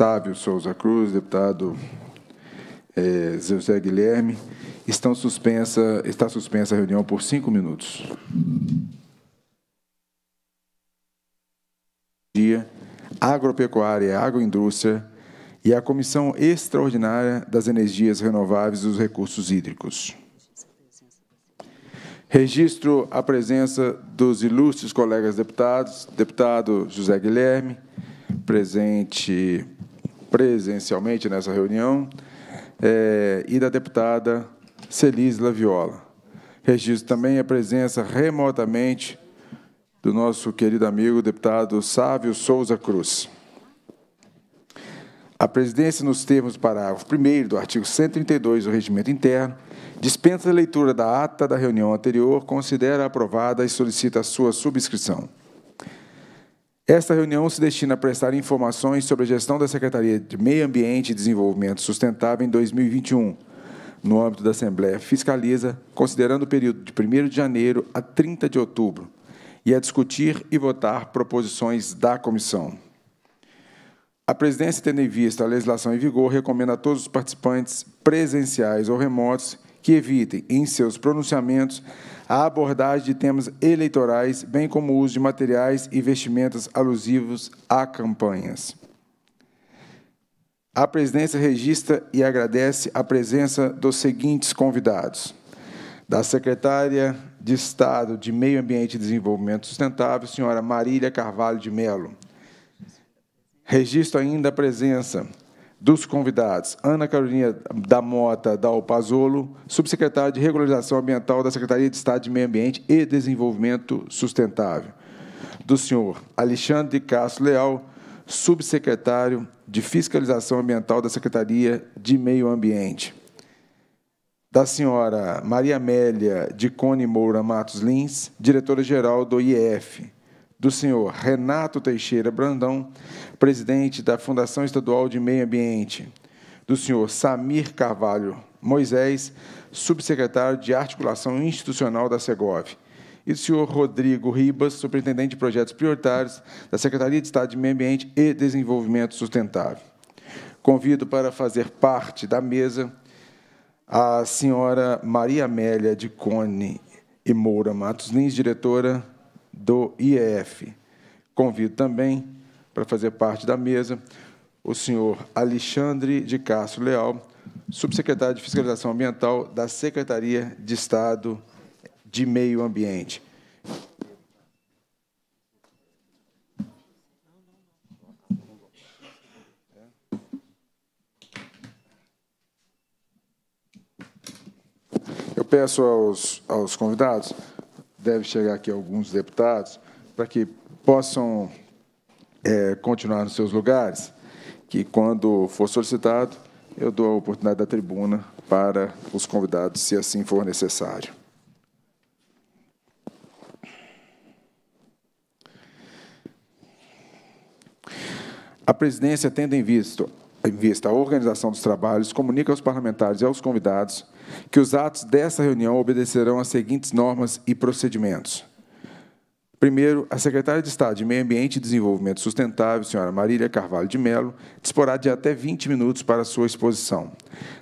Sávio Souza Cruz, deputado é, José Guilherme, estão suspensa, está suspensa a reunião por cinco minutos. Dia, agropecuária e agroindústria e a Comissão Extraordinária das Energias Renováveis e dos Recursos Hídricos. Registro a presença dos ilustres colegas deputados, deputado José Guilherme, presente presencialmente nessa reunião, é, e da deputada Celis Laviola. Registro também a presença remotamente do nosso querido amigo deputado Sávio Souza Cruz. A presidência, nos termos do parágrafo 1 do artigo 132 do Regimento Interno, dispensa a leitura da ata da reunião anterior, considera aprovada e solicita a sua subscrição. Esta reunião se destina a prestar informações sobre a gestão da Secretaria de Meio Ambiente e Desenvolvimento Sustentável em 2021, no âmbito da Assembleia Fiscaliza, considerando o período de 1 de janeiro a 30 de outubro, e a discutir e votar proposições da comissão. A presidência, tendo em vista a legislação em vigor, recomenda a todos os participantes presenciais ou remotos que evitem, em seus pronunciamentos, a abordagem de temas eleitorais, bem como o uso de materiais e vestimentas alusivos a campanhas. A presidência registra e agradece a presença dos seguintes convidados: da secretária de Estado de Meio Ambiente e Desenvolvimento Sustentável, senhora Marília Carvalho de Mello. Registro ainda a presença dos convidados, Ana Carolina da Mota da Opazolo, subsecretária de Regularização Ambiental da Secretaria de Estado de Meio Ambiente e Desenvolvimento Sustentável, do senhor Alexandre Castro Leal, subsecretário de Fiscalização Ambiental da Secretaria de Meio Ambiente, da senhora Maria Amélia de Cone Moura Matos Lins, diretora-geral do IEF, do senhor Renato Teixeira Brandão, presidente da Fundação Estadual de Meio Ambiente, do senhor Samir Carvalho Moisés, subsecretário de Articulação Institucional da Segov, e do senhor Rodrigo Ribas, superintendente de projetos prioritários da Secretaria de Estado de Meio Ambiente e Desenvolvimento Sustentável. Convido para fazer parte da mesa a senhora Maria Amélia de Cone e Moura Matos Lins, diretora do IEF. Convido também para fazer parte da mesa o senhor Alexandre de Castro Leal, subsecretário de Fiscalização Ambiental da Secretaria de Estado de Meio Ambiente. Eu peço aos, aos convidados deve chegar aqui alguns deputados, para que possam é, continuar nos seus lugares, que, quando for solicitado, eu dou a oportunidade da tribuna para os convidados, se assim for necessário. A presidência, tendo em, visto, em vista a organização dos trabalhos, comunica aos parlamentares e aos convidados que os atos dessa reunião obedecerão às seguintes normas e procedimentos. Primeiro, a secretária de Estado de Meio Ambiente e Desenvolvimento Sustentável, senhora Marília Carvalho de Mello, disporá de até 20 minutos para sua exposição.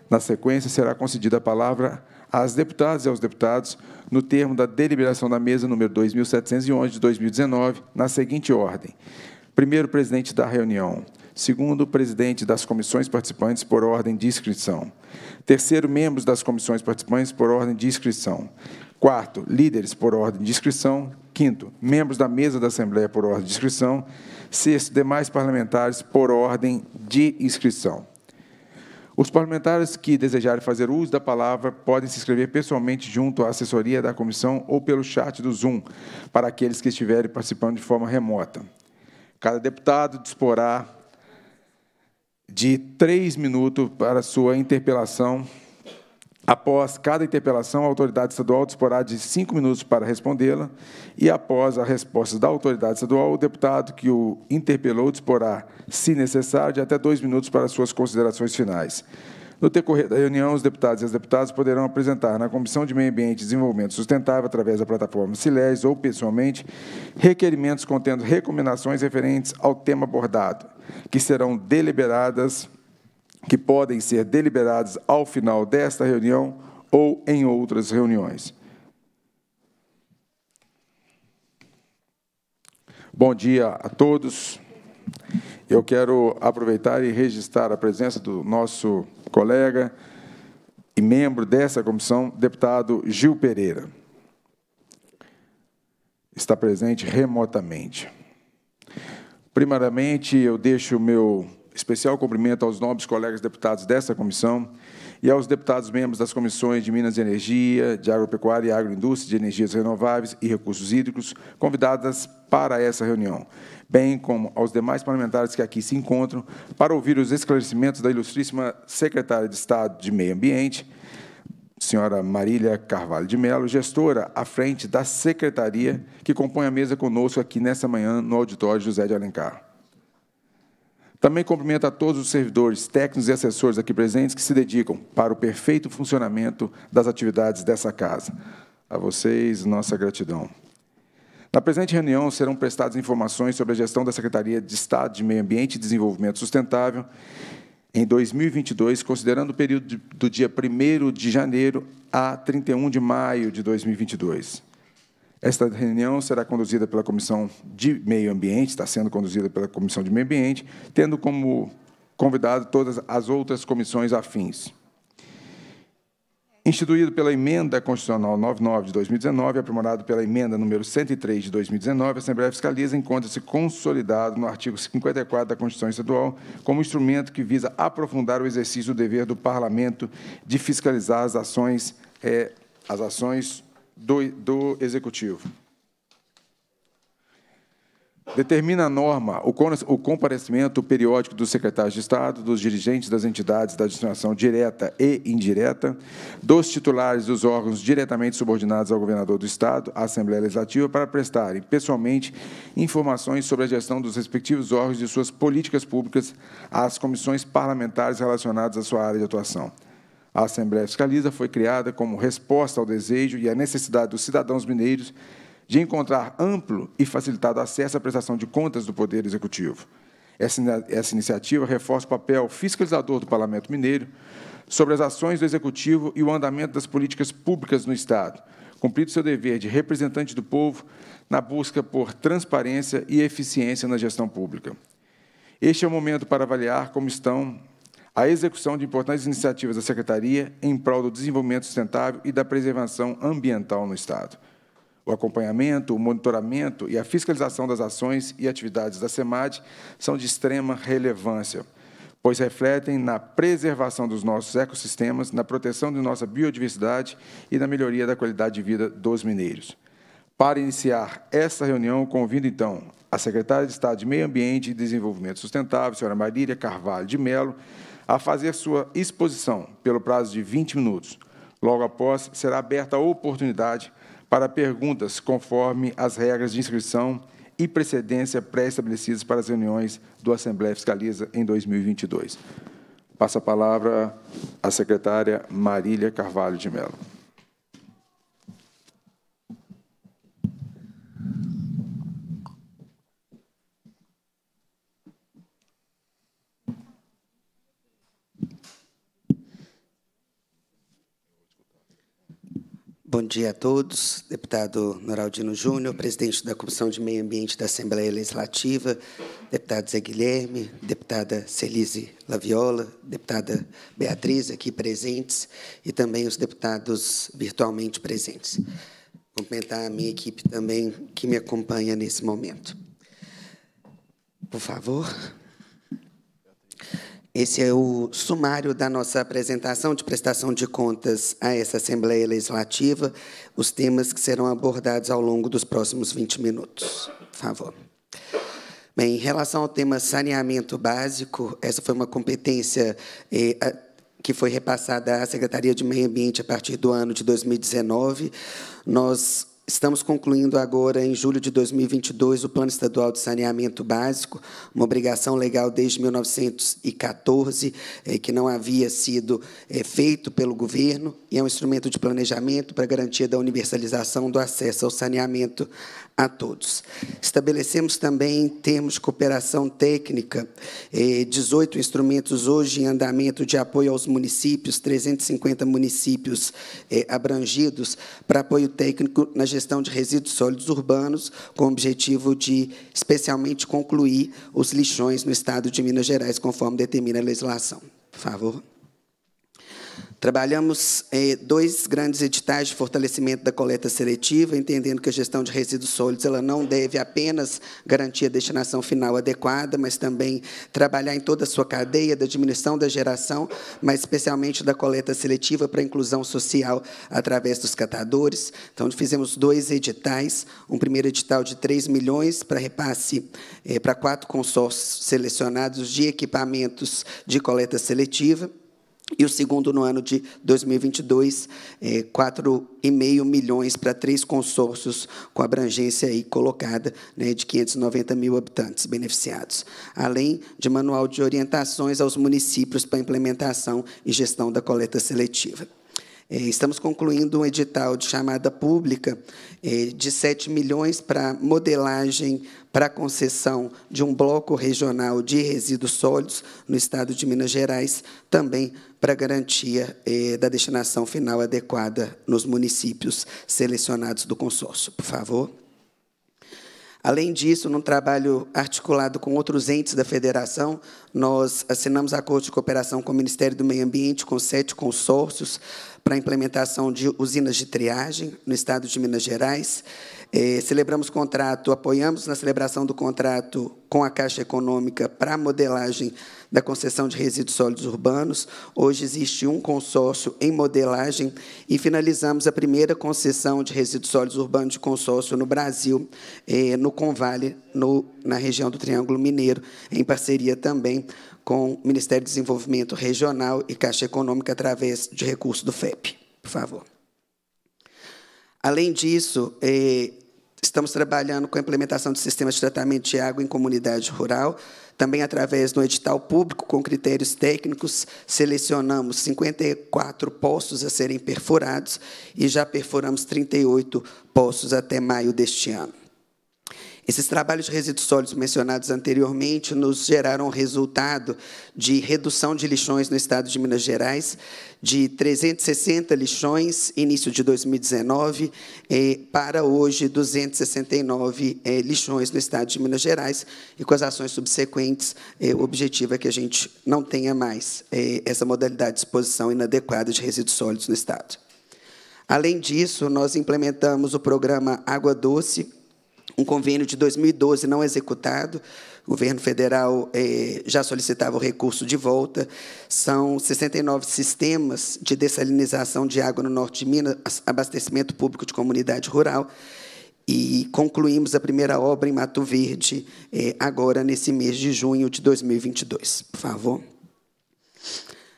Na sequência, será concedida a palavra às deputadas e aos deputados no termo da deliberação da mesa número 2711 de 2019, na seguinte ordem: Primeiro presidente da reunião, Segundo, presidente das comissões participantes por ordem de inscrição. Terceiro, membros das comissões participantes por ordem de inscrição. Quarto, líderes por ordem de inscrição. Quinto, membros da mesa da Assembleia por ordem de inscrição. Sexto, demais parlamentares por ordem de inscrição. Os parlamentares que desejarem fazer uso da palavra podem se inscrever pessoalmente junto à assessoria da comissão ou pelo chat do Zoom, para aqueles que estiverem participando de forma remota. Cada deputado disporá de três minutos para sua interpelação. Após cada interpelação, a autoridade estadual disporá de cinco minutos para respondê-la e, após a resposta da autoridade estadual, o deputado que o interpelou disporá, se necessário, de até dois minutos para suas considerações finais. No decorrer da reunião, os deputados e as deputadas poderão apresentar na Comissão de Meio Ambiente e Desenvolvimento Sustentável, através da plataforma Siles ou pessoalmente, requerimentos contendo recomendações referentes ao tema abordado que serão deliberadas, que podem ser deliberadas ao final desta reunião ou em outras reuniões. Bom dia a todos. Eu quero aproveitar e registrar a presença do nosso colega e membro dessa comissão, deputado Gil Pereira. Está presente remotamente. Primeiramente, eu deixo o meu especial cumprimento aos nobres colegas deputados desta comissão e aos deputados membros das comissões de Minas e Energia, de Agropecuária e Agroindústria, de Energias Renováveis e Recursos Hídricos, convidadas para essa reunião, bem como aos demais parlamentares que aqui se encontram para ouvir os esclarecimentos da ilustríssima secretária de Estado de Meio Ambiente, senhora Marília Carvalho de Mello, gestora à frente da secretaria que compõe a mesa conosco aqui nessa manhã no auditório José de Alencar. Também cumprimento a todos os servidores, técnicos e assessores aqui presentes que se dedicam para o perfeito funcionamento das atividades dessa casa. A vocês, nossa gratidão. Na presente reunião serão prestadas informações sobre a gestão da Secretaria de Estado de Meio Ambiente e Desenvolvimento Sustentável em 2022, considerando o período do dia 1 de janeiro a 31 de maio de 2022. Esta reunião será conduzida pela Comissão de Meio Ambiente, está sendo conduzida pela Comissão de Meio Ambiente, tendo como convidado todas as outras comissões afins instituído pela Emenda Constitucional 99 de 2019, aprimorado pela Emenda número 103 de 2019, a Assembleia Fiscaliza encontra-se consolidado no artigo 54 da Constituição Estadual como instrumento que visa aprofundar o exercício do dever do Parlamento de fiscalizar as ações, é, as ações do, do Executivo. Determina a norma o comparecimento periódico dos secretários de Estado, dos dirigentes das entidades da administração direta e indireta, dos titulares dos órgãos diretamente subordinados ao governador do Estado, à Assembleia Legislativa, para prestarem pessoalmente informações sobre a gestão dos respectivos órgãos e suas políticas públicas às comissões parlamentares relacionadas à sua área de atuação. A Assembleia Fiscaliza foi criada como resposta ao desejo e à necessidade dos cidadãos mineiros de encontrar amplo e facilitado acesso à prestação de contas do Poder Executivo. Essa, essa iniciativa reforça o papel fiscalizador do Parlamento Mineiro sobre as ações do Executivo e o andamento das políticas públicas no Estado, cumprindo seu dever de representante do povo na busca por transparência e eficiência na gestão pública. Este é o momento para avaliar como estão a execução de importantes iniciativas da Secretaria em prol do desenvolvimento sustentável e da preservação ambiental no Estado. O acompanhamento, o monitoramento e a fiscalização das ações e atividades da SEMAD são de extrema relevância, pois refletem na preservação dos nossos ecossistemas, na proteção de nossa biodiversidade e na melhoria da qualidade de vida dos mineiros. Para iniciar esta reunião, convido então a secretária de Estado de Meio Ambiente e Desenvolvimento Sustentável, senhora Marília Carvalho de Mello, a fazer sua exposição pelo prazo de 20 minutos. Logo após, será aberta a oportunidade para perguntas conforme as regras de inscrição e precedência pré-estabelecidas para as reuniões do Assembleia Fiscaliza em 2022. Passa a palavra à secretária Marília Carvalho de Mello. dia a todos. Deputado Noraldino Júnior, presidente da Comissão de Meio Ambiente da Assembleia Legislativa, deputado Zé Guilherme, deputada Celise Laviola, deputada Beatriz, aqui presentes, e também os deputados virtualmente presentes. Cumprimentar a minha equipe também, que me acompanha nesse momento. Por favor. Esse é o sumário da nossa apresentação de prestação de contas a essa Assembleia Legislativa, os temas que serão abordados ao longo dos próximos 20 minutos. Por favor. Bem, em relação ao tema saneamento básico, essa foi uma competência eh, que foi repassada à Secretaria de Meio Ambiente a partir do ano de 2019. Nós Estamos concluindo agora, em julho de 2022, o Plano Estadual de Saneamento Básico, uma obrigação legal desde 1914, eh, que não havia sido eh, feito pelo governo, e é um instrumento de planejamento para garantia da universalização do acesso ao saneamento a todos. Estabelecemos também termos de cooperação técnica, 18 eh, instrumentos hoje em andamento de apoio aos municípios, 350 municípios eh, abrangidos, para apoio técnico na gestão de resíduos sólidos urbanos, com o objetivo de especialmente concluir os lixões no estado de Minas Gerais, conforme determina a legislação. Por favor. Trabalhamos eh, dois grandes editais de fortalecimento da coleta seletiva, entendendo que a gestão de resíduos sólidos ela não deve apenas garantir a destinação final adequada, mas também trabalhar em toda a sua cadeia da diminuição da geração, mas especialmente da coleta seletiva para a inclusão social através dos catadores. Então, fizemos dois editais, um primeiro edital de 3 milhões para repasse eh, para quatro consórcios selecionados de equipamentos de coleta seletiva, e o segundo no ano de 2022, é, 4,5 milhões para três consórcios com abrangência aí colocada né, de 590 mil habitantes beneficiados, além de manual de orientações aos municípios para implementação e gestão da coleta seletiva. É, estamos concluindo um edital de chamada pública é, de 7 milhões para modelagem para concessão de um bloco regional de resíduos sólidos no estado de Minas Gerais, também para garantia é, da destinação final adequada nos municípios selecionados do consórcio. Por favor. Além disso, num trabalho articulado com outros entes da federação, nós assinamos acordo de cooperação com o Ministério do Meio Ambiente, com sete consórcios, para a implementação de usinas de triagem no estado de Minas Gerais. É, celebramos contrato, apoiamos na celebração do contrato com a Caixa Econômica para a modelagem da concessão de resíduos sólidos urbanos. Hoje existe um consórcio em modelagem e finalizamos a primeira concessão de resíduos sólidos urbanos de consórcio no Brasil, é, no Convale, no, na região do Triângulo Mineiro, em parceria também com o Ministério do Desenvolvimento Regional e Caixa Econômica através de recurso do FEP, por favor. Além disso, eh, estamos trabalhando com a implementação de sistemas de tratamento de água em comunidade rural, também através do edital público com critérios técnicos, selecionamos 54 poços a serem perfurados e já perfuramos 38 poços até maio deste ano. Esses trabalhos de resíduos sólidos mencionados anteriormente nos geraram resultado de redução de lixões no estado de Minas Gerais, de 360 lixões, início de 2019, para hoje 269 eh, lixões no estado de Minas Gerais. E com as ações subsequentes, eh, o objetivo é que a gente não tenha mais eh, essa modalidade de exposição inadequada de resíduos sólidos no estado. Além disso, nós implementamos o programa Água Doce, um convênio de 2012 não executado. O governo federal eh, já solicitava o recurso de volta. São 69 sistemas de dessalinização de água no norte de Minas, abastecimento público de comunidade rural. E concluímos a primeira obra em Mato Verde, eh, agora nesse mês de junho de 2022. Por favor.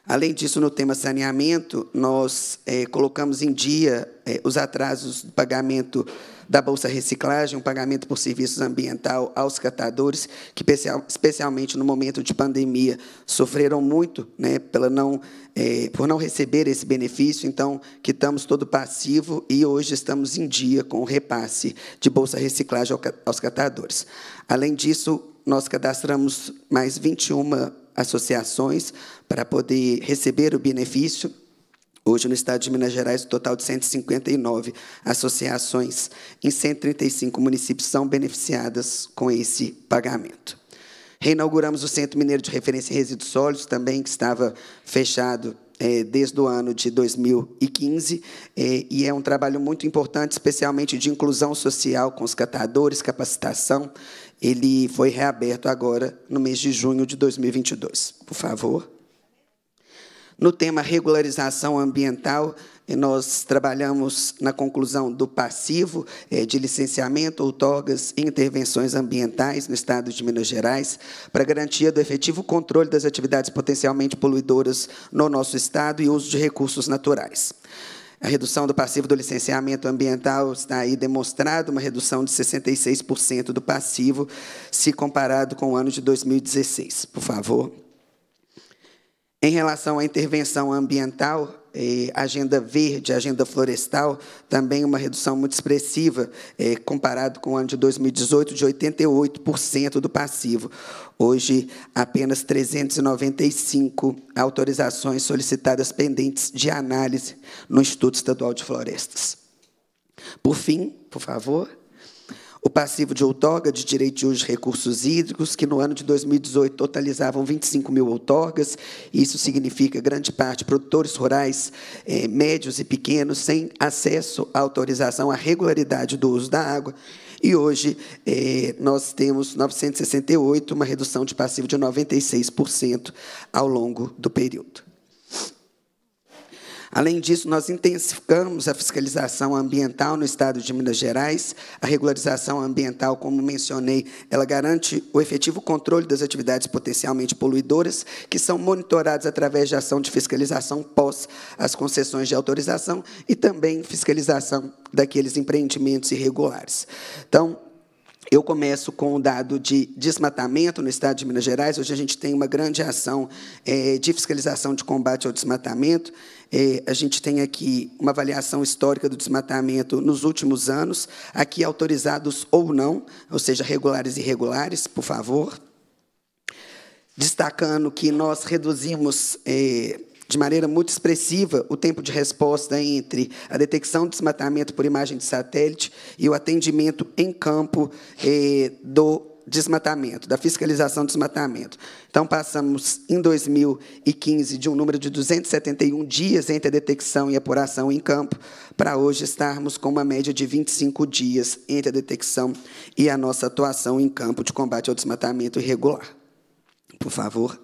Além disso, no tema saneamento, nós eh, colocamos em dia os atrasos do pagamento da Bolsa Reciclagem, um pagamento por serviços ambiental aos catadores, que, especialmente no momento de pandemia, sofreram muito né, pela não, é, por não receber esse benefício. Então, quitamos todo o passivo e hoje estamos em dia com o repasse de Bolsa Reciclagem aos catadores. Além disso, nós cadastramos mais 21 associações para poder receber o benefício Hoje, no estado de Minas Gerais, o um total de 159 associações em 135 municípios são beneficiadas com esse pagamento. Reinauguramos o Centro Mineiro de Referência em Resíduos Sólidos, também que estava fechado é, desde o ano de 2015, é, e é um trabalho muito importante, especialmente de inclusão social com os catadores, capacitação. Ele foi reaberto agora no mês de junho de 2022. Por favor. No tema regularização ambiental, eh, nós trabalhamos na conclusão do passivo eh, de licenciamento, outorgas e intervenções ambientais no Estado de Minas Gerais, para garantia do efetivo controle das atividades potencialmente poluidoras no nosso Estado e uso de recursos naturais. A redução do passivo do licenciamento ambiental está aí demonstrada, uma redução de 66% do passivo, se comparado com o ano de 2016. Por favor. Em relação à intervenção ambiental, eh, agenda verde, agenda florestal, também uma redução muito expressiva, eh, comparado com o ano de 2018, de 88% do passivo. Hoje, apenas 395 autorizações solicitadas pendentes de análise no Instituto Estadual de Florestas. Por fim, por favor, o passivo de outorga de direito de uso de recursos hídricos, que no ano de 2018 totalizavam 25 mil outorgas, isso significa grande parte produtores rurais eh, médios e pequenos sem acesso à autorização à regularidade do uso da água. E hoje eh, nós temos 968, uma redução de passivo de 96% ao longo do período. Além disso, nós intensificamos a fiscalização ambiental no estado de Minas Gerais. A regularização ambiental, como mencionei, ela garante o efetivo controle das atividades potencialmente poluidoras, que são monitoradas através de ação de fiscalização pós as concessões de autorização e também fiscalização daqueles empreendimentos irregulares. Então, eu começo com o dado de desmatamento no estado de Minas Gerais. Hoje a gente tem uma grande ação eh, de fiscalização de combate ao desmatamento. É, a gente tem aqui uma avaliação histórica do desmatamento nos últimos anos, aqui autorizados ou não, ou seja, regulares e irregulares, por favor. Destacando que nós reduzimos. É, de maneira muito expressiva o tempo de resposta entre a detecção de desmatamento por imagem de satélite e o atendimento em campo eh, do desmatamento, da fiscalização do desmatamento. Então, passamos em 2015 de um número de 271 dias entre a detecção e apuração em campo, para hoje estarmos com uma média de 25 dias entre a detecção e a nossa atuação em campo de combate ao desmatamento irregular. Por favor.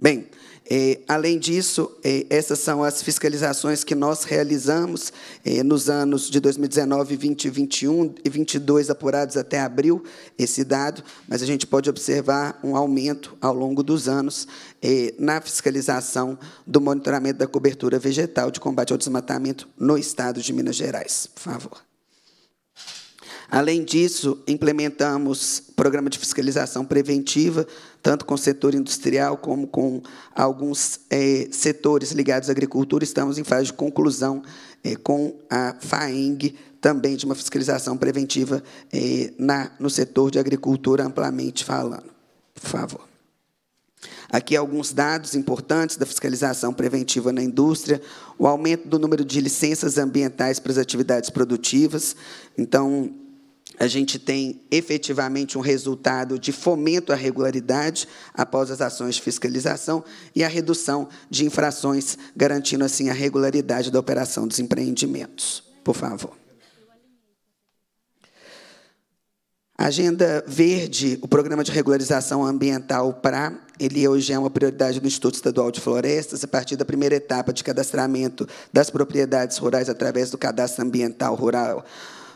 Bem, é, além disso, é, essas são as fiscalizações que nós realizamos é, nos anos de 2019, 20, 21 e 22 apurados até abril, esse dado, mas a gente pode observar um aumento ao longo dos anos é, na fiscalização do monitoramento da cobertura vegetal de combate ao desmatamento no estado de Minas Gerais. Por favor. Além disso, implementamos programa de fiscalização preventiva, tanto com o setor industrial como com alguns é, setores ligados à agricultura. Estamos em fase de conclusão é, com a FAENG, também de uma fiscalização preventiva é, na, no setor de agricultura, amplamente falando. Por favor. Aqui alguns dados importantes da fiscalização preventiva na indústria, o aumento do número de licenças ambientais para as atividades produtivas. Então, a gente tem efetivamente um resultado de fomento à regularidade após as ações de fiscalização e a redução de infrações, garantindo assim a regularidade da operação dos empreendimentos. Por favor. Agenda Verde, o Programa de Regularização Ambiental PRA, ele hoje é uma prioridade do Instituto Estadual de Florestas, a partir da primeira etapa de cadastramento das propriedades rurais através do Cadastro Ambiental Rural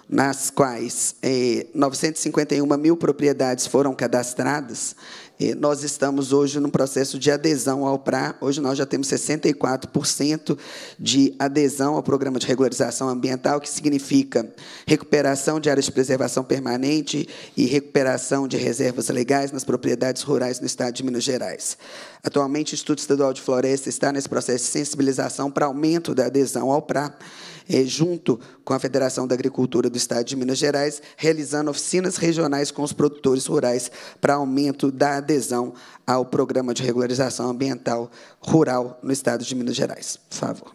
nas quais é, eh, 951 mil propriedades foram cadastradas, eh, nós estamos hoje num processo de adesão ao PRA. Hoje nós já temos 64% de adesão ao Programa de Regularização Ambiental, que significa recuperação de áreas de preservação permanente e recuperação de reservas legais nas propriedades rurais no Estado de Minas Gerais. Atualmente, o Instituto Estadual de Floresta está nesse processo de sensibilização para aumento da adesão ao PRA. Eh, junto com a Federação da Agricultura do Estado de Minas Gerais, realizando oficinas regionais com os produtores rurais para aumento da adesão ao Programa de Regularização Ambiental Rural no Estado de Minas Gerais. Por favor.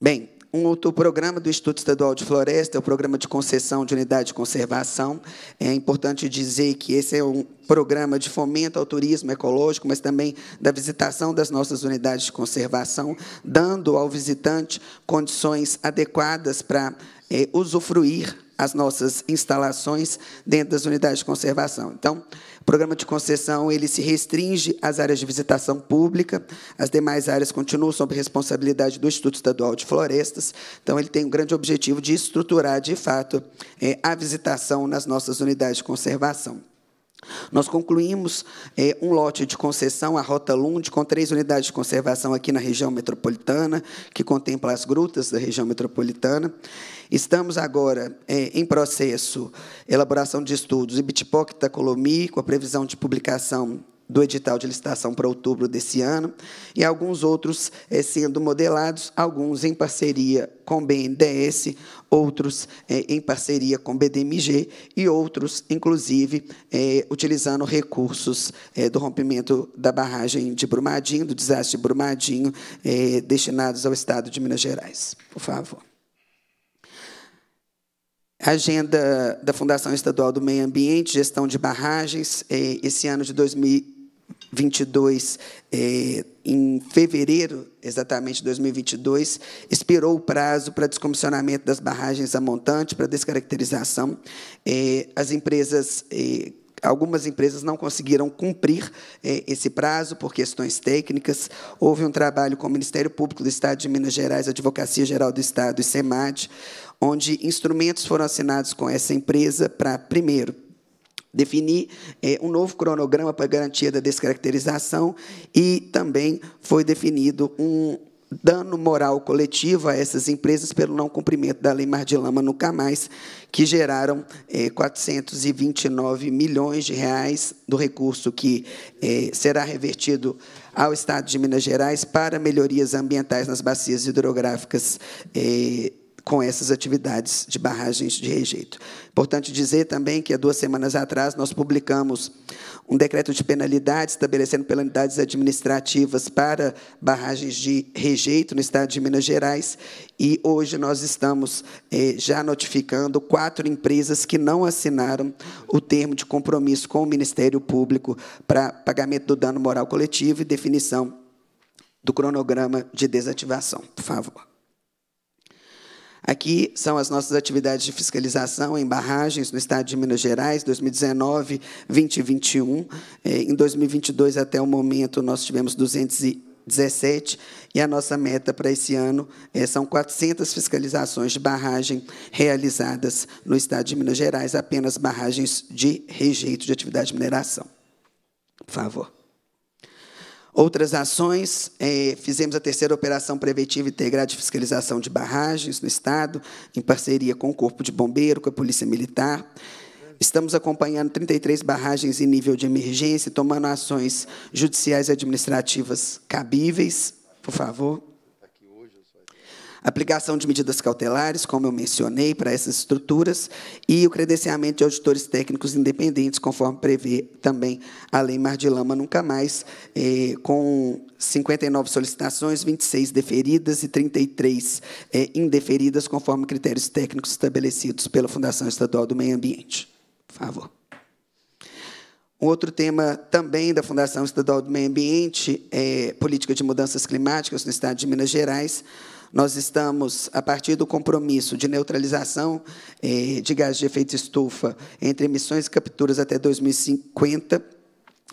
Bem, um outro programa do Instituto Estadual de Floresta é o programa de concessão de unidade de conservação. É importante dizer que esse é um programa de fomento ao turismo ecológico, mas também da visitação das nossas unidades de conservação, dando ao visitante condições adequadas para é, usufruir as nossas instalações dentro das unidades de conservação. Então, o programa de concessão ele se restringe às áreas de visitação pública, as demais áreas continuam sob responsabilidade do Instituto Estadual de Florestas, então ele tem um grande objetivo de estruturar, de fato, é, a visitação nas nossas unidades de conservação. Nós concluímos é, um lote de concessão, a Rota Lund, com três unidades de conservação aqui na região metropolitana, que contempla as grutas da região metropolitana. Estamos agora é, em processo elaboração de estudos Ibitipoca e Tacolomi, com a previsão de publicação do edital de licitação para outubro desse ano, e alguns outros é, sendo modelados, alguns em parceria com o BNDES, outros é, em parceria com o BDMG e outros, inclusive, é, utilizando recursos do rompimento da barragem de Brumadinho, do desastre de Brumadinho, destinados ao Estado de Minas Gerais. Por favor. Agenda da Fundação Estadual do Meio Ambiente, Gestão de Barragens, esse ano de 2020, 22, eh, em fevereiro exatamente de 2022, expirou o prazo para descomissionamento das barragens a montante, para descaracterização. Eh, as empresas. Eh, algumas empresas não conseguiram cumprir esse prazo por questões técnicas. Houve um trabalho com o Ministério Público do Estado de Minas Gerais, Advocacia Geral do Estado e SEMAD, onde instrumentos foram assinados com essa empresa para, primeiro, definir é, um novo cronograma para garantia da descaracterização e também foi definido um dano moral coletivo a essas empresas pelo não cumprimento da Lei Mar de Lama Nunca Mais, que geraram é, 429 milhões de reais do recurso que é, será revertido ao Estado de Minas Gerais para melhorias ambientais nas bacias hidrográficas é, com essas atividades de barragens de rejeito. Importante dizer também que há duas semanas atrás nós publicamos um decreto de penalidade estabelecendo penalidades administrativas para barragens de rejeito no estado de Minas Gerais e hoje nós estamos eh, já notificando quatro empresas que não assinaram o termo de compromisso com o Ministério Público para pagamento do dano moral coletivo e definição do cronograma de desativação. Por favor. Aqui são as nossas atividades de fiscalização em barragens no estado de Minas Gerais, 2019, 2021. É, em 2022, até o momento, nós tivemos 217 e a nossa meta para esse ano é, são 400 fiscalizações de barragem realizadas no estado de Minas Gerais, apenas barragens de rejeito de atividade de mineração. Por favor. Outras ações, é, fizemos a terceira operação preventiva integrada de fiscalização de barragens no Estado, em parceria com o Corpo de Bombeiro, com a Polícia Militar. Estamos acompanhando 33 barragens em nível de emergência, tomando ações judiciais e administrativas cabíveis. Por favor aplicação de medidas cautelares, como eu mencionei, para essas estruturas, e o credenciamento de auditores técnicos independentes, conforme prevê também a Lei Mar de Lama Nunca Mais, eh, com 59 solicitações, 26 deferidas e 33 eh, indeferidas, conforme critérios técnicos estabelecidos pela Fundação Estadual do Meio Ambiente. Por favor. Um outro tema também da Fundação Estadual do Meio Ambiente é política de mudanças climáticas no estado de Minas Gerais. Nós estamos, a partir do compromisso de neutralização eh, de gás de efeito estufa entre emissões e capturas até 2050,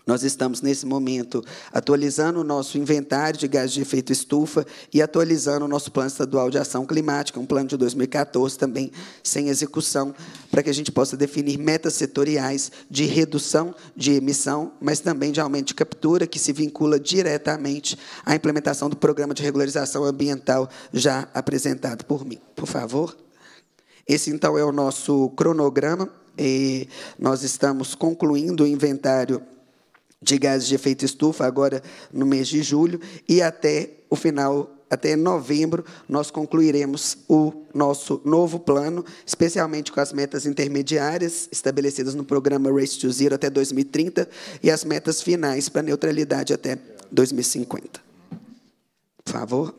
nós estamos, nesse momento, atualizando o nosso inventário de gases de efeito estufa e atualizando o nosso plano estadual de ação climática, um plano de 2014 também sem execução, para que a gente possa definir metas setoriais de redução de emissão, mas também de aumento de captura, que se vincula diretamente à implementação do programa de regularização ambiental já apresentado por mim. Por favor. Esse, então, é o nosso cronograma. E nós estamos concluindo o inventário de gases de efeito estufa agora no mês de julho e até o final até novembro nós concluiremos o nosso novo plano, especialmente com as metas intermediárias estabelecidas no programa Race to Zero até 2030 e as metas finais para neutralidade até 2050. Por favor.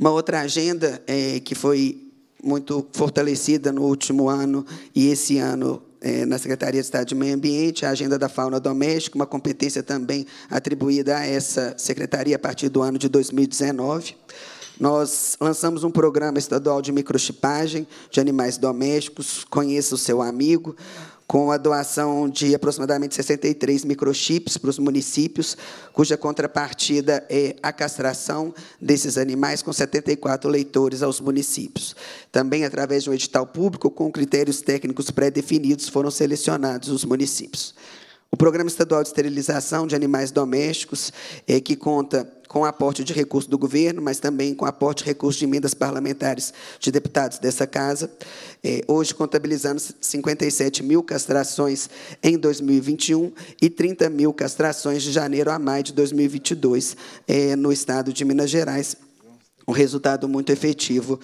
Uma outra agenda é, que foi muito fortalecida no último ano e esse ano é, na Secretaria de Estado de Meio Ambiente, a Agenda da Fauna Doméstica, uma competência também atribuída a essa secretaria a partir do ano de 2019. Nós lançamos um programa estadual de microchipagem de animais domésticos, conheça o seu amigo com a doação de aproximadamente 63 microchips para os municípios, cuja contrapartida é a castração desses animais, com 74 leitores aos municípios. Também, através de um edital público, com critérios técnicos pré-definidos, foram selecionados os municípios. O Programa Estadual de Esterilização de Animais Domésticos, é, que conta com aporte de recursos do governo, mas também com aporte de recursos de emendas parlamentares de deputados dessa casa, é, hoje contabilizando 57 mil castrações em 2021 e 30 mil castrações de janeiro a maio de 2022 é, eh, no estado de Minas Gerais, um resultado muito efetivo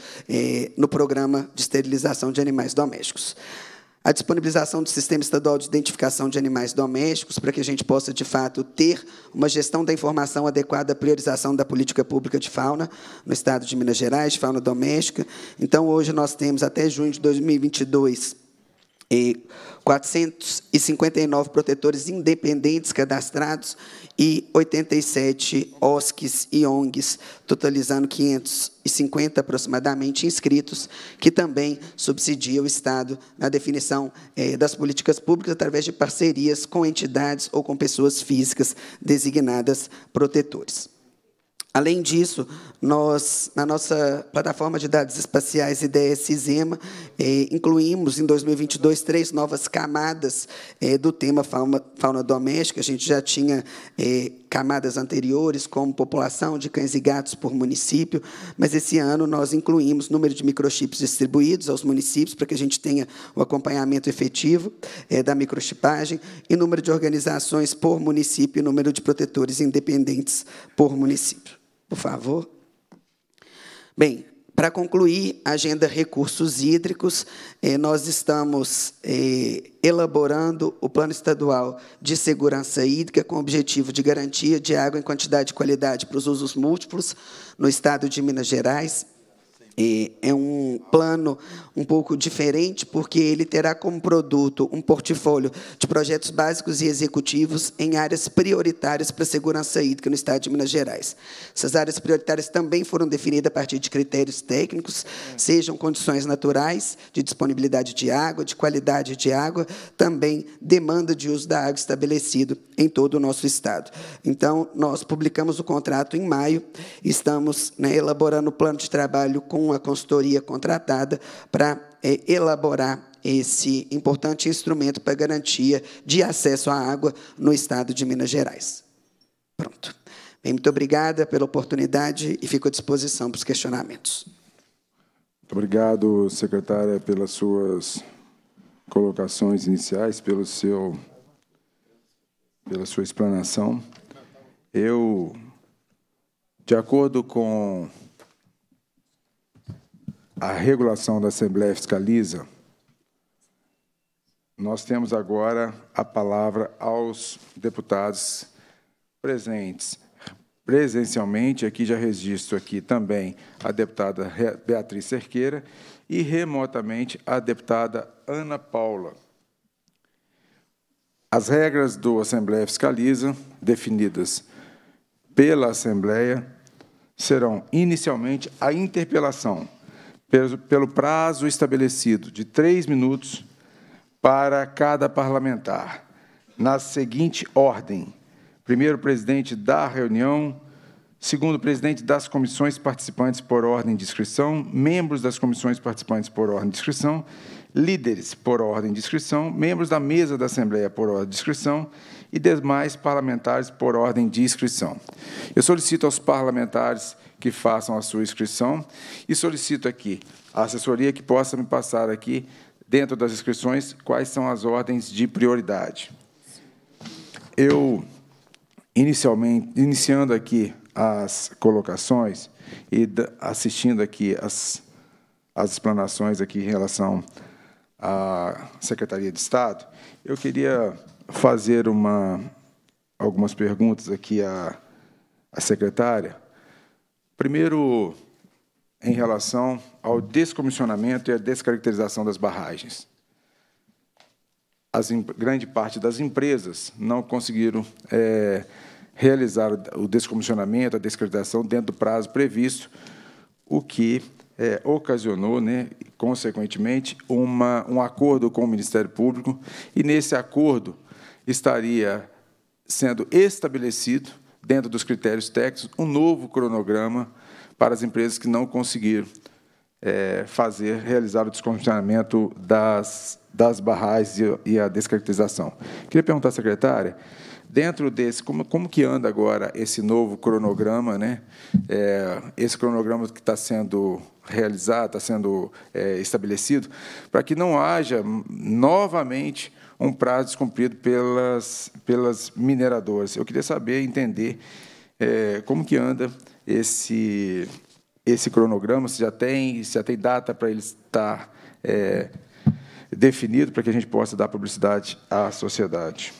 no programa de esterilização de animais domésticos a disponibilização do Sistema Estadual de Identificação de Animais Domésticos, para que a gente possa, de fato, ter uma gestão da informação adequada à priorização da política pública de fauna no estado de Minas Gerais, de fauna doméstica. Então, hoje nós temos, até junho de 2022, 459 protetores independentes cadastrados e 87 OSCs e ONGs, totalizando 550 aproximadamente inscritos, que também subsidia o Estado na definição é, das políticas públicas através de parcerias com entidades ou com pessoas físicas designadas protetores. Além disso, nós, na nossa plataforma de dados espaciais IDS IZEMA, eh, incluímos em 2022 três novas camadas eh, do tema fauna, fauna, doméstica. A gente já tinha eh, camadas anteriores, como população de cães e gatos por município, mas esse ano nós incluímos número de microchips distribuídos aos municípios, para que a gente tenha o acompanhamento efetivo eh, da microchipagem, e número de organizações por município e número de protetores independentes por município por favor. Bem, para concluir, agenda recursos hídricos, eh, nós estamos eh, elaborando o Plano Estadual de Segurança Hídrica com o objetivo de garantia de água em quantidade e qualidade para os usos múltiplos no estado de Minas Gerais é um plano um pouco diferente, porque ele terá como produto um portfólio de projetos básicos e executivos em áreas prioritárias para a segurança hídrica no Estado de Minas Gerais. Essas áreas prioritárias também foram definidas a partir de critérios técnicos, sejam condições naturais, de disponibilidade de água, de qualidade de água, também demanda de uso da água estabelecido em todo o nosso Estado. Então, nós publicamos o contrato em maio, estamos né, elaborando o plano de trabalho com uma consultoria contratada para é, elaborar esse importante instrumento para garantia de acesso à água no estado de Minas Gerais. Pronto. Bem, muito obrigada pela oportunidade e fico à disposição para os questionamentos. Muito obrigado, secretária, pelas suas colocações iniciais, pelo seu, pela sua explanação. Eu, de acordo com a regulação da Assembleia fiscaliza, nós temos agora a palavra aos deputados presentes. Presencialmente, aqui já registro aqui também a deputada Beatriz Cerqueira e remotamente a deputada Ana Paula. As regras do Assembleia Fiscaliza, definidas pela Assembleia, serão inicialmente a interpelação pelo prazo estabelecido de três minutos para cada parlamentar, na seguinte ordem: primeiro presidente da reunião, segundo presidente das comissões participantes por ordem de inscrição, membros das comissões participantes por ordem de inscrição, líderes por ordem de inscrição, membros da mesa da Assembleia por ordem de inscrição e demais parlamentares por ordem de inscrição. Eu solicito aos parlamentares que façam a sua inscrição. E solicito aqui a assessoria que possa me passar aqui, dentro das inscrições, quais são as ordens de prioridade. Eu, inicialmente, iniciando aqui as colocações e assistindo aqui as, as explanações aqui em relação à Secretaria de Estado, eu queria fazer uma, algumas perguntas aqui à, à secretária Primeiro, em relação ao descomissionamento e à descaracterização das barragens. As, grande parte das empresas não conseguiram é, realizar o descomissionamento, a descaracterização dentro do prazo previsto, o que é, ocasionou, né, consequentemente, uma, um acordo com o Ministério Público, e nesse acordo estaria sendo estabelecido dentro dos critérios técnicos, um novo cronograma para as empresas que não conseguiram é, fazer, realizar o descongestionamento das, das barragens e, e a descaracterização. Queria perguntar à secretária, dentro desse, como, como que anda agora esse novo cronograma, né? É, esse cronograma que está sendo realizado, está sendo é, estabelecido, para que não haja novamente um prazo descumprido pelas, pelas mineradoras. Eu queria saber, entender é, como que anda esse, esse cronograma, se já tem, se já tem data para ele estar é, definido, para que a gente possa dar publicidade à sociedade.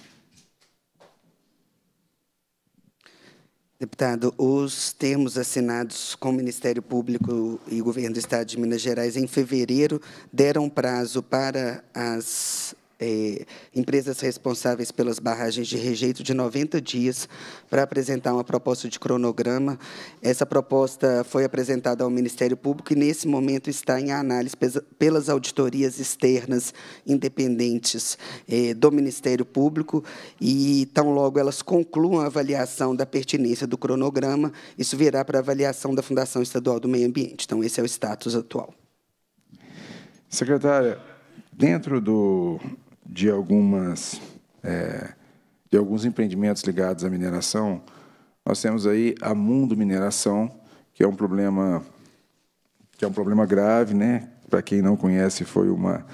Deputado, os termos assinados com o Ministério Público e Governo do Estado de Minas Gerais em fevereiro deram prazo para as é, empresas responsáveis pelas barragens de rejeito de 90 dias para apresentar uma proposta de cronograma. Essa proposta foi apresentada ao Ministério Público e, nesse momento, está em análise pelas auditorias externas independentes é, do Ministério Público e, tão logo, elas concluam a avaliação da pertinência do cronograma, isso virá para avaliação da Fundação Estadual do Meio Ambiente. Então, esse é o status atual. Secretária, dentro do, de algumas é, de alguns empreendimentos ligados à mineração. Nós temos aí a Mundo Mineração, que é um problema que é um problema grave, né? Para quem não conhece, foi uma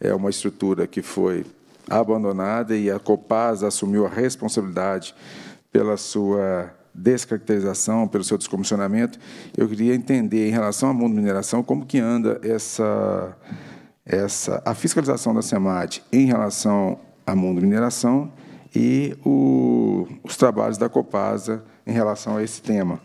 é uma estrutura que foi abandonada e a Copasa assumiu a responsabilidade pela sua descaracterização, pelo seu descomissionamento. Eu queria entender, em relação à mundo mineração, como que anda essa essa, a fiscalização da SEMAT em relação à mundo mineração e o, os trabalhos da Copasa em relação a esse tema.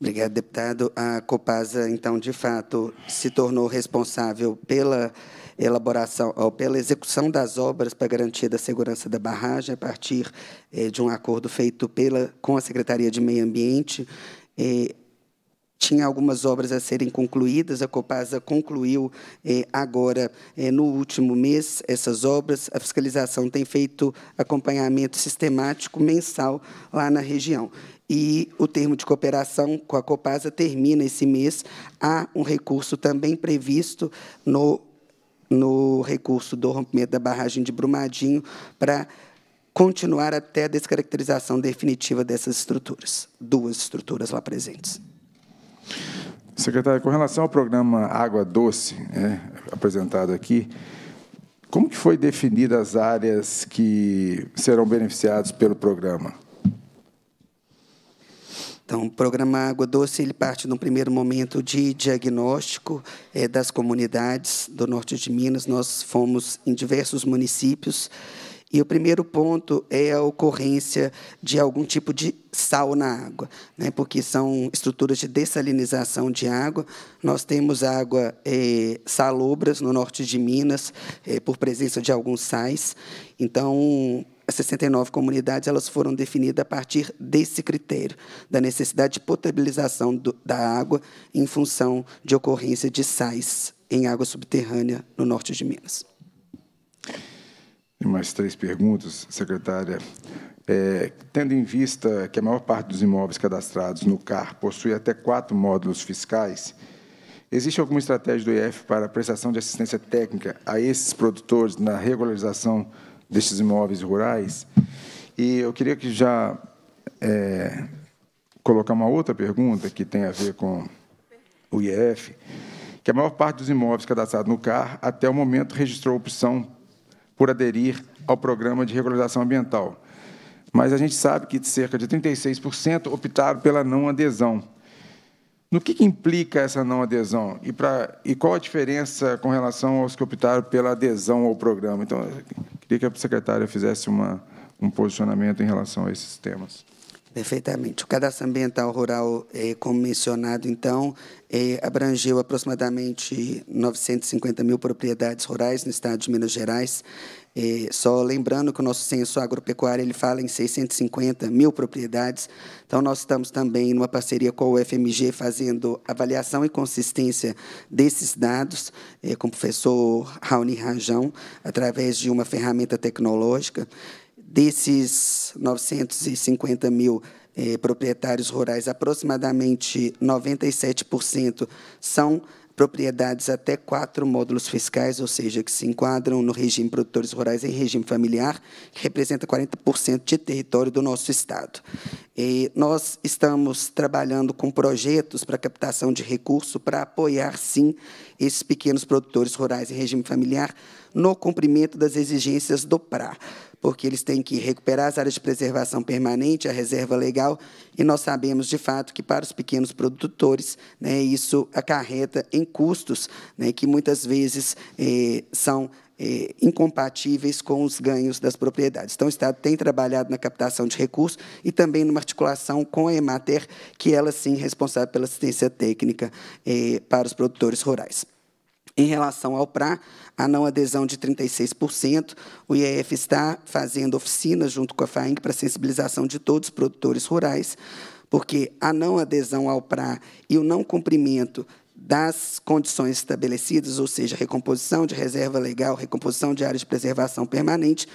Obrigado, deputado. A Copasa, então, de fato, se tornou responsável pela elaboração ou pela execução das obras para garantir a segurança da barragem a partir eh, de um acordo feito pela, com a Secretaria de Meio Ambiente. Eh, tinha algumas obras a serem concluídas, a Copasa concluiu eh, agora, eh, no último mês, essas obras. A fiscalização tem feito acompanhamento sistemático mensal lá na região. E o termo de cooperação com a Copasa termina esse mês. Há um recurso também previsto no, no recurso do rompimento da barragem de Brumadinho para continuar até a descaracterização definitiva dessas estruturas, duas estruturas lá presentes. Secretário, com relação ao programa Água Doce, né, apresentado aqui, como que foi definida as áreas que serão beneficiadas pelo programa? Então, o programa Água Doce ele parte num primeiro momento de diagnóstico é, das comunidades do norte de Minas. Nós fomos em diversos municípios e o primeiro ponto é a ocorrência de algum tipo de sal na água, né? porque são estruturas de dessalinização de água. Nós temos água é, salobras no norte de Minas, é, por presença de alguns sais. Então, as 69 comunidades elas foram definidas a partir desse critério, da necessidade de potabilização do, da água em função de ocorrência de sais em água subterrânea no norte de Minas e mais três perguntas, secretária. É, tendo em vista que a maior parte dos imóveis cadastrados no CAR possui até quatro módulos fiscais, existe alguma estratégia do IEF para a prestação de assistência técnica a esses produtores na regularização destes imóveis rurais? E eu queria que já é, colocar uma outra pergunta que tem a ver com o IEF, que a maior parte dos imóveis cadastrados no CAR, até o momento, registrou opção por aderir ao programa de regularização ambiental. Mas a gente sabe que cerca de 36% optaram pela não adesão. No que, que implica essa não adesão e, pra, e qual a diferença com relação aos que optaram pela adesão ao programa? Então, queria que a secretária fizesse uma, um posicionamento em relação a esses temas. Perfeitamente. O cadastro ambiental rural, eh, como mencionado, então, eh, abrangeu aproximadamente 950 mil propriedades rurais no estado de Minas Gerais. Eh, só lembrando que o nosso censo agropecuário ele fala em 650 mil propriedades. Então, nós estamos também, numa parceria com o FMG fazendo avaliação e consistência desses dados, com o professor Raoni Rajão, através de uma ferramenta tecnológica. Desses 950 mil eh, proprietários rurais, aproximadamente 97% são propriedades até quatro módulos fiscais, ou seja, que se enquadram no regime produtores rurais em regime familiar, que representa 40% de território do nosso Estado. E nós estamos trabalhando com projetos para captação de recurso para apoiar, sim, esses pequenos produtores rurais em regime familiar no cumprimento das exigências do PRA porque eles têm que recuperar as áreas de preservação permanente, a reserva legal, e nós sabemos, de fato, que para os pequenos produtores né, isso acarreta em custos né, que muitas vezes eh, são eh, incompatíveis com os ganhos das propriedades. Então, o Estado tem trabalhado na captação de recursos e também numa articulação com a Emater, que ela, sim, é responsável pela assistência técnica eh, para os produtores rurais. Em relação ao PRA, a não adesão de 36%, o IEF está fazendo oficinas junto com a FAING para sensibilização de todos os produtores rurais, porque a não adesão ao PRA e o não cumprimento das condições estabelecidas, ou seja, recomposição de reserva legal, recomposição de áreas de preservação permanente,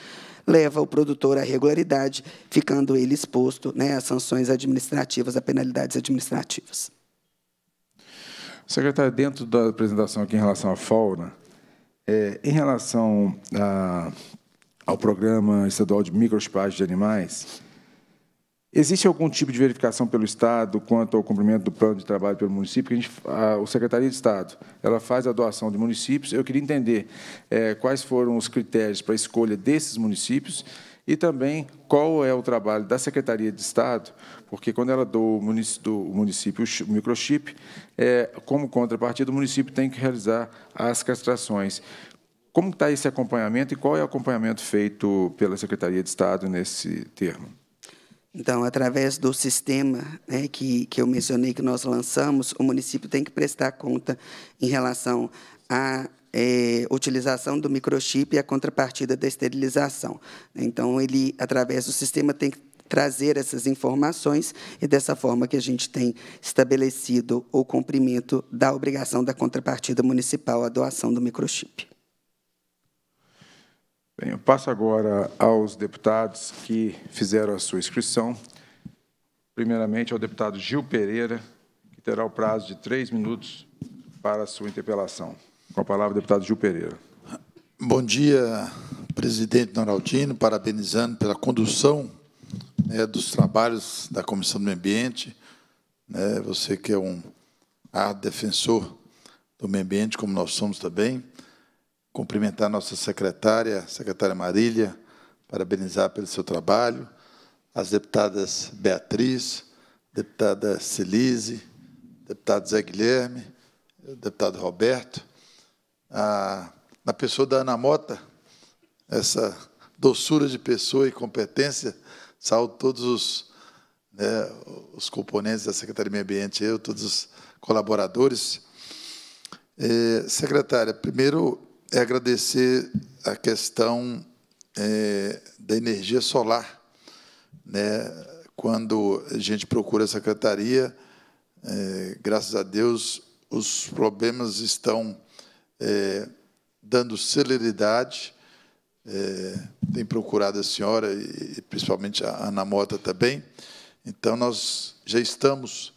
leva o produtor à regularidade, ficando ele exposto né, a sanções administrativas, a penalidades administrativas. Secretário, dentro da apresentação aqui em relação à fauna, é, em relação a, ao Programa Estadual de Microespaços de Animais, existe algum tipo de verificação pelo Estado quanto ao cumprimento do plano de trabalho pelo município? Gente, a, o Secretaria de Estado ela faz a doação de municípios. Eu queria entender é, quais foram os critérios para a escolha desses municípios e também qual é o trabalho da Secretaria de Estado, porque quando ela do município, município o microchip, é, como contrapartida, o município tem que realizar as castrações. Como está esse acompanhamento e qual é o acompanhamento feito pela Secretaria de Estado nesse termo? Então, através do sistema né, que, que eu mencionei que nós lançamos, o município tem que prestar conta em relação a é, utilização do microchip e a contrapartida da esterilização. Então, ele, através do sistema, tem que trazer essas informações e dessa forma que a gente tem estabelecido o cumprimento da obrigação da contrapartida municipal à doação do microchip. Bem, eu passo agora aos deputados que fizeram a sua inscrição. Primeiramente, ao deputado Gil Pereira, que terá o prazo de três minutos para a sua interpelação. Com a palavra, deputado Gil Pereira. Bom dia, presidente Noraldino, parabenizando pela condução né, dos trabalhos da Comissão do Meio Ambiente. Né, você que é um árduo defensor do meio ambiente, como nós somos também. Cumprimentar nossa secretária, secretária Marília, parabenizar pelo seu trabalho. As deputadas Beatriz, deputada Celise, deputado Zé Guilherme, deputado Roberto a, na pessoa da Ana Mota, essa doçura de pessoa e competência, saúdo todos os, né, os componentes da Secretaria de Meio Ambiente, eu, todos os colaboradores. É, secretária, primeiro é agradecer a questão é, da energia solar. Né? Quando a gente procura a secretaria, é, graças a Deus, os problemas estão é, dando celeridade. É, tem procurado a senhora e principalmente a Ana Mota também. Então, nós já estamos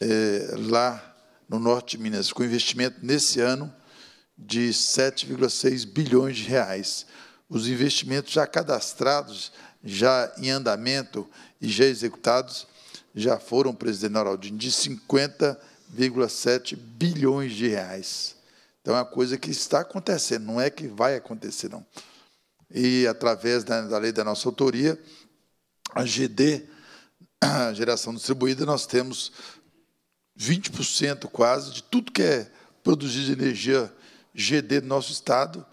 é, lá no norte de Minas com investimento nesse ano de 7,6 bilhões de reais. Os investimentos já cadastrados, já em andamento e já executados, já foram, presidente Noraldinho, de 50,7 bilhões de reais. Então é uma coisa que está acontecendo, não é que vai acontecer, não. E através da, da lei da nossa autoria, a GD, a geração distribuída, nós temos 20% quase de tudo que é produzido de energia GD do nosso estado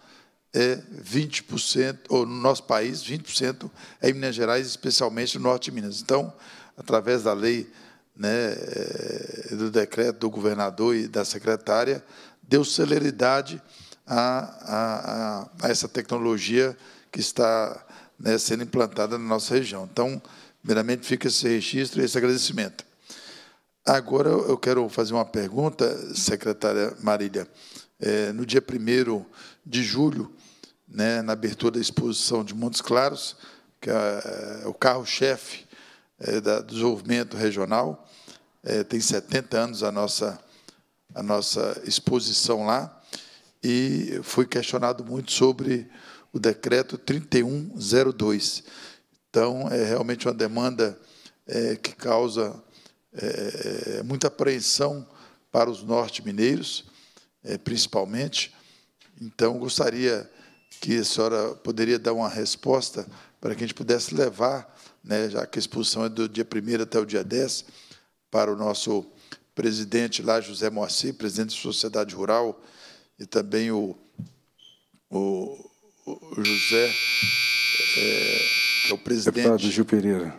é 20%, ou no nosso país, 20% é em Minas Gerais, especialmente no norte de Minas. Então, através da lei, né, é, do decreto do governador e da secretária, deu celeridade a, a, a essa tecnologia que está né, sendo implantada na nossa região. Então, primeiramente, fica esse registro e esse agradecimento. Agora, eu quero fazer uma pergunta, secretária Marília. É, no dia 1 de julho, né, na abertura da exposição de Montes Claros, que é, é o carro-chefe é, do desenvolvimento regional, é, tem 70 anos a nossa a nossa exposição lá e fui questionado muito sobre o decreto 3102. Então, é realmente uma demanda é, que causa é, é, muita apreensão para os norte-mineiros, é, principalmente. Então, gostaria que a senhora poderia dar uma resposta para que a gente pudesse levar, né, já que a exposição é do dia 1 até o dia 10, para o nosso presidente lá, José Moacir, presidente da Sociedade Rural, e também o, o, o José, é, que é o presidente. Deputado Gil Pereira.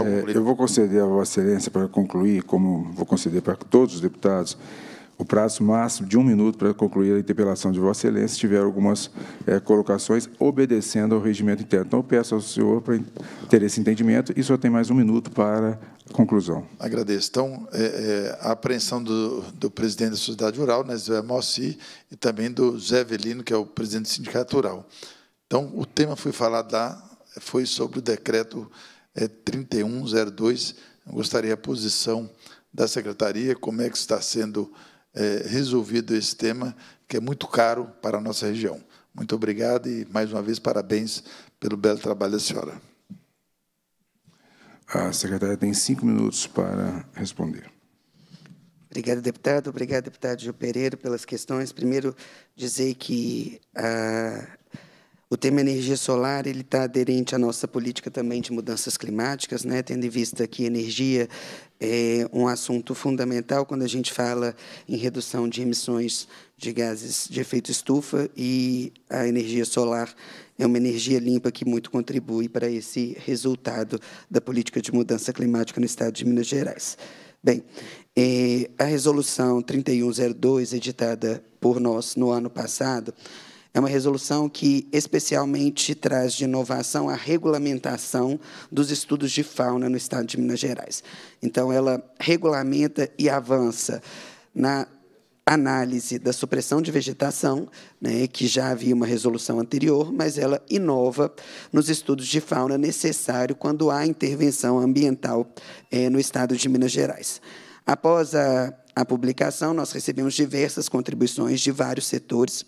É, eu vou conceder a Vossa Excelência para concluir, como vou conceder para todos os deputados, o prazo máximo de um minuto para concluir a interpelação de Vossa Excelência, se tiver algumas é, colocações, obedecendo ao regimento interno. Então, eu peço ao senhor para ter esse entendimento e só tem mais um minuto para conclusão. Agradeço. Então, é, é, a apreensão do, do, presidente da Sociedade Rural, né, Zé Mossi, e também do Zé Velino, que é o presidente do Sindicato Rural. Então, o tema foi falado lá, foi sobre o decreto é, 3102. Eu gostaria a posição da secretaria, como é que está sendo é, resolvido esse tema, que é muito caro para a nossa região. Muito obrigado e, mais uma vez, parabéns pelo belo trabalho da senhora. A secretária tem cinco minutos para responder. Obrigada, deputado. Obrigado, deputado Gil Pereira, pelas questões. Primeiro, dizer que a ah, o tema energia solar ele está aderente à nossa política também de mudanças climáticas, né? tendo em vista que energia é um assunto fundamental quando a gente fala em redução de emissões de gases de efeito estufa e a energia solar é uma energia limpa que muito contribui para esse resultado da política de mudança climática no estado de Minas Gerais. Bem, é, a resolução 3102, editada por nós no ano passado, é uma resolução que especialmente traz de inovação a regulamentação dos estudos de fauna no estado de Minas Gerais. Então, ela regulamenta e avança na análise da supressão de vegetação, né, que já havia uma resolução anterior, mas ela inova nos estudos de fauna necessário quando há intervenção ambiental é, no estado de Minas Gerais. Após a, a publicação, nós recebemos diversas contribuições de vários setores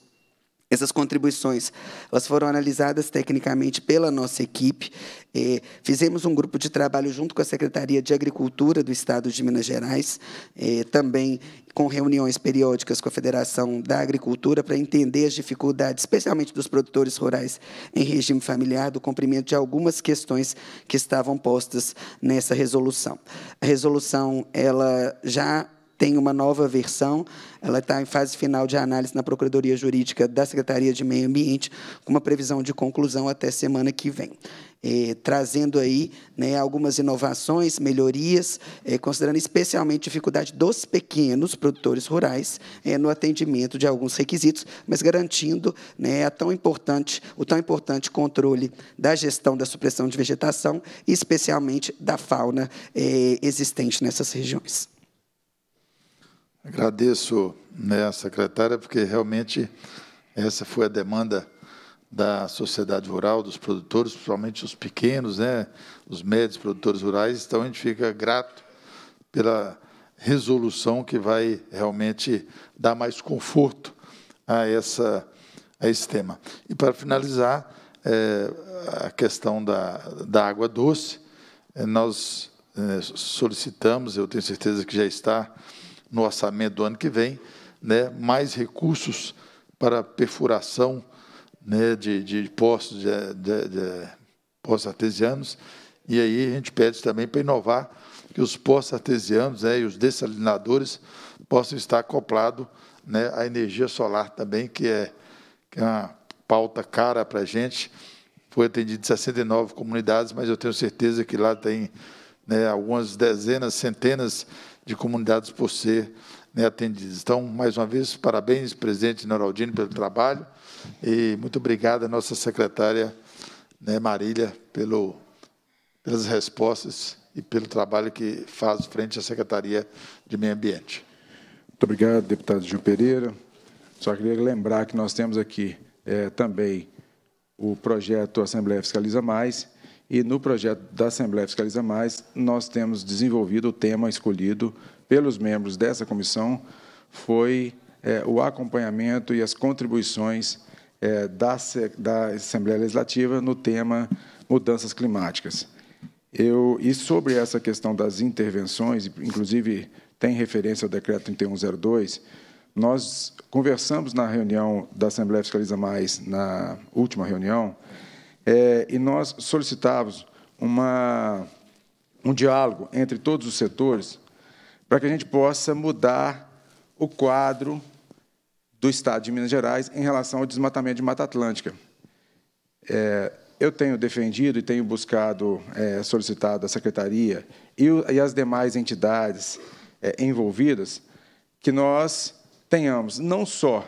essas contribuições elas foram analisadas tecnicamente pela nossa equipe. Eh, fizemos um grupo de trabalho junto com a Secretaria de Agricultura do Estado de Minas Gerais, eh, também com reuniões periódicas com a Federação da Agricultura para entender as dificuldades, especialmente dos produtores rurais em regime familiar, do cumprimento de algumas questões que estavam postas nessa resolução. A resolução ela já tem uma nova versão, ela está em fase final de análise na Procuradoria Jurídica da Secretaria de Meio Ambiente, com uma previsão de conclusão até semana que vem. trazendo aí né, algumas inovações, melhorias, eh, considerando especialmente a dificuldade dos pequenos produtores rurais eh, no atendimento de alguns requisitos, mas garantindo né, a tão importante, o tão importante controle da gestão da supressão de vegetação, especialmente da fauna eh, existente nessas regiões. Agradeço, né, secretária, porque realmente essa foi a demanda da sociedade rural, dos produtores, principalmente os pequenos, né, os médios produtores rurais. Então, a gente fica grato pela resolução que vai realmente dar mais conforto a, essa, a esse tema. E, para finalizar, é, a questão da, da água doce, é, nós é, solicitamos, eu tenho certeza que já está no orçamento do ano que vem, né, mais recursos para perfuração né, de, de poços, de, de, de poços artesianos. E aí a gente pede também para inovar que os poços artesianos né, e os dessalinadores possam estar acoplados né, à energia solar também, que é, que é uma pauta cara para a gente. Foi atendido 69 comunidades, mas eu tenho certeza que lá tem né, algumas dezenas, centenas de de comunidades por ser né, atendidas. Então, mais uma vez, parabéns, presidente Noraldino, pelo trabalho e muito obrigado à nossa secretária né, Marília pelo, pelas respostas e pelo trabalho que faz frente à Secretaria de Meio Ambiente. Muito obrigado, deputado Gil Pereira. Só queria lembrar que nós temos aqui é, também o projeto Assembleia Fiscaliza Mais, e no projeto da Assembleia Fiscaliza Mais, nós temos desenvolvido o tema escolhido pelos membros dessa comissão, foi é, o acompanhamento e as contribuições é, da, da Assembleia Legislativa no tema mudanças climáticas. Eu, e sobre essa questão das intervenções, inclusive tem referência ao decreto 3102, nós conversamos na reunião da Assembleia Fiscaliza Mais, na última reunião, é, e nós solicitávamos uma, um diálogo entre todos os setores para que a gente possa mudar o quadro do Estado de Minas Gerais em relação ao desmatamento de Mata Atlântica. É, eu tenho defendido e tenho buscado, é, solicitado à Secretaria e, e as demais entidades é, envolvidas que nós tenhamos não só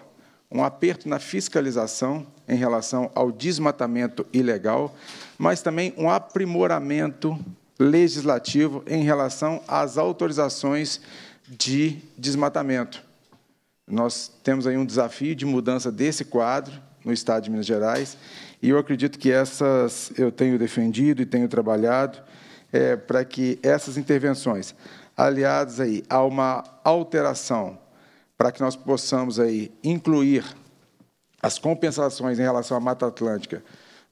um aperto na fiscalização em relação ao desmatamento ilegal, mas também um aprimoramento legislativo em relação às autorizações de desmatamento. Nós temos aí um desafio de mudança desse quadro no Estado de Minas Gerais, e eu acredito que essas eu tenho defendido e tenho trabalhado é, para que essas intervenções, aliadas aí a uma alteração para que nós possamos aí incluir as compensações em relação à Mata Atlântica,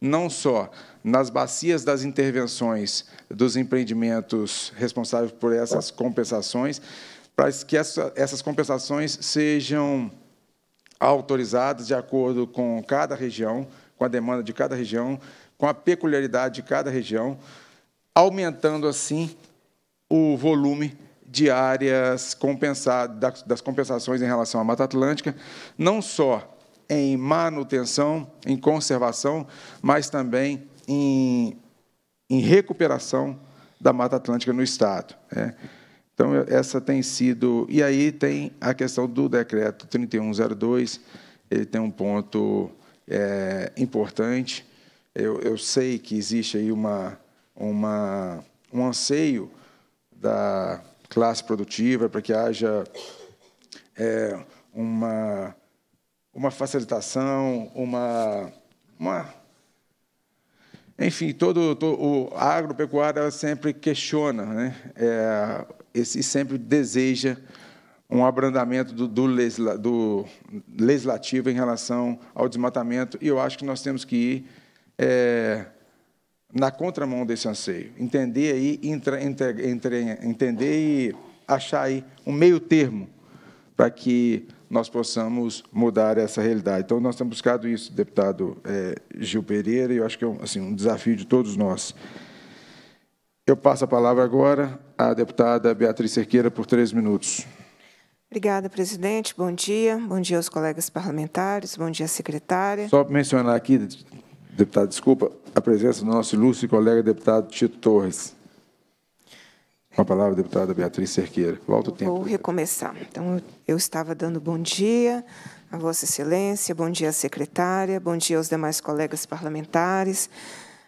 não só nas bacias das intervenções dos empreendimentos responsáveis por essas compensações, para que essa, essas compensações sejam autorizadas de acordo com cada região, com a demanda de cada região, com a peculiaridade de cada região, aumentando assim o volume de áreas compensadas, das compensações em relação à Mata Atlântica, não só em manutenção, em conservação, mas também em, em recuperação da Mata Atlântica no Estado. Né? Então, essa tem sido. E aí tem a questão do decreto 3102, ele tem um ponto é, importante. Eu, eu, sei que existe aí uma, uma, um anseio da, classe produtiva, para que haja é, uma, uma facilitação, uma, uma enfim, todo, todo o agropecuário sempre questiona, né? É, e sempre deseja um abrandamento do, do, legisla, do, legislativo em relação ao desmatamento. E eu acho que nós temos que ir é, na contramão desse anseio. Entender aí, intra, entender e achar aí um meio termo para que nós possamos mudar essa realidade. Então, nós temos buscado isso, deputado é, Gil Pereira, e eu acho que é um, assim, um desafio de todos nós. Eu passo a palavra agora à deputada Beatriz Cerqueira por três minutos. Obrigada, presidente. Bom dia. Bom dia aos colegas parlamentares. Bom dia, secretária. Só mencionar aqui, deputado, desculpa, a presença do nosso ilustre colega deputado Tito Torres. Com a palavra, deputada Beatriz Cerqueira. Volta o tempo. Vou recomeçar. Então, eu estava dando bom dia a Vossa Excelência, bom dia à secretária, bom dia aos demais colegas parlamentares,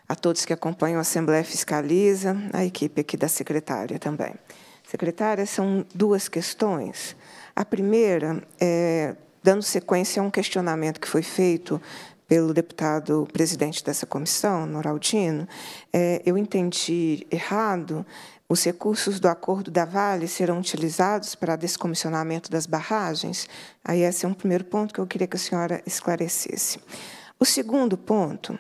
a todos que acompanham a Assembleia Fiscaliza, a equipe aqui da secretária também. Secretária, são duas questões. A primeira é dando sequência a um questionamento que foi feito pelo deputado presidente dessa comissão, Noraldino, é, eu entendi errado. Os recursos do acordo da Vale serão utilizados para descomissionamento das barragens? Aí esse é um primeiro ponto que eu queria que a senhora esclarecesse. O segundo ponto,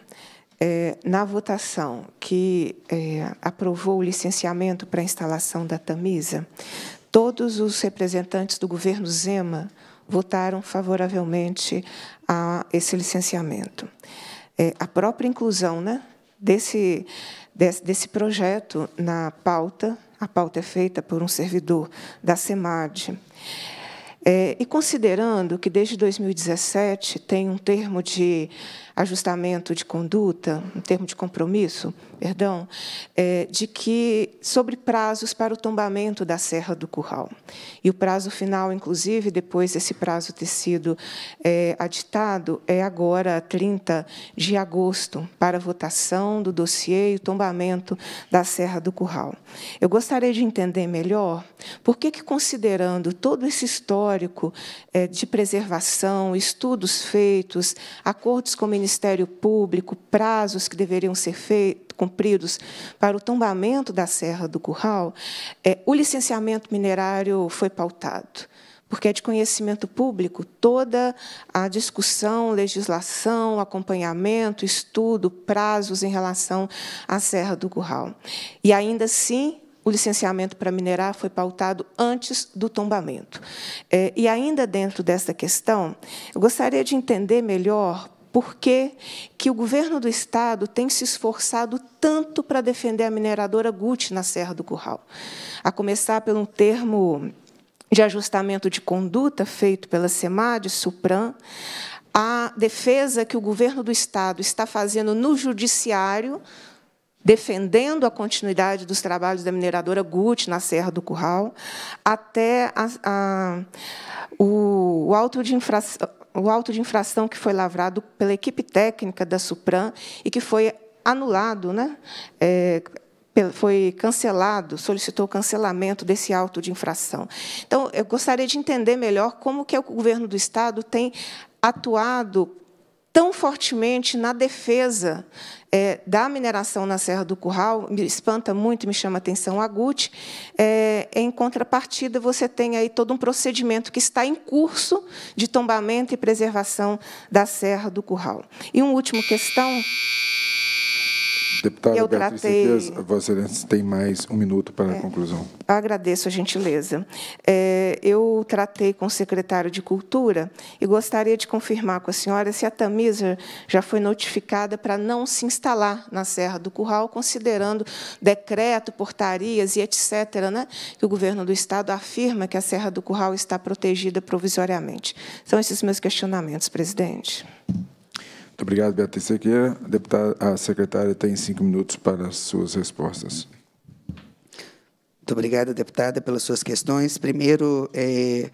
é, na votação que é, aprovou o licenciamento para a instalação da Tamisa, todos os representantes do governo Zema votaram favoravelmente a esse licenciamento. É, a própria inclusão né, desse, desse, desse projeto na pauta, a pauta é feita por um servidor da SEMAD, é, e considerando que desde 2017 tem um termo de ajustamento de conduta, um termo de compromisso, perdão, é, de que sobre prazos para o tombamento da Serra do Curral. E o prazo final, inclusive, depois desse prazo ter sido é, aditado, é agora 30 de agosto, para votação do dossiê e o tombamento da Serra do Curral. Eu gostaria de entender melhor por que, que considerando todo esse histórico é, de preservação, estudos feitos, acordos com Ministério Público prazos que deveriam ser feitos cumpridos para o tombamento da Serra do Curral, é, o licenciamento minerário foi pautado porque é de conhecimento público toda a discussão, legislação, acompanhamento, estudo, prazos em relação à Serra do Curral. E ainda assim, o licenciamento para minerar foi pautado antes do tombamento. É, e ainda dentro dessa questão, eu gostaria de entender melhor por que, que o governo do Estado tem se esforçado tanto para defender a mineradora Gucci na Serra do Curral. A começar pelo um termo de ajustamento de conduta feito pela SEMAD, SUPRAM, a defesa que o governo do Estado está fazendo no judiciário, defendendo a continuidade dos trabalhos da mineradora Gucci na Serra do Curral, até a, a, o, o auto de infração o auto de infração que foi lavrado pela equipe técnica da Supran e que foi anulado, né? É, foi cancelado, solicitou o cancelamento desse auto de infração. Então, eu gostaria de entender melhor como que é o governo do Estado tem atuado tão fortemente na defesa é, da mineração na Serra do Curral, me espanta muito, me chama a atenção a GUT, é, em contrapartida, você tem aí todo um procedimento que está em curso de tombamento e preservação da Serra do Curral. E uma última questão Deputada eu Beatriz tratei... Vossa Excelência tem mais um minuto para é, a conclusão. Agradeço a gentileza. É, eu tratei com o secretário de Cultura e gostaria de confirmar com a senhora se a Tamisa já foi notificada para não se instalar na Serra do Curral, considerando decreto, portarias e etc., né, que o governo do Estado afirma que a Serra do Curral está protegida provisoriamente. São esses meus questionamentos, presidente. Obrigado, Beatriz Sequeira. A, deputada, a secretária tem cinco minutos para as suas respostas. Muito obrigada, deputada, pelas suas questões. Primeiro, é,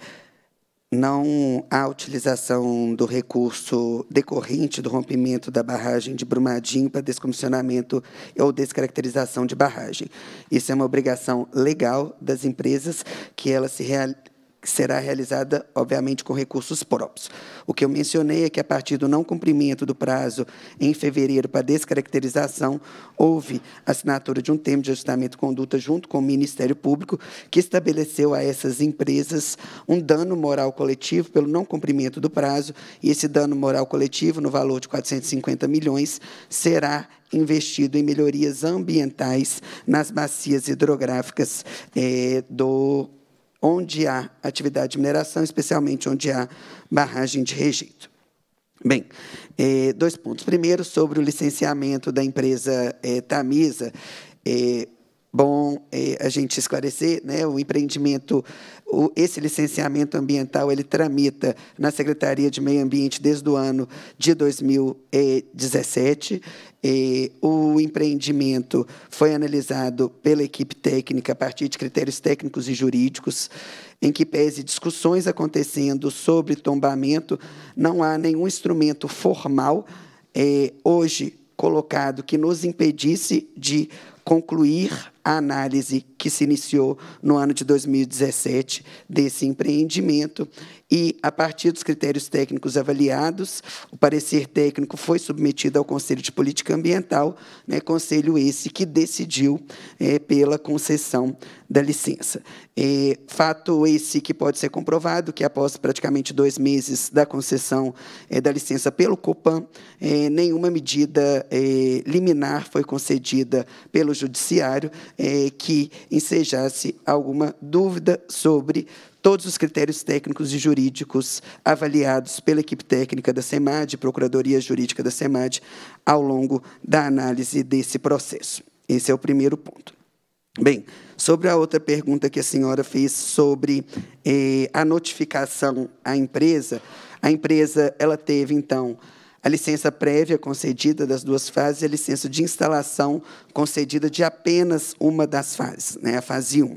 não há utilização do recurso decorrente do rompimento da barragem de Brumadinho para descomissionamento ou descaracterização de barragem. Isso é uma obrigação legal das empresas que elas se realizam que será realizada, obviamente, com recursos próprios. O que eu mencionei é que, a partir do não cumprimento do prazo em fevereiro para descaracterização, houve assinatura de um termo de ajustamento de conduta junto com o Ministério Público, que estabeleceu a essas empresas um dano moral coletivo pelo não cumprimento do prazo, e esse dano moral coletivo, no valor de 450 milhões, será investido em melhorias ambientais nas bacias hidrográficas eh, do onde há atividade de mineração, especialmente onde há barragem de rejeito. Bem, é, dois pontos. Primeiro, sobre o licenciamento da empresa é, Tamisa. É, bom a gente esclarecer, né, o empreendimento, esse licenciamento ambiental, ele tramita na Secretaria de Meio Ambiente desde o ano de 2017. Eh, o empreendimento foi analisado pela equipe técnica a partir de critérios técnicos e jurídicos, em que pese discussões acontecendo sobre tombamento, não há nenhum instrumento formal eh, hoje colocado que nos impedisse de concluir a análise que se iniciou no ano de 2017 desse empreendimento e, a partir dos critérios técnicos avaliados, o parecer técnico foi submetido ao Conselho de Política Ambiental, né, conselho esse que decidiu é, pela concessão da licença. É, fato esse que pode ser comprovado, que após praticamente dois meses da concessão é, da licença pelo COPAN, é, nenhuma medida é, liminar foi concedida pelo Judiciário, é, que ensejasse alguma dúvida sobre todos os critérios técnicos e jurídicos avaliados pela equipe técnica da SEMAD, Procuradoria Jurídica da SEMAD, ao longo da análise desse processo. Esse é o primeiro ponto. Bem, sobre a outra pergunta que a senhora fez sobre eh, a notificação à empresa, a empresa ela teve, então, a licença prévia concedida das duas fases e a licença de instalação concedida de apenas uma das fases, né, a fase 1.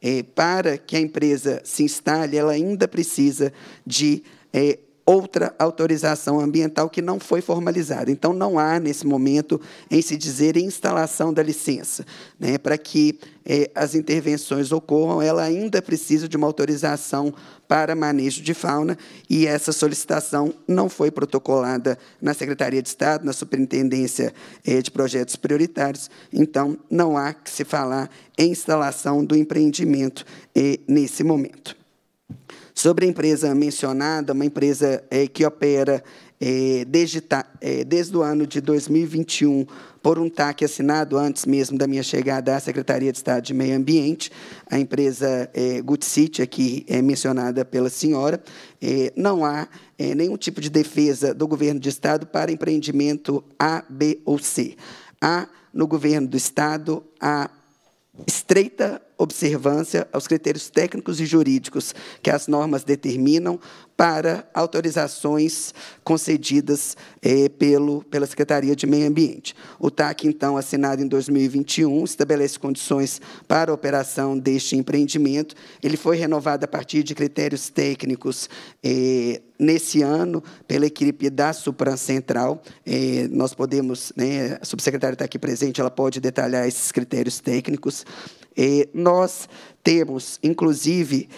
É, para que a empresa se instale, ela ainda precisa de é, outra autorização ambiental que não foi formalizada. Então, não há, nesse momento, em se dizer instalação da licença. Né? Para que eh, as intervenções ocorram, ela ainda precisa de uma autorização para manejo de fauna, e essa solicitação não foi protocolada na Secretaria de Estado, na Superintendência eh, de Projetos Prioritários. Então, não há que se falar em instalação do empreendimento eh, nesse momento. Sobre a empresa mencionada, uma empresa é, que opera é, desde, é, desde o ano de 2021 por um TAC assinado antes mesmo da minha chegada à Secretaria de Estado de Meio Ambiente, a empresa é, Good City, aqui é mencionada pela senhora, é, não há é, nenhum tipo de defesa do governo de Estado para empreendimento A, B ou C. Há no governo do Estado a estreita observância aos critérios técnicos e jurídicos que as normas determinam para autorizações concedidas eh, pelo, pela Secretaria de Meio Ambiente. O TAC, então, assinado em 2021, estabelece condições para a operação deste empreendimento. Ele foi renovado a partir de critérios técnicos eh, nesse ano pela equipe da Supran Central. Eh, nós podemos, né, a subsecretária está aqui presente, ela pode detalhar esses critérios técnicos nós temos, inclusive,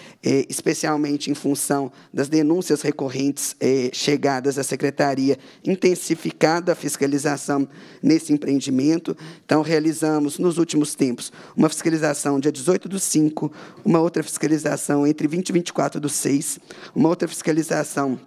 especialmente em função das denúncias recorrentes chegadas à secretaria, intensificada a fiscalização nesse empreendimento. Então, realizamos, nos últimos tempos, uma fiscalização dia 18 do 5, uma outra fiscalização entre 20 e 24 do 6, uma outra fiscalização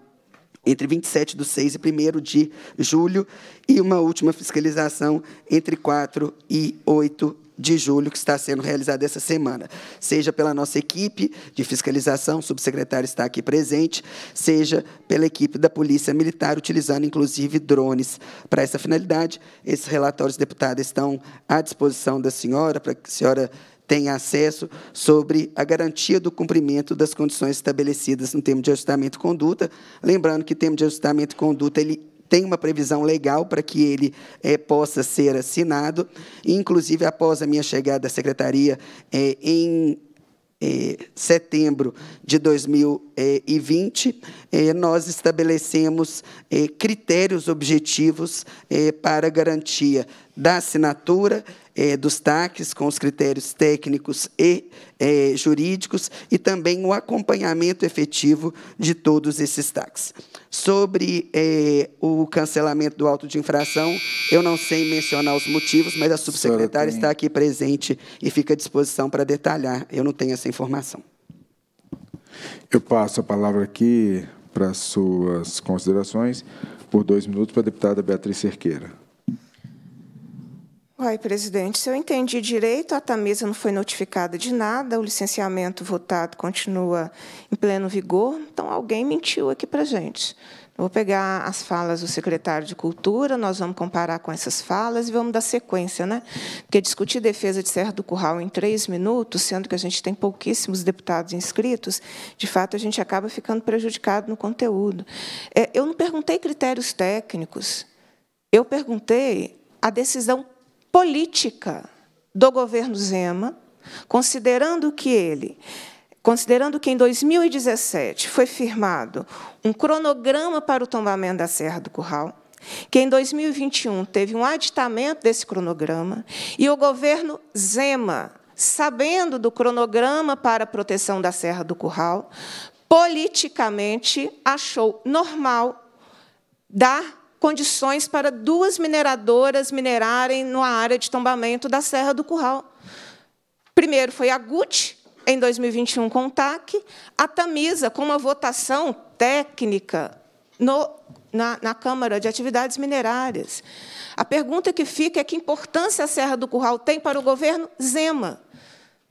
entre 27 de 6 e 1 de julho, e uma última fiscalização entre 4 e 8 de julho, que está sendo realizada essa semana, seja pela nossa equipe de fiscalização, o subsecretário está aqui presente, seja pela equipe da Polícia Militar, utilizando inclusive drones para essa finalidade. Esses relatórios, deputada, estão à disposição da senhora, para que a senhora tenha acesso sobre a garantia do cumprimento das condições estabelecidas no termo de ajustamento de conduta. Lembrando que o termo de ajustamento de conduta ele tem uma previsão legal para que ele é, possa ser assinado. Inclusive, após a minha chegada à secretaria é, em é, setembro de 2020, é, nós estabelecemos é, critérios objetivos para garantia da assinatura dos TACs, com os critérios técnicos e é, jurídicos e também o acompanhamento efetivo de todos esses taxas. Sobre é, o cancelamento do auto de infração, eu não sei mencionar os motivos, mas a subsecretária está aqui presente e fica à disposição para detalhar. Eu não tenho essa informação. Eu passo a palavra aqui para suas considerações por dois minutos para a deputada Beatriz Cerqueira. Uai, presidente, se eu entendi direito, a Tamisa não foi notificada de nada, o licenciamento votado continua em pleno vigor, então alguém mentiu aqui para a gente. vou pegar as falas do secretário de Cultura, nós vamos comparar com essas falas e vamos dar sequência, né? Porque discutir defesa de Serra do Curral em três minutos, sendo que a gente tem pouquíssimos deputados inscritos, de fato a gente acaba ficando prejudicado no conteúdo. É, eu não perguntei critérios técnicos, eu perguntei a decisão política do governo Zema, considerando que ele, considerando que em 2017 foi firmado um cronograma para o tombamento da Serra do Curral, que em 2021 teve um aditamento desse cronograma, e o governo Zema, sabendo do cronograma para a proteção da Serra do Curral, politicamente achou normal dar condições para duas mineradoras minerarem na área de tombamento da Serra do Curral. Primeiro foi a GUT, em 2021, com o TAC, a Tamisa, com uma votação técnica no, na, na Câmara de Atividades Minerárias. A pergunta que fica é que importância a Serra do Curral tem para o governo Zema.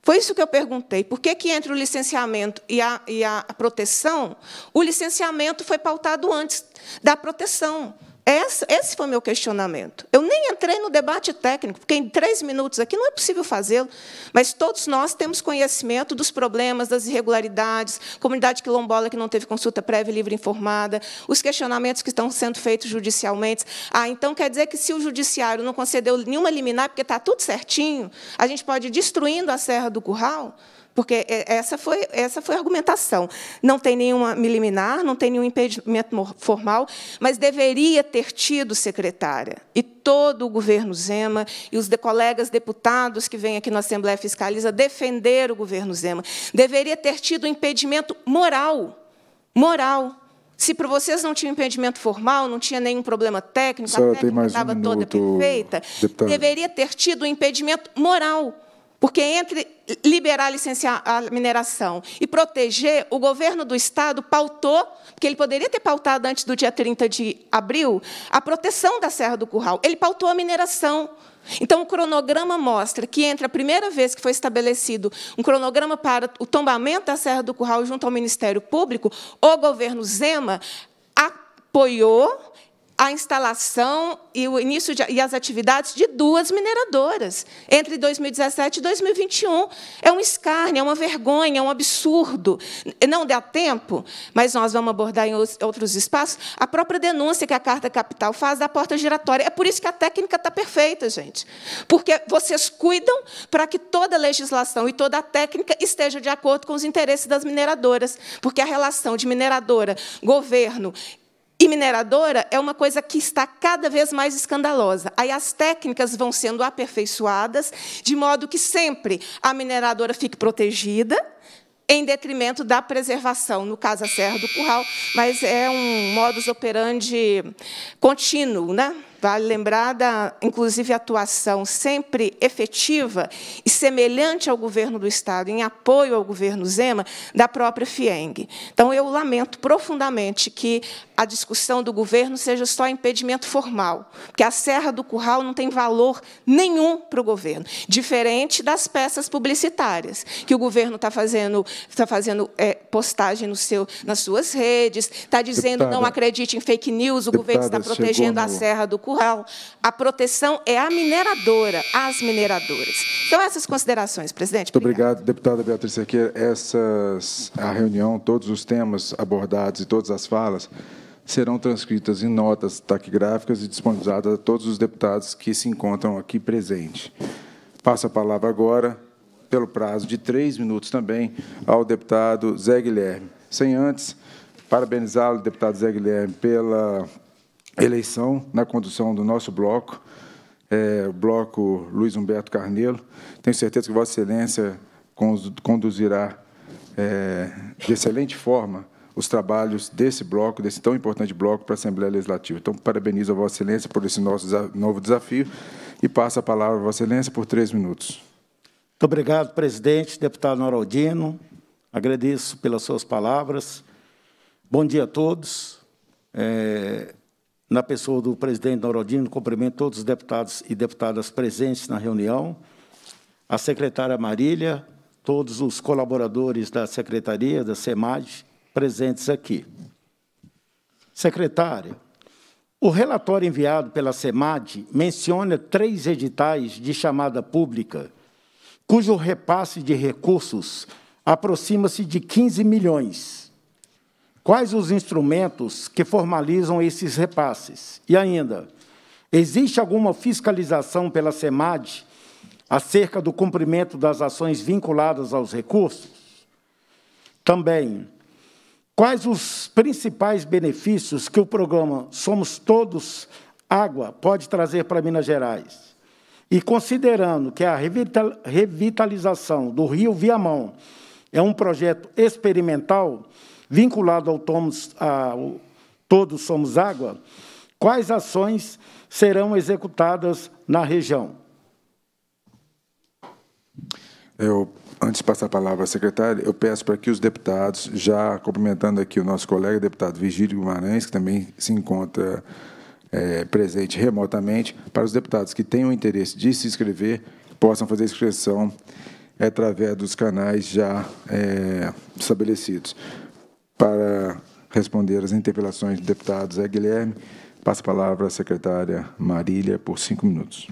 Foi isso que eu perguntei. Por que, que entre o licenciamento e a, e a proteção, o licenciamento foi pautado antes da proteção? Esse, foi meu questionamento. Eu nem entrei no debate técnico, porque em três minutos aqui não é possível fazê-lo, mas todos nós temos conhecimento dos problemas, das irregularidades, comunidade quilombola que não teve consulta prévia e livre informada, os questionamentos que estão sendo feitos judicialmente. Ah, então quer dizer que se o judiciário não concedeu nenhuma liminar, porque está tudo certinho, a gente pode ir destruindo a Serra do Curral? Porque essa foi, essa foi a argumentação. Não tem nenhuma liminar, não tem nenhum impedimento formal, mas deveria ter tido secretária. E todo o governo Zema e os de colegas deputados que vêm aqui na Assembleia Fiscaliza defender o governo Zema. Deveria ter tido impedimento moral. Moral. Se para vocês não tinha impedimento formal, não tinha nenhum problema técnico, a técnica estava um toda perfeita, deputado. deveria ter tido um impedimento moral. Porque entre liberar a mineração e proteger, o governo do Estado pautou, porque ele poderia ter pautado antes do dia 30 de abril, a proteção da Serra do Curral. Ele pautou a mineração. Então, o cronograma mostra que, entre a primeira vez que foi estabelecido um cronograma para o tombamento da Serra do Curral junto ao Ministério Público, o governo Zema apoiou a instalação e o início de, e as atividades de duas mineradoras entre 2017 e 2021. É um escárnio, é uma vergonha, é um absurdo. Não dá tempo, mas nós vamos abordar em outros espaços a própria denúncia que a Carta Capital faz da porta giratória. É por isso que a técnica está perfeita, gente. Porque vocês cuidam para que toda a legislação e toda a técnica esteja de acordo com os interesses das mineradoras, porque a relação de mineradora, governo e mineradora é uma coisa que está cada vez mais escandalosa. Aí as técnicas vão sendo aperfeiçoadas, de modo que sempre a mineradora fique protegida, em detrimento da preservação, no caso a Serra do Curral, mas é um modus operandi contínuo, né? Vale lembrar da, inclusive, atuação sempre efetiva e semelhante ao governo do Estado, em apoio ao governo Zema, da própria FIENG. Então, eu lamento profundamente que a discussão do governo seja só impedimento formal, porque a Serra do Curral não tem valor nenhum para o governo, diferente das peças publicitárias, que o governo está fazendo, está fazendo é, postagem no seu, nas suas redes, está dizendo Deputada, não acredite em fake news, o Deputada, governo está protegendo a Serra do Curral a proteção é a mineradora, as mineradoras. Então, essas considerações, presidente. Muito obrigado, obrigado deputada Beatriz Aqui Essas, a reunião, todos os temas abordados e todas as falas serão transcritas em notas taquigráficas e disponibilizadas a todos os deputados que se encontram aqui presentes. Passo a palavra agora, pelo prazo de três minutos também, ao deputado Zé Guilherme. Sem antes, parabenizá-lo, deputado Zé Guilherme, pela eleição na condução do nosso bloco, é, o bloco Luiz Humberto Carneiro Tenho certeza que Vossa Excelência conduzirá é, de excelente forma os trabalhos desse bloco, desse tão importante bloco para a Assembleia Legislativa. Então, parabenizo a Vossa Excelência por esse nosso novo desafio e passo a palavra a Vossa Excelência por três minutos. Muito obrigado, presidente, deputado Noraldino. Agradeço pelas suas palavras. Bom dia a todos. É, na pessoa do presidente Norodino, cumprimento todos os deputados e deputadas presentes na reunião, a secretária Marília, todos os colaboradores da secretaria, da SEMAD, presentes aqui. Secretária, o relatório enviado pela SEMAD menciona três editais de chamada pública, cujo repasse de recursos aproxima-se de 15 milhões Quais os instrumentos que formalizam esses repasses? E ainda, existe alguma fiscalização pela SEMAD acerca do cumprimento das ações vinculadas aos recursos? Também, quais os principais benefícios que o programa Somos Todos Água pode trazer para Minas Gerais? E considerando que a revitalização do Rio Viamão é um projeto experimental, vinculado ao tomos, ao Todos Somos Água, quais ações serão executadas na região? Eu, antes de passar a palavra à secretária, eu peço para que os deputados, já cumprimentando aqui o nosso colega deputado Vigílio Guimarães, que também se encontra é, presente remotamente, para os deputados que tenham interesse de se inscrever, possam fazer inscrição é, através dos canais já é, estabelecidos. Para responder às interpelações do deputado Zé Guilherme, passo a palavra à secretária Marília por cinco minutos.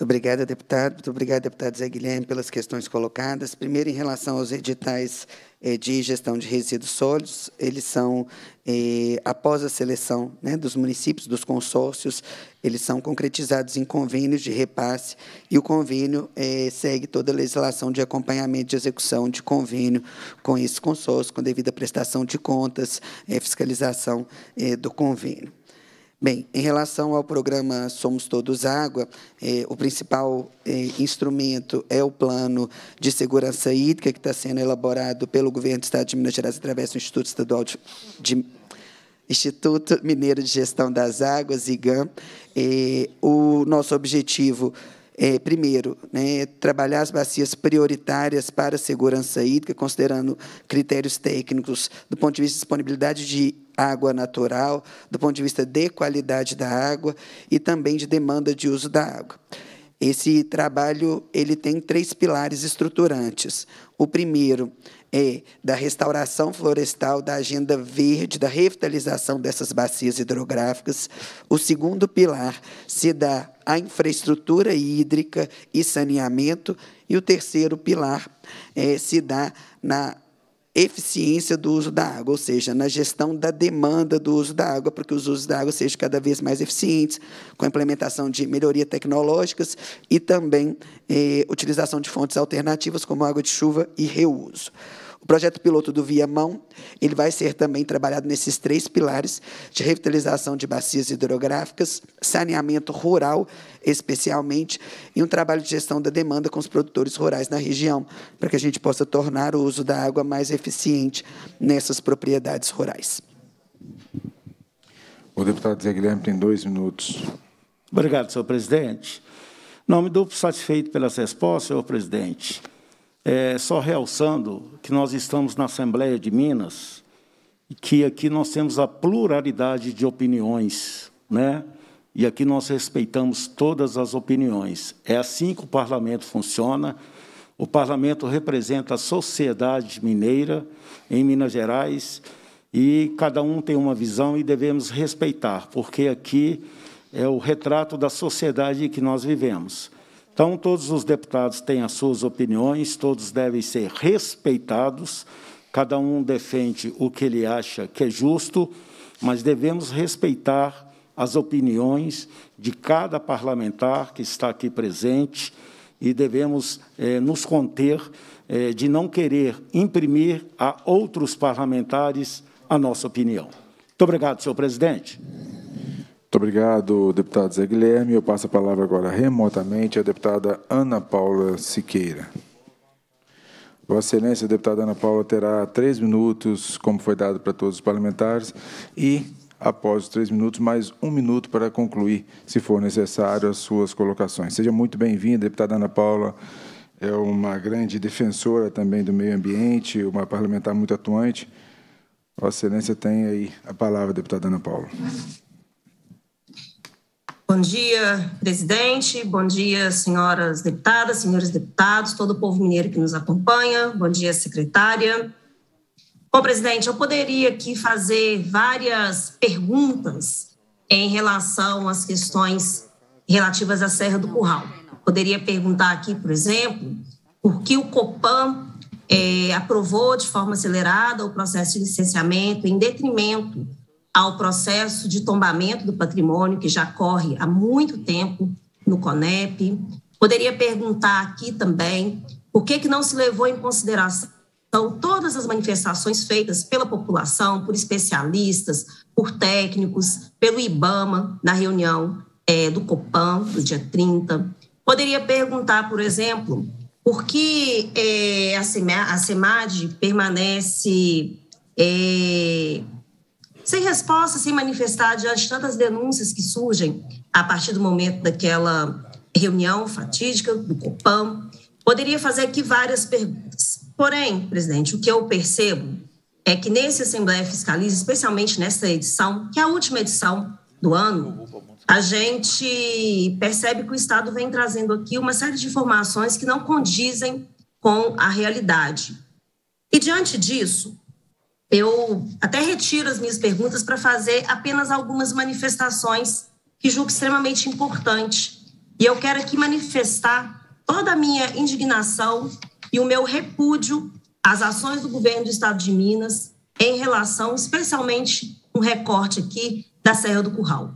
Muito obrigada, deputado. Muito obrigado, deputado Zé Guilherme, pelas questões colocadas. Primeiro, em relação aos editais eh, de gestão de resíduos sólidos, eles são, eh, após a seleção né, dos municípios, dos consórcios, eles são concretizados em convênios de repasse e o convênio eh, segue toda a legislação de acompanhamento de execução de convênio com esse consórcio, com devida prestação de contas, eh, fiscalização eh, do convênio. Bem, em relação ao programa Somos Todos Água, eh, o principal eh, instrumento é o plano de segurança hídrica que está sendo elaborado pelo governo do Estado de Minas Gerais através do Instituto Estadual de, de Instituto Mineiro de Gestão das Águas, IGAM. Eh, o nosso objetivo é, primeiro, né, trabalhar as bacias prioritárias para a segurança hídrica, considerando critérios técnicos do ponto de vista de disponibilidade de água natural, do ponto de vista de qualidade da água e também de demanda de uso da água. Esse trabalho ele tem três pilares estruturantes. O primeiro é da restauração florestal, da agenda verde, da revitalização dessas bacias hidrográficas. O segundo pilar se dá a infraestrutura hídrica e saneamento. E o terceiro pilar é, se dá na eficiência do uso da água, ou seja, na gestão da demanda do uso da água, para que os usos da água sejam cada vez mais eficientes, com a implementação de melhorias tecnológicas e também é, utilização de fontes alternativas, como água de chuva e reuso projeto piloto do Viamão, ele vai ser também trabalhado nesses três pilares de revitalização de bacias hidrográficas, saneamento rural, especialmente, e um trabalho de gestão da demanda com os produtores rurais na região, para que a gente possa tornar o uso da água mais eficiente nessas propriedades rurais. O deputado Zé Guilherme tem dois minutos. Obrigado, senhor presidente. Não me dou satisfeito pelas respostas, senhor presidente. É, só realçando que nós estamos na Assembleia de Minas e que aqui nós temos a pluralidade de opiniões, né? E aqui nós respeitamos todas as opiniões. É assim que o parlamento funciona. O parlamento representa a sociedade mineira em Minas Gerais e cada um tem uma visão e devemos respeitar, porque aqui é o retrato da sociedade que nós vivemos. Então, todos os deputados têm as suas opiniões, todos devem ser respeitados, cada um defende o que ele acha que é justo, mas devemos respeitar as opiniões de cada parlamentar que está aqui presente e devemos eh, nos conter eh, de não querer imprimir a outros parlamentares a nossa opinião. Muito obrigado, senhor presidente. Muito obrigado, deputado Zé Guilherme. Eu passo a palavra agora remotamente à deputada Ana Paula Siqueira. Vossa Excelência, a deputada Ana Paula terá três minutos, como foi dado para todos os parlamentares, e, após os três minutos, mais um minuto para concluir, se for necessário, as suas colocações. Seja muito bem-vinda, deputada Ana Paula. É uma grande defensora também do meio ambiente, uma parlamentar muito atuante. Vossa Excelência tem aí a palavra, deputada Ana Paula. Bom dia, presidente. Bom dia, senhoras deputadas, senhores deputados, todo o povo mineiro que nos acompanha. Bom dia, secretária. Bom, presidente, eu poderia aqui fazer várias perguntas em relação às questões relativas à Serra do Curral. Poderia perguntar aqui, por exemplo, por que o COPAN é, aprovou de forma acelerada o processo de licenciamento em detrimento ao processo de tombamento do patrimônio que já corre há muito tempo no CONEP. Poderia perguntar aqui também por que, que não se levou em consideração todas as manifestações feitas pela população, por especialistas, por técnicos, pelo IBAMA na reunião é, do COPAN, do dia 30. Poderia perguntar, por exemplo, por que é, a, Semad permanece é, sem resposta, sem manifestar diante de tantas denúncias que surgem a partir do momento daquela reunião fatídica do Copam. Poderia fazer aqui várias perguntas. Porém, presidente, o que eu percebo é que nesse Assembleia Fiscaliza, especialmente nessa edição, que é a última edição do ano, a gente percebe que o Estado vem trazendo aqui uma série de informações que não condizem com a realidade. E diante disso, eu até retiro as minhas perguntas para fazer apenas algumas manifestações que julgo extremamente importante. E eu quero aqui manifestar toda a minha indignação e o meu repúdio às ações do governo do estado de Minas em relação, especialmente, um recorte aqui da Serra do Curral.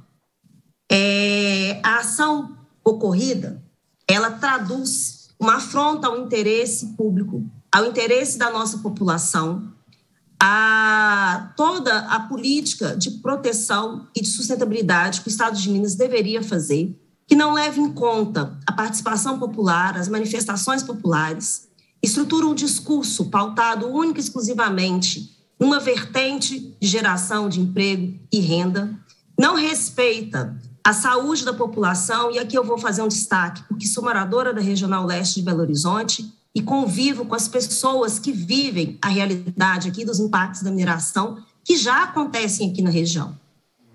É, a ação ocorrida, ela traduz uma afronta ao interesse público, ao interesse da nossa população, a toda a política de proteção e de sustentabilidade que o Estado de Minas deveria fazer, que não leva em conta a participação popular, as manifestações populares, estrutura um discurso pautado única e exclusivamente numa vertente de geração de emprego e renda, não respeita a saúde da população, e aqui eu vou fazer um destaque, porque sou moradora da Regional Leste de Belo Horizonte e convivo com as pessoas que vivem a realidade aqui dos impactos da mineração que já acontecem aqui na região.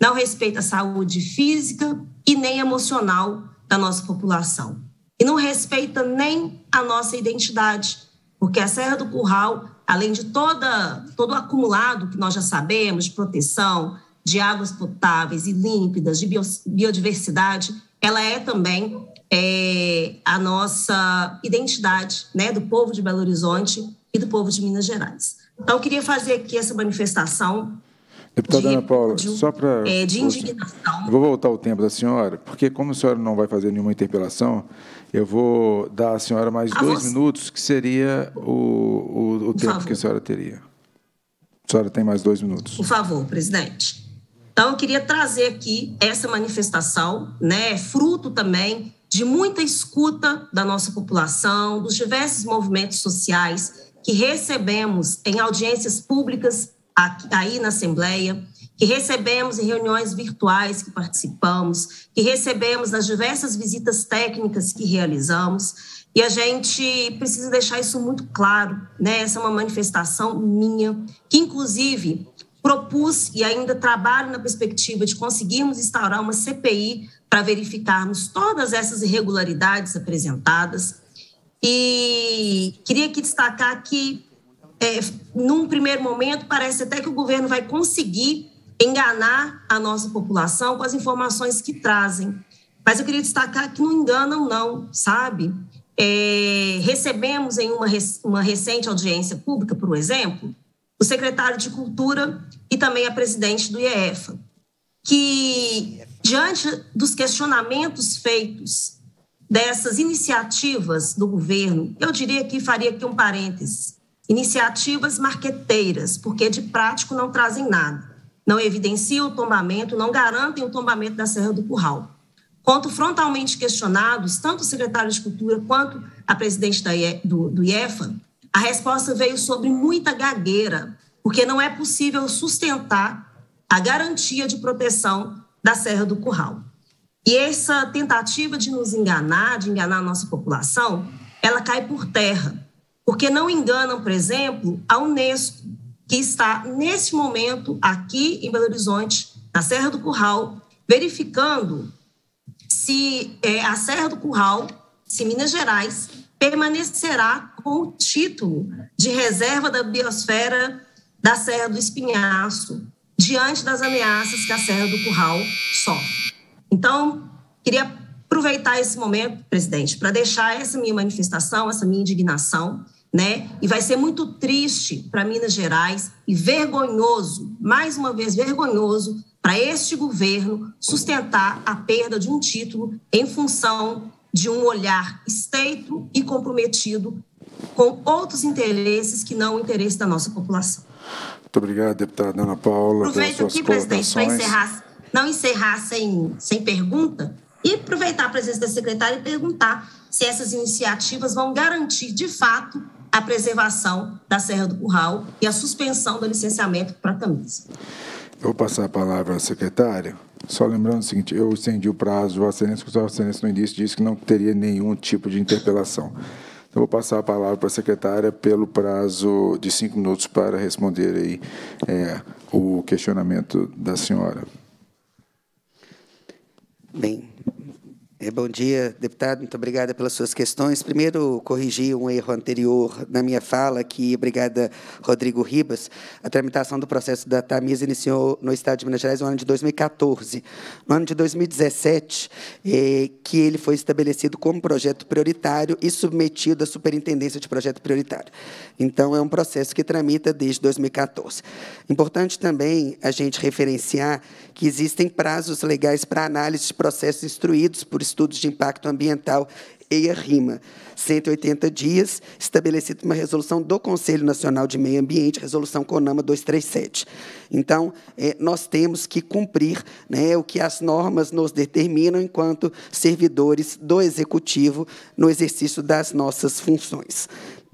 Não respeita a saúde física e nem emocional da nossa população. E não respeita nem a nossa identidade, porque a Serra do Curral, além de toda, todo o acumulado que nós já sabemos, de proteção, de águas potáveis e límpidas, de biodiversidade, ela é também é, a nossa identidade né, do povo de Belo Horizonte e do povo de Minas Gerais. Então, eu queria fazer aqui essa manifestação. Deputada de, Ana Paula, de, só para. É, de indignação. vou voltar o tempo da senhora, porque, como a senhora não vai fazer nenhuma interpelação, eu vou dar à senhora mais a dois você. minutos, que seria o, o, o tempo favor. que a senhora teria. A senhora tem mais dois minutos. Por favor, presidente. Então, eu queria trazer aqui essa manifestação, né, é fruto também de muita escuta da nossa população, dos diversos movimentos sociais que recebemos em audiências públicas aqui, aí na Assembleia, que recebemos em reuniões virtuais que participamos, que recebemos nas diversas visitas técnicas que realizamos. E a gente precisa deixar isso muito claro, né? Essa é uma manifestação minha, que inclusive propus e ainda trabalho na perspectiva de conseguirmos instaurar uma CPI para verificarmos todas essas irregularidades apresentadas. E queria aqui destacar que, é, num primeiro momento, parece até que o governo vai conseguir enganar a nossa população com as informações que trazem. Mas eu queria destacar que não enganam, não, sabe? É, recebemos em uma, uma recente audiência pública, por exemplo, o secretário de Cultura e também a presidente do IEFA, que, diante dos questionamentos feitos dessas iniciativas do governo, eu diria que faria aqui um parênteses, iniciativas marqueteiras, porque de prático não trazem nada, não evidenciam o tombamento, não garantem o tombamento da Serra do Curral. Quanto frontalmente questionados, tanto o secretário de Cultura quanto a presidente do IEFA, a resposta veio sobre muita gagueira, porque não é possível sustentar a garantia de proteção da Serra do Curral. E essa tentativa de nos enganar, de enganar a nossa população, ela cai por terra, porque não enganam, por exemplo, a Unesco, que está neste momento aqui em Belo Horizonte, na Serra do Curral, verificando se é, a Serra do Curral, se Minas Gerais permanecerá com o título de reserva da biosfera da Serra do Espinhaço, diante das ameaças que a Serra do Curral sofre. Então, queria aproveitar esse momento, presidente, para deixar essa minha manifestação, essa minha indignação, né? E vai ser muito triste para Minas Gerais e vergonhoso, mais uma vez vergonhoso, para este governo sustentar a perda de um título em função de um olhar estreito e comprometido com outros interesses que não o interesse da nossa população. Muito obrigado, deputada Ana Paula. Aproveito aqui, presidente, para encerrar, não encerrar sem, sem pergunta, e aproveitar a presença da secretária e perguntar se essas iniciativas vão garantir, de fato, a preservação da Serra do Curral e a suspensão do licenciamento para Tamiz vou passar a palavra ao secretário. Só lembrando o seguinte, eu estendi o prazo, Vossa Excelência, porque Vossa Excelência no início disse que não teria nenhum tipo de interpelação. Então, vou passar a palavra para a secretária pelo prazo de cinco minutos para responder aí, é, o questionamento da senhora. Bem, é, bom dia, deputado. Muito obrigada pelas suas questões. Primeiro, corrigir um erro anterior na minha fala, que, obrigada, Rodrigo Ribas, a tramitação do processo da Tamisa iniciou no Estado de Minas Gerais no ano de 2014. No ano de 2017, é, que ele foi estabelecido como projeto prioritário e submetido à Superintendência de Projeto Prioritário. Então, é um processo que tramita desde 2014. Importante também a gente referenciar que existem prazos legais para análise de processos instruídos por estudos de impacto ambiental EIA RIMA. 180 dias, estabelecido uma resolução do Conselho Nacional de Meio Ambiente, resolução CONAMA 237. Então, é, nós temos que cumprir né, o que as normas nos determinam enquanto servidores do Executivo no exercício das nossas funções.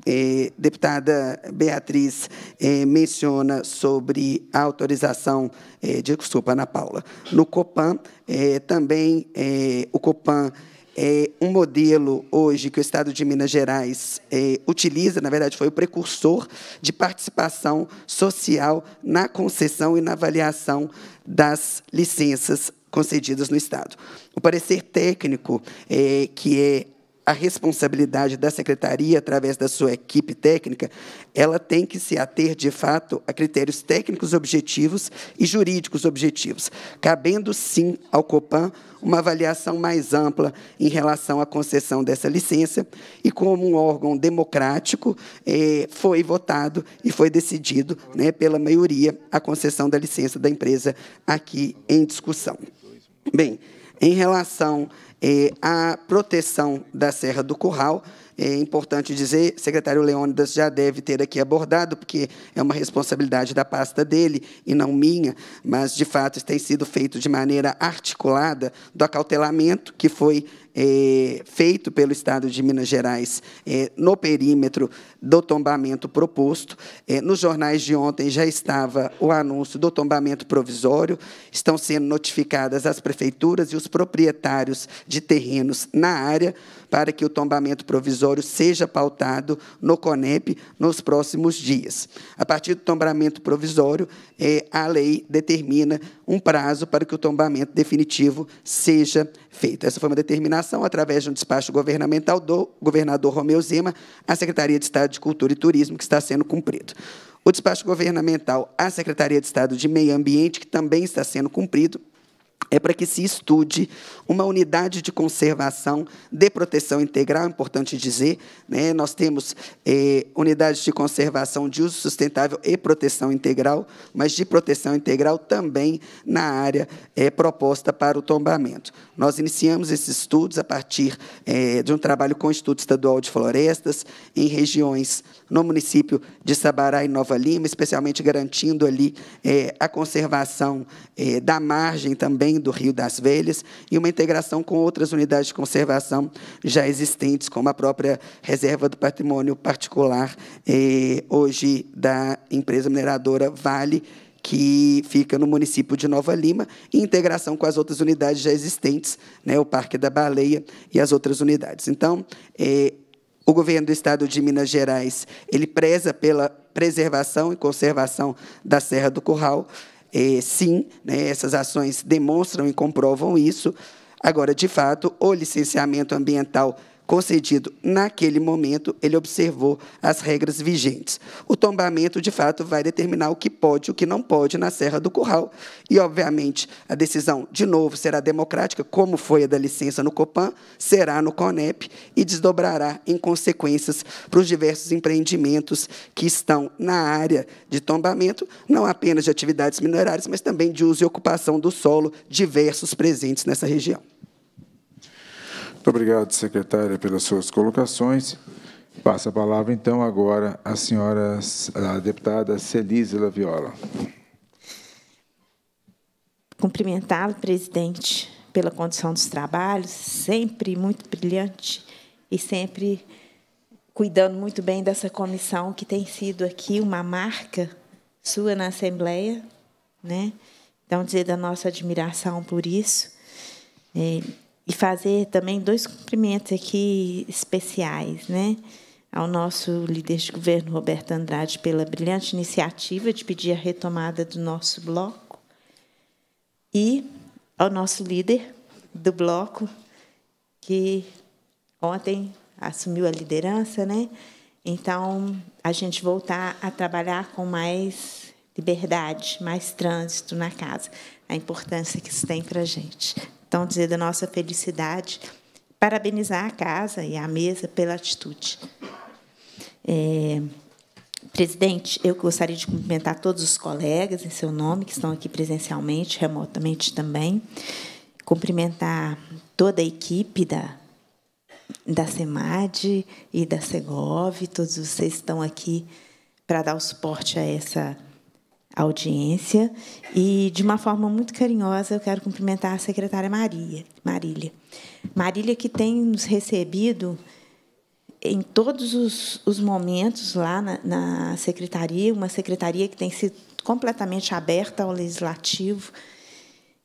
É, deputada Beatriz é, menciona sobre a autorização, é, desculpa, Ana Paula, no COPAN, é, também é, o Copan é um modelo hoje que o Estado de Minas Gerais é, utiliza, na verdade, foi o precursor de participação social na concessão e na avaliação das licenças concedidas no Estado. O parecer técnico, é, que é a responsabilidade da secretaria, através da sua equipe técnica, ela tem que se ater, de fato, a critérios técnicos objetivos e jurídicos objetivos, cabendo, sim, ao COPAN uma avaliação mais ampla em relação à concessão dessa licença, e como um órgão democrático, eh, foi votado e foi decidido né, pela maioria a concessão da licença da empresa aqui em discussão. Bem, em relação eh, à proteção da Serra do Curral, é importante dizer, o secretário Leônidas já deve ter aqui abordado, porque é uma responsabilidade da pasta dele e não minha, mas, de fato, isso tem sido feito de maneira articulada do acautelamento, que foi é, feito pelo Estado de Minas Gerais é, no perímetro do tombamento proposto. É, nos jornais de ontem já estava o anúncio do tombamento provisório, estão sendo notificadas as prefeituras e os proprietários de terrenos na área para que o tombamento provisório seja pautado no CONEP nos próximos dias. A partir do tombamento provisório, é, a lei determina um prazo para que o tombamento definitivo seja feito. Essa foi uma determinação através de um despacho governamental do governador Romeu Zema à Secretaria de Estado de Cultura e Turismo, que está sendo cumprido. O despacho governamental à Secretaria de Estado de Meio Ambiente, que também está sendo cumprido, é para que se estude uma unidade de conservação de proteção integral, é importante dizer, né? nós temos é, unidades de conservação de uso sustentável e proteção integral, mas de proteção integral também na área é, proposta para o tombamento. Nós iniciamos esses estudos a partir é, de um trabalho com o Instituto Estadual de Florestas, em regiões no município de Sabará e Nova Lima, especialmente garantindo ali a conservação da margem também do Rio das Velhas, e uma integração com outras unidades de conservação já existentes, como a própria Reserva do Patrimônio Particular, eh, hoje da empresa mineradora Vale, que fica no município de Nova Lima, em integração com as outras unidades já existentes, né, o Parque da Baleia e as outras unidades. Então, eh, o governo do estado de Minas Gerais ele preza pela preservação e conservação da Serra do Curral, é, sim, né, essas ações demonstram e comprovam isso. Agora, de fato, o licenciamento ambiental concedido naquele momento, ele observou as regras vigentes. O tombamento, de fato, vai determinar o que pode e o que não pode na Serra do Curral. E, obviamente, a decisão, de novo, será democrática, como foi a da licença no Copan, será no CONEP e desdobrará em consequências para os diversos empreendimentos que estão na área de tombamento, não apenas de atividades minerárias, mas também de uso e ocupação do solo, diversos presentes nessa região. Muito obrigado, secretária, pelas suas colocações. Passa a palavra, então, agora à senhora, à deputada Celise Viola. Cumprimentá-lo, presidente, pela condição dos trabalhos, sempre muito brilhante e sempre cuidando muito bem dessa comissão que tem sido aqui uma marca sua na Assembleia, né? Então dizer da nossa admiração por isso. É, e fazer também dois cumprimentos aqui especiais, né? Ao nosso líder de governo, Roberto Andrade, pela brilhante iniciativa de pedir a retomada do nosso bloco, e ao nosso líder do bloco, que ontem assumiu a liderança, né? Então, a gente voltar a trabalhar com mais liberdade, mais trânsito na casa, a importância que isso tem para a gente. Então dizer da nossa felicidade, parabenizar a casa e a mesa pela atitude. É, presidente, eu gostaria de cumprimentar todos os colegas em seu nome que estão aqui presencialmente, remotamente também, cumprimentar toda a equipe da da SEMAD e da SEGOV, todos vocês estão aqui para dar o suporte a essa audiência e, de uma forma muito carinhosa, eu quero cumprimentar a secretária Maria, Marília. Marília, que tem nos recebido em todos os, os momentos lá na, na, secretaria, uma secretaria que tem sido completamente aberta ao legislativo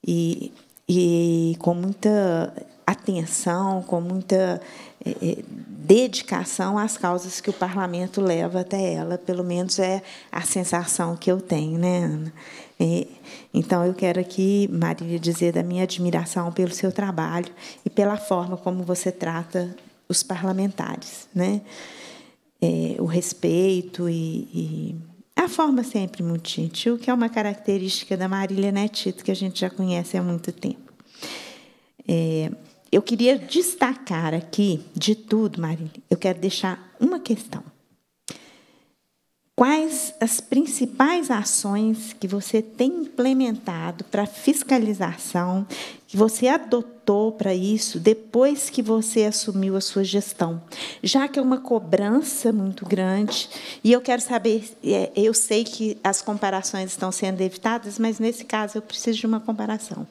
e, e com muita atenção, com muita eh, eh, dedicação às causas que o parlamento leva até ela, pelo menos é a sensação que eu tenho, né, Ana? então, eu quero aqui, Marília, dizer da minha admiração pelo seu trabalho e pela forma como você trata os parlamentares, né? É, o respeito e, e a forma sempre muito gentil, que é uma característica da Marília Netito, que a gente já conhece há muito tempo. É, eu queria destacar aqui, de tudo, Marília, eu quero deixar uma questão. Quais as principais ações que você tem implementado para fiscalização, que você adotou para isso depois que você assumiu a sua gestão? Já que é uma cobrança muito grande, e eu quero saber, é, eu sei que as comparações estão sendo evitadas, mas nesse caso eu preciso de uma comparação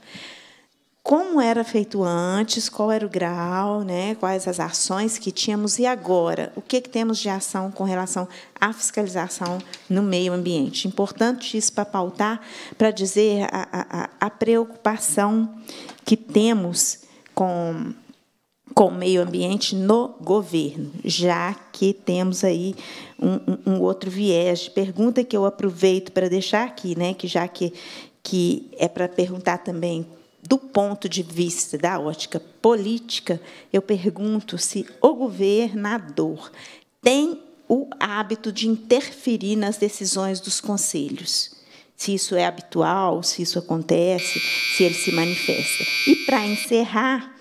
como era feito antes, qual era o grau, né, quais as ações que tínhamos e agora, o que, que temos de ação com relação à fiscalização no meio ambiente. Importante isso para pautar, para dizer a, a, a preocupação que temos com com o meio ambiente no governo, já que temos aí um, um, outro viés de pergunta que eu aproveito para deixar aqui, né, que já que, que é para perguntar também do ponto de vista da ótica política, eu pergunto se o governador tem o hábito de interferir nas decisões dos conselhos. Se isso é habitual, se isso acontece, se ele se manifesta. E, para encerrar,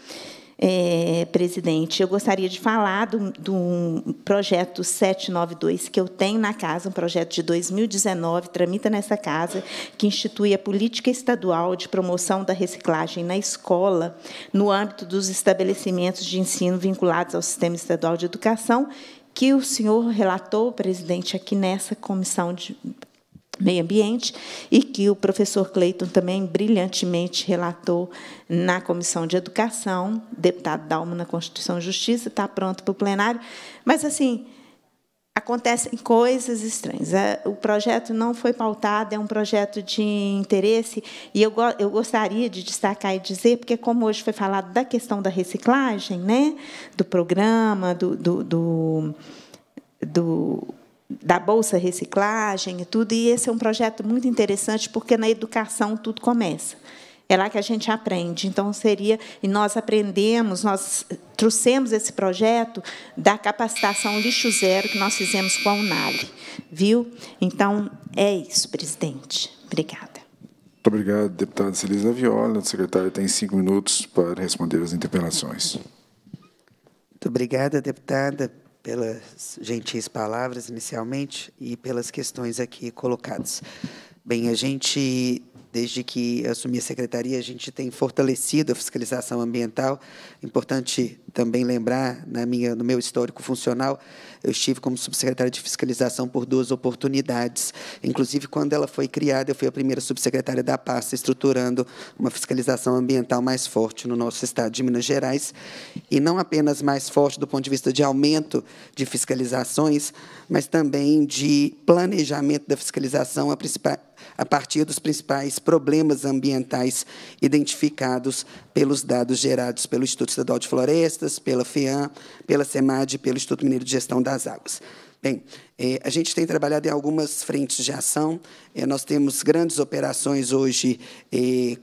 é, presidente. Eu gostaria de falar do, do projeto 792 que eu tenho na casa, um projeto de 2019, tramita nessa casa, que institui a política estadual de promoção da reciclagem na escola, no âmbito dos estabelecimentos de ensino vinculados ao sistema estadual de educação que o senhor relatou, presidente, aqui nessa comissão de, meio ambiente e que o professor Cleiton também brilhantemente relatou na comissão de educação, deputado Dalma na Constituição e Justiça, está pronto para o plenário, mas assim acontecem coisas estranhas. É, o projeto não foi pautado, é um projeto de interesse, e eu, eu gostaria de destacar e dizer, porque, como hoje foi falado da questão da reciclagem, né, do programa, do, do, do, do da bolsa reciclagem e tudo. E esse é um projeto muito interessante porque na educação tudo começa. É lá que a gente aprende. Então seria e nós aprendemos, nós trouxemos esse projeto da capacitação lixo zero que nós fizemos com a Unali, viu? Então é isso, presidente. Obrigada. Muito obrigado, deputada Celisa Viola. O secretário tem cinco minutos para responder às interpelações. Muito obrigada, deputada, pelas gentis palavras inicialmente e pelas questões aqui colocadas. Bem, a gente, desde que assumi a secretaria, a gente tem fortalecido a fiscalização ambiental. Importante também lembrar, na minha, no meu histórico funcional, eu estive como subsecretária de fiscalização por duas oportunidades. Inclusive, quando ela foi criada, eu fui a primeira subsecretária da pasta, estruturando uma fiscalização ambiental mais forte no nosso estado de Minas Gerais. E não apenas mais forte do ponto de vista de aumento de fiscalizações, mas também de planejamento da fiscalização a, a partir dos principais problemas ambientais identificados pelos dados gerados pelo Instituto Estadual de Florestas, pela FEAM, pela SEMAD e pelo Instituto Mineiro de Gestão das Águas. Bem, eh, a gente tem trabalhado em algumas frentes de ação. Eh, nós temos grandes operações hoje eh,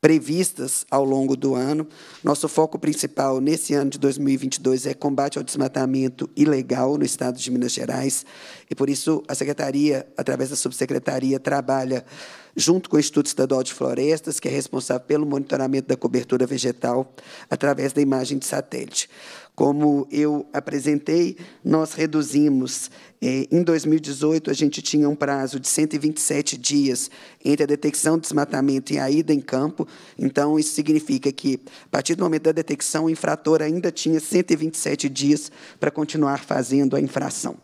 previstas ao longo do ano. Nosso foco principal nesse ano de 2022 é combate ao desmatamento ilegal no estado de Minas Gerais, e por isso a secretaria, através da subsecretaria, trabalha junto com o Instituto Estadual de Florestas, que é responsável pelo monitoramento da cobertura vegetal através da imagem de satélite. Como eu apresentei, nós reduzimos. É, em 2018, a gente tinha um prazo de 127 dias entre a detecção do desmatamento e a ida em campo. Então, isso significa que, a partir do momento da detecção, o infrator ainda tinha 127 dias para continuar fazendo a infração.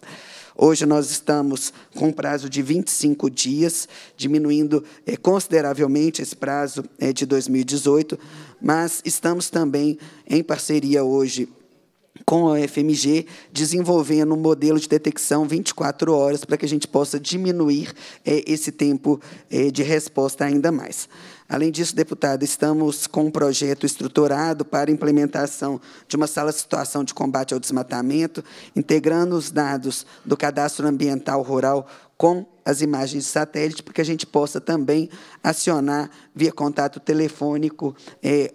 Hoje nós estamos com um prazo de 25 dias, diminuindo é, consideravelmente esse prazo é, de 2018, mas estamos também em parceria hoje com a FMG, desenvolvendo um modelo de detecção 24 horas para que a gente possa diminuir é, esse tempo é, de resposta ainda mais. Além disso, deputado, estamos com um projeto estruturado para implementação de uma sala de situação de combate ao desmatamento, integrando os dados do cadastro ambiental rural com as imagens de satélite, para que a gente possa também acionar via contato telefônico. É,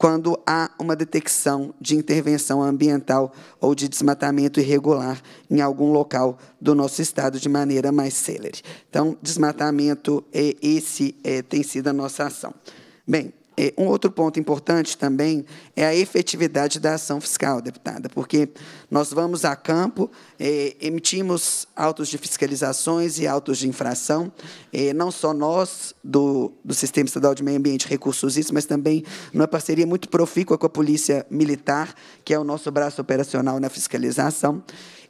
quando há uma detecção de intervenção ambiental ou de desmatamento irregular em algum local do nosso estado de maneira mais célere. Então, desmatamento é esse é, tem sido a nossa ação. Bem, um outro ponto importante também é a efetividade da ação fiscal, deputada, porque nós vamos a campo, emitimos autos de fiscalizações e autos de infração, não só nós, do, do Sistema Estadual de Meio Ambiente e Recursos isso mas também numa parceria muito profícua com a Polícia Militar, que é o nosso braço operacional na fiscalização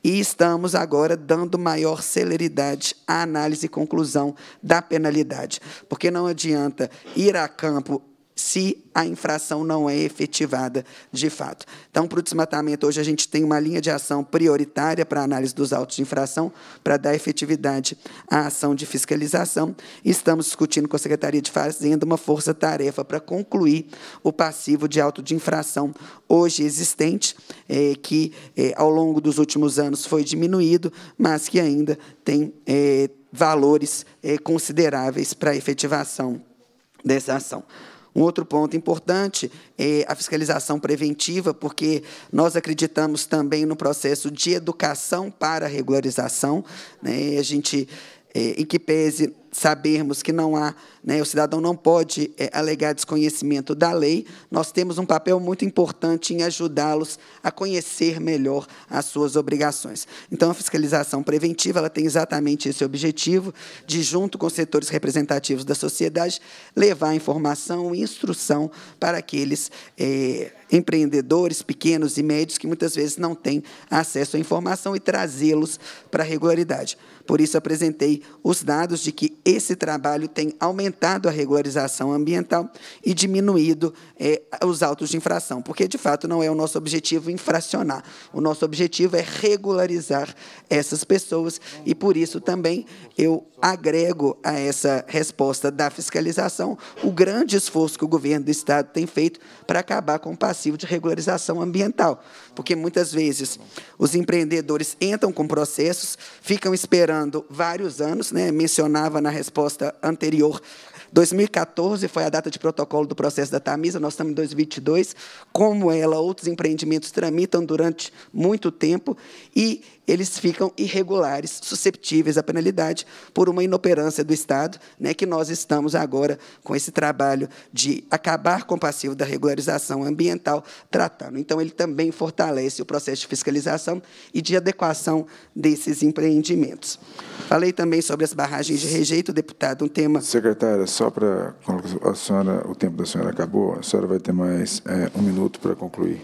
e estamos agora dando maior celeridade à análise e conclusão da penalidade. Porque não adianta ir a campo se a infração não é efetivada de fato. Então, para o desmatamento, hoje a gente tem uma linha de ação prioritária para análise dos autos de infração, para dar efetividade à ação de fiscalização. Estamos discutindo com a Secretaria de Fazenda uma força-tarefa para concluir o passivo de auto de infração hoje existente, é, que é, ao longo dos últimos anos foi diminuído, mas que ainda tem é, valores é, consideráveis para a efetivação dessa ação. Um outro ponto importante é a fiscalização preventiva, porque nós acreditamos também no processo de educação para regularização. Né? A gente, é, em que pese sabermos que não há, né, o cidadão não pode é, alegar desconhecimento da lei, nós temos um papel muito importante em ajudá-los a conhecer melhor as suas obrigações. Então, a fiscalização preventiva ela tem exatamente esse objetivo de, junto com setores representativos da sociedade, levar informação e instrução para aqueles é, empreendedores pequenos e médios que muitas vezes não têm acesso à informação e trazê-los para a regularidade. Por isso, apresentei os dados de que esse trabalho tem aumentado a regularização ambiental e diminuído é, os autos de infração, porque, de fato, não é o nosso objetivo infracionar. O nosso objetivo é regularizar essas pessoas e, por isso, também eu agrego a essa resposta da fiscalização o grande esforço que o governo do Estado tem feito para acabar com o passivo de regularização ambiental. Porque muitas vezes os empreendedores entram com processos, ficam esperando vários anos, né? mencionava na resposta anterior 2014 foi a data de protocolo do processo da Tamisa, nós estamos em 2022. Como ela, outros empreendimentos tramitam durante muito tempo. E eles ficam irregulares, susceptíveis à penalidade por uma inoperância do Estado, né, que nós estamos agora com esse trabalho de acabar com o passivo da regularização ambiental tratando. Então, ele também fortalece o processo de fiscalização e de adequação desses empreendimentos. Falei também sobre as barragens de rejeito, deputado, um tema... Secretária, só para... A senhora, o tempo da senhora acabou, a senhora vai ter mais é, um minuto para concluir.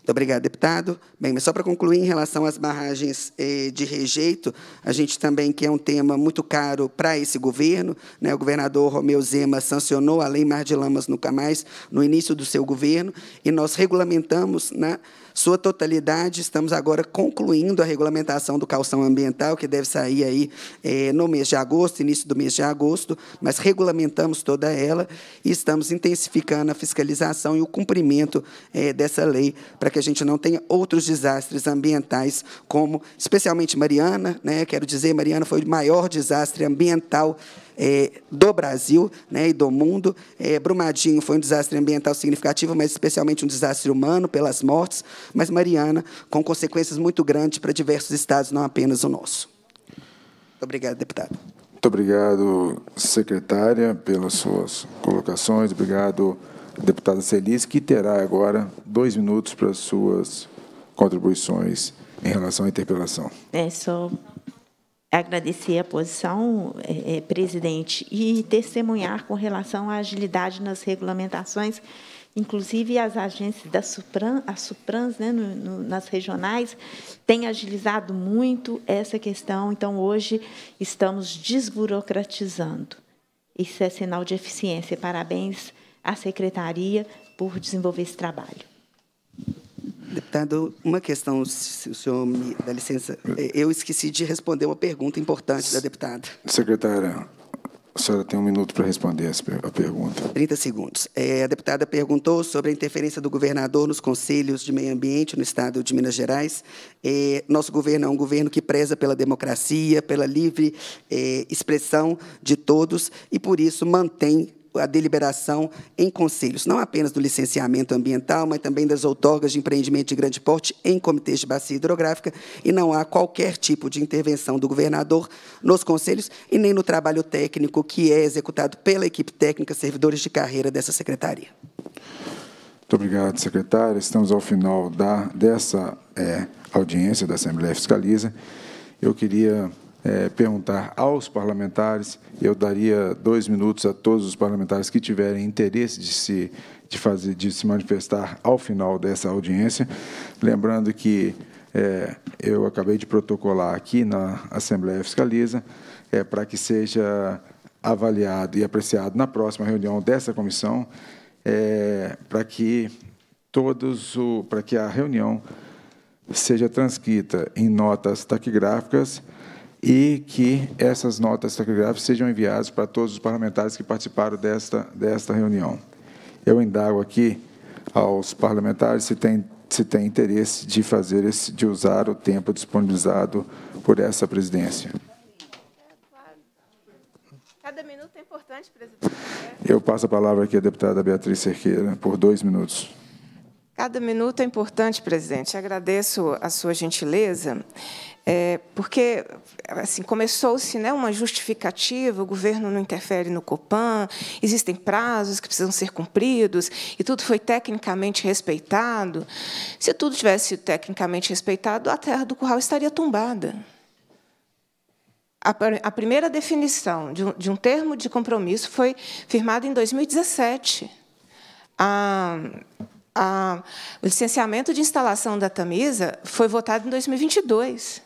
Muito obrigado, deputado. Bem, mas só para concluir, em relação às barragens eh, de rejeito, a gente também, que é um tema muito caro para esse governo, né, o governador Romeu Zema sancionou a Lei Mar de Lamas Nunca Mais no início do seu governo, e nós regulamentamos né, sua totalidade. Estamos agora concluindo a regulamentação do calção ambiental, que deve sair aí é, no mês de agosto, início do mês de agosto, mas regulamentamos toda ela e estamos intensificando a fiscalização e o cumprimento é, dessa lei para que a gente não tenha outros desastres ambientais, como especialmente Mariana, né? quero dizer, Mariana foi o maior desastre ambiental é, do Brasil né, e do mundo. É, Brumadinho foi um desastre ambiental significativo, mas especialmente um desastre humano pelas mortes, mas Mariana com consequências muito grandes para diversos estados, não apenas o nosso. Obrigado, deputado. Muito obrigado, secretária, pelas suas colocações. Obrigado, deputada Celis, que terá agora dois minutos para suas contribuições em relação à interpelação. É só agradecer a posição, é, é, presidente, e testemunhar com relação à agilidade nas regulamentações, inclusive as agências da Supran, as Suprans, né, no, no, nas regionais, têm agilizado muito essa questão. Então, hoje, estamos desburocratizando. Isso é sinal de eficiência. Parabéns à secretaria por desenvolver esse trabalho. Deputado, uma questão, se o senhor me dá licença. É, eu esqueci de responder uma pergunta importante da deputada. Secretária, a senhora tem um minuto para responder a pergunta. 30 segundos. É, a deputada perguntou sobre a interferência do governador nos conselhos de meio ambiente no estado de Minas Gerais. É, nosso governo é um governo que preza pela democracia, pela livre é, expressão de todos e, por isso, mantém a deliberação em conselhos, não apenas do licenciamento ambiental, mas também das outorgas de empreendimento de grande porte em comitês de bacia hidrográfica, e não há qualquer tipo de intervenção do governador nos conselhos e nem no trabalho técnico que é executado pela equipe técnica, servidores de carreira dessa secretaria. Muito obrigado, secretária. Estamos ao final da, dessa é, audiência da Assembleia Fiscaliza. Eu queria é, perguntar aos parlamentares. Eu daria dois minutos a todos os parlamentares que tiverem interesse de se, de fazer, de se manifestar ao final dessa audiência. Lembrando que é, eu acabei de protocolar aqui na Assembleia Fiscaliza é, para que seja avaliado e apreciado na próxima reunião dessa comissão, é, para que todos o, para que a reunião seja transcrita em notas taquigráficas e que essas notas taquigráficas sejam enviadas para todos os parlamentares que participaram desta, desta reunião. Eu indago aqui aos parlamentares se tem, se tem interesse de fazer esse, de usar o tempo disponibilizado por essa presidência. Cada minuto é importante, presidente. Eu passo a palavra aqui à deputada Beatriz Cerqueira por dois minutos. Cada minuto é importante, presidente. Agradeço a sua gentileza, é, porque assim começou-se né, uma justificativa, o governo não interfere no Copan, existem prazos que precisam ser cumpridos, e tudo foi tecnicamente respeitado. Se tudo tivesse sido tecnicamente respeitado, a terra do curral estaria tombada. A, primeira definição de um, de um termo de compromisso foi firmada em 2017. A, a, o licenciamento de instalação da Tamisa foi votado em 2022.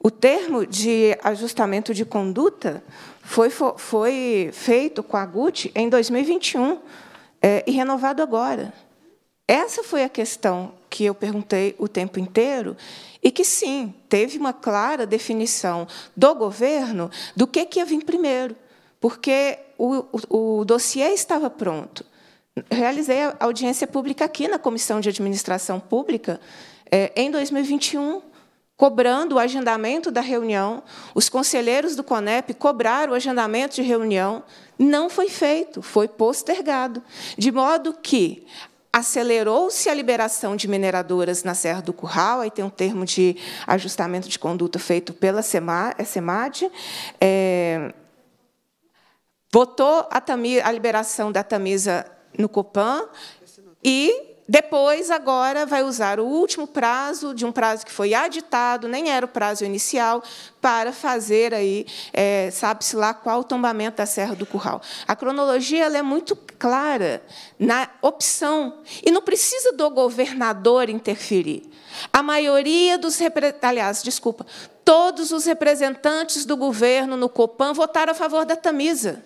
O termo de ajustamento de conduta foi, foi feito com a GUT em 2021 é, e renovado agora. Essa foi a questão que eu perguntei o tempo inteiro e que, sim, teve uma clara definição do governo do que, que ia vir primeiro, porque o, o, o dossiê estava pronto realizei a audiência pública aqui na Comissão de Administração Pública é, em 2021, cobrando o agendamento da reunião. Os conselheiros do CONEP cobraram o agendamento de reunião. Não foi feito, foi postergado. De modo que acelerou-se a liberação de mineradoras na Serra do Curral, aí tem um termo de ajustamento de conduta feito pela é SEMAD, é, votou a, a liberação da Tamisa no Copan e depois, agora, vai usar o último prazo, de um prazo que foi aditado, nem era o prazo inicial, para fazer aí, é, sabe-se lá qual o tombamento da Serra do Curral. A cronologia ela é muito clara na opção. E não precisa do governador interferir. A maioria dos aliás, desculpa, todos os representantes do governo no Copan votaram a favor da Tamisa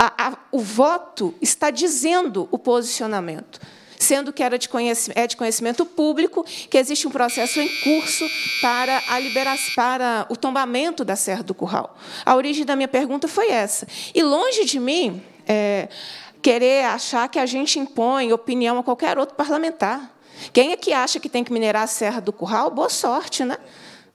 a, a, o voto está dizendo o posicionamento, sendo que era de é de conhecimento público que existe um processo em curso para, a para o tombamento da Serra do Curral. A origem da minha pergunta foi essa. E longe de mim. É, querer achar que a gente impõe opinião a qualquer outro parlamentar. Quem é que acha que tem que minerar a Serra do Curral? Boa sorte, né?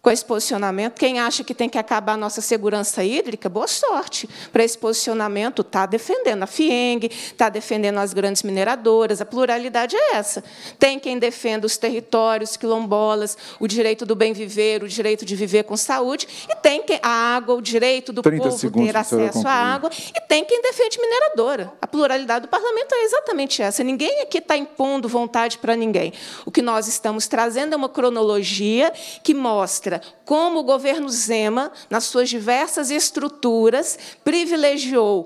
com esse posicionamento. Quem acha que tem que acabar a nossa segurança hídrica, boa sorte para esse posicionamento. Está defendendo a FIENG, está defendendo as grandes mineradoras, a pluralidade é essa. Tem quem defenda os territórios quilombolas, o direito do bem viver, o direito de viver com saúde, e tem quem, a água, o direito do povo segundos, ter acesso à água, e tem quem defende mineradora. A pluralidade do parlamento é exatamente essa. Ninguém aqui está impondo vontade para ninguém. O que nós estamos trazendo é uma cronologia que mostra mostra como o governo Zema, nas suas diversas estruturas, privilegiou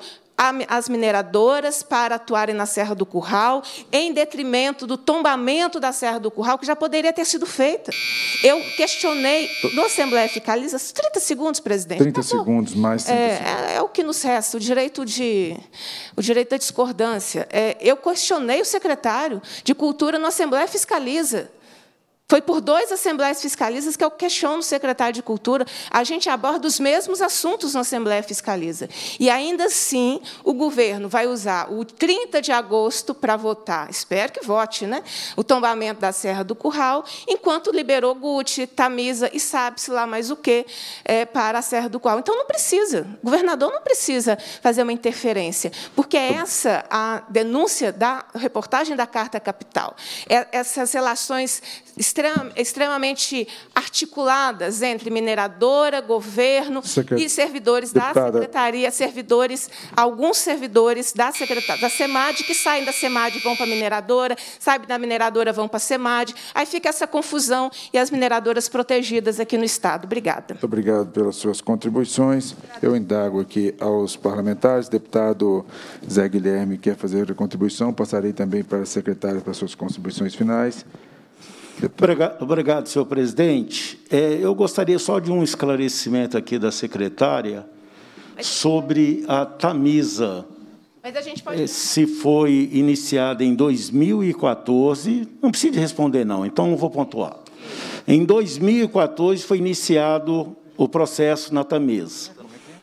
as mineradoras para atuarem na Serra do Curral, em detrimento do tombamento da Serra do Curral, que já poderia ter sido feita. Eu questionei no Assembleia Ficaliza, 30 segundos, presidente. 30 Passou. segundos, mais 30 é, segundos. É, é, o que nos resta, o direito, de, o direito da discordância. É, eu questionei o secretário de Cultura no Assembleia Fiscaliza. Foi por dois assembleias fiscalistas que eu questiono o secretário de Cultura. A gente aborda os mesmos assuntos na Assembleia Fiscaliza. E ainda assim, o governo vai usar o 30 de agosto para votar. Espero que vote, né? O tombamento da Serra do Curral, enquanto liberou Guti, Tamisa e sabe-se lá mais o quê é, para a Serra do Curral. Então, não precisa. O governador não precisa fazer uma interferência, porque é essa a denúncia da reportagem da Carta Capital. É, essas relações extremamente articuladas entre mineradora, governo Secret... e servidores Deputada. da secretaria, servidores, alguns servidores da secretaria, da SEMAD que saem da SEMAD e vão para a mineradora, saem da mineradora vão para a SEMAD. Aí fica essa confusão e as mineradoras protegidas aqui no estado. Obrigada. Muito obrigado pelas suas contribuições. Eu indago aqui aos parlamentares, deputado Zé Guilherme quer fazer a contribuição, passarei também para a secretária para suas contribuições finais. Obrigado, obrigado senhor presidente. É, eu gostaria só de um esclarecimento aqui da secretária Mas... sobre a Tamisa. Mas a gente pode... É, se foi iniciada em 2014, não precisa responder, não, então não vou pontuar. Em 2014 foi iniciado o processo na Tamisa.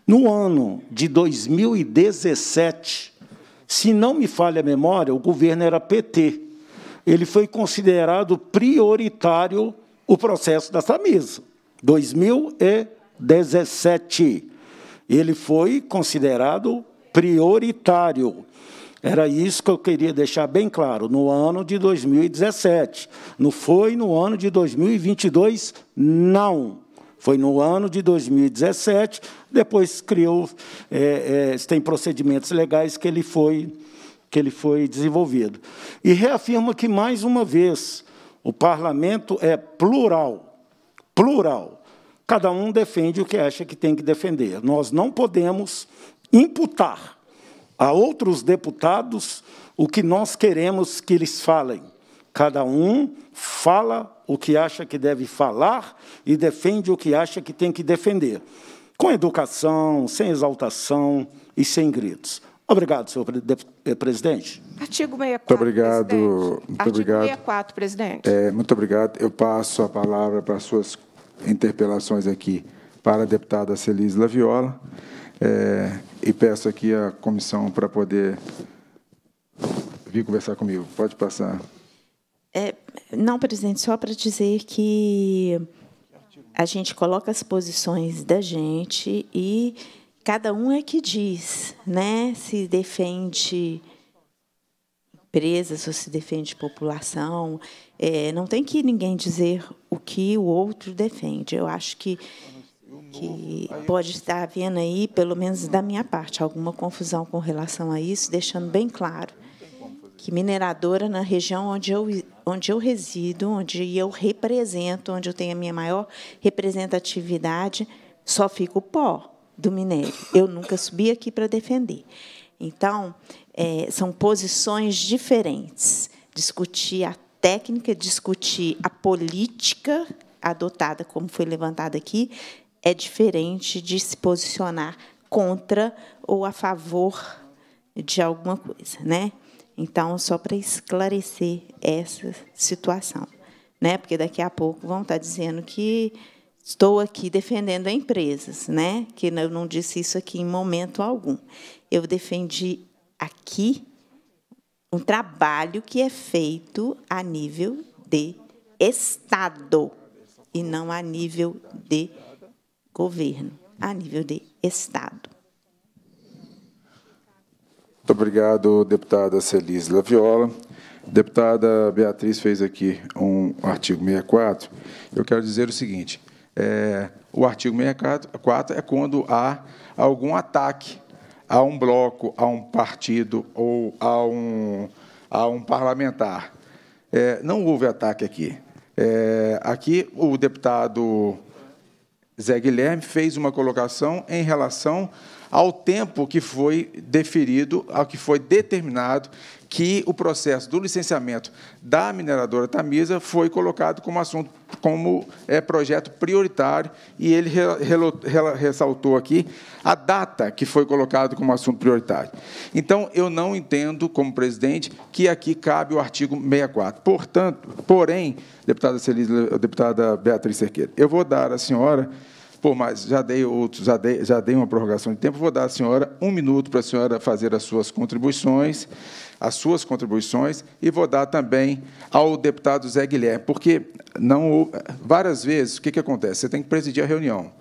No ano de 2017, se não me falha a memória, o governo era PT ele foi considerado prioritário o processo dessa mesa. 2017. Ele foi considerado prioritário. Era isso que eu queria deixar bem claro, no ano de 2017. Não foi no ano de 2022, não. Foi no ano de 2017, depois criou, é, é, tem procedimentos legais que ele foi que ele foi desenvolvido. E reafirma que, mais uma vez, o parlamento é plural. Plural. Cada um defende o que acha que tem que defender. Nós não podemos imputar a outros deputados o que nós queremos que eles falem. Cada um fala o que acha que deve falar e defende o que acha que tem que defender. Com educação, sem exaltação e sem gritos. Obrigado, senhor eh, presidente. Artigo 64. Muito obrigado. Presidente. Muito Artigo 64, presidente. É, muito obrigado. Eu passo a palavra para as suas interpelações aqui para a deputada Celise Laviola é, e peço aqui a comissão para poder vir conversar comigo. Pode passar. É, não, presidente, só para dizer que a gente coloca as posições da gente e cada um é que diz, né? Se defende empresas ou se defende população. É, não tem que ninguém dizer o que o outro defende. Eu acho que que pode estar havendo aí, pelo menos da minha parte, alguma confusão com relação a isso, deixando bem claro que mineradora na região onde eu, onde eu resido, onde eu represento, onde eu tenho a minha maior representatividade, só fica o pó do minério. Eu nunca subi aqui para defender. Então, é, são posições diferentes. Discutir a técnica, discutir a política adotada, como foi levantada aqui, é diferente de se posicionar contra ou a favor de alguma coisa, né? Então, só para esclarecer essa situação, né? Porque daqui a pouco vão estar dizendo que estou aqui defendendo empresas, né? Que eu não disse isso aqui em momento algum. Eu defendi aqui um trabalho que é feito a nível de Estado e não a nível de governo, a nível de Estado. Muito obrigado, deputada Celise Laviola. Deputada Beatriz fez aqui um artigo 64. Eu quero dizer o seguinte: é, o artigo 64 é quando há algum ataque a um bloco, a um partido ou a um, a um parlamentar. É, não houve ataque aqui. É, aqui, o deputado Zé Guilherme fez uma colocação em relação ao tempo que foi deferido, ao que foi determinado que o processo do licenciamento da mineradora Tamisa foi colocado como assunto, como é, projeto prioritário, e ele re, re, ressaltou aqui a data que foi colocado como assunto prioritário. Então, eu não entendo, como presidente, que aqui cabe o artigo 64. Portanto, porém, deputada, Celise, deputada Beatriz Cerqueira, eu vou dar à senhora Pô, mas já dei outros, já dei, já dei uma prorrogação de tempo. Vou dar à senhora um minuto para a senhora fazer as suas contribuições, as suas contribuições, e vou dar também ao deputado Zé Guilherme, porque não várias vezes o que, que acontece? Você tem que presidir a reunião.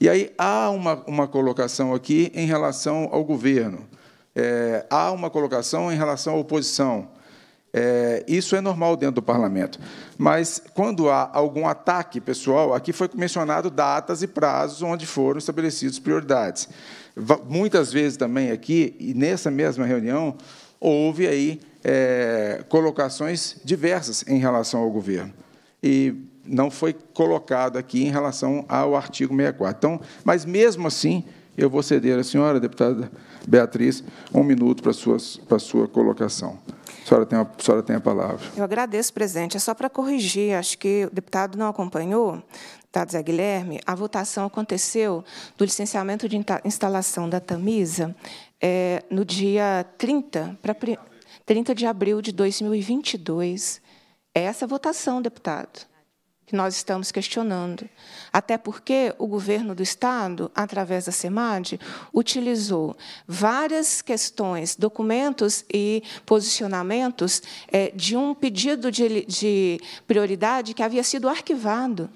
E aí há uma, uma colocação aqui em relação ao governo, é, há uma colocação em relação à oposição. É, isso é normal dentro do parlamento. Mas quando há algum ataque pessoal, aqui foi mencionado datas e prazos onde foram estabelecidas prioridades. Muitas vezes também aqui, e nessa mesma reunião, houve aí é, colocações diversas em relação ao governo. E não foi colocado aqui em relação ao artigo 64. Então, mas mesmo assim, eu vou ceder à senhora, deputada Beatriz, um minuto para, suas, para a sua colocação. A senhora tem a, a, senhora tem a palavra. Eu agradeço, presidente. É só para corrigir, acho que o deputado não acompanhou, deputado tá, Zé Guilherme, a votação aconteceu do licenciamento de instalação da Tamisa é, no dia 30, para 30 de abril de 2022. É essa a votação, deputado que nós estamos questionando. Até porque o governo do Estado, através da SEMAD, utilizou várias questões, documentos e posicionamentos eh, de um pedido de prioridade que havia sido arquivado.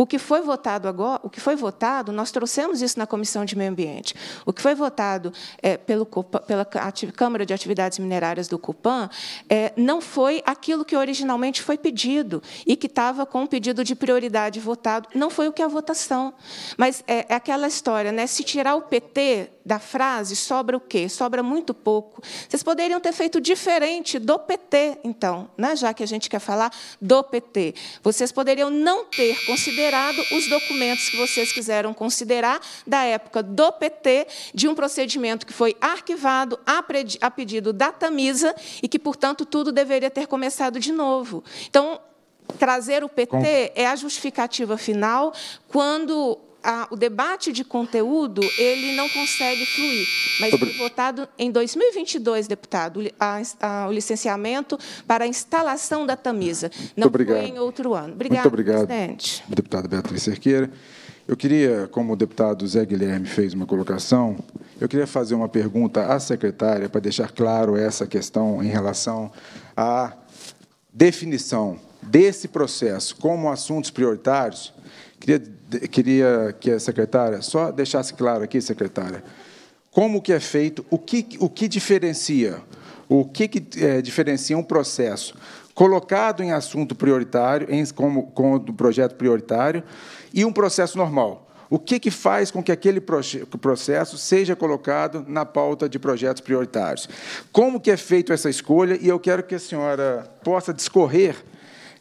O que foi votado agora, o que foi votado, nós trouxemos isso na Comissão de Meio Ambiente. O que foi votado é, pelo, pela Câmara de Atividades Minerárias do CUPAM é, não foi aquilo que originalmente foi pedido e que estava com o um pedido de prioridade votado. Não foi o que é a votação. Mas é, é aquela história, né? Se tirar o PT da frase, sobra o quê? Sobra muito pouco. Vocês poderiam ter feito diferente do PT, então, né? já que a gente quer falar do PT. Vocês poderiam não ter considerado os documentos que vocês quiseram considerar da época do PT, de um procedimento que foi arquivado a pedido da Tamisa e que, portanto, tudo deveria ter começado de novo. Então, trazer o PT é a justificativa final quando a, o debate de conteúdo ele não consegue fluir. Mas foi votado em 2022, deputado, a, a, o licenciamento para a instalação da Tamisa. Não foi em outro ano. Obrigado, Muito obrigado, presidente. Deputada Beatriz Cerqueira. Eu queria, como o deputado Zé Guilherme fez uma colocação, eu queria fazer uma pergunta à secretária para deixar claro essa questão em relação à definição desse processo como assuntos prioritários Queria, queria que a secretária só deixasse claro aqui, secretária, como que é feito, o que, o que diferencia, o que, que é, diferencia um processo colocado em assunto prioritário, em, como, como do projeto prioritário, e um processo normal. O que, que faz com que aquele processo seja colocado na pauta de projetos prioritários? Como que é feita essa escolha? E eu quero que a senhora possa discorrer,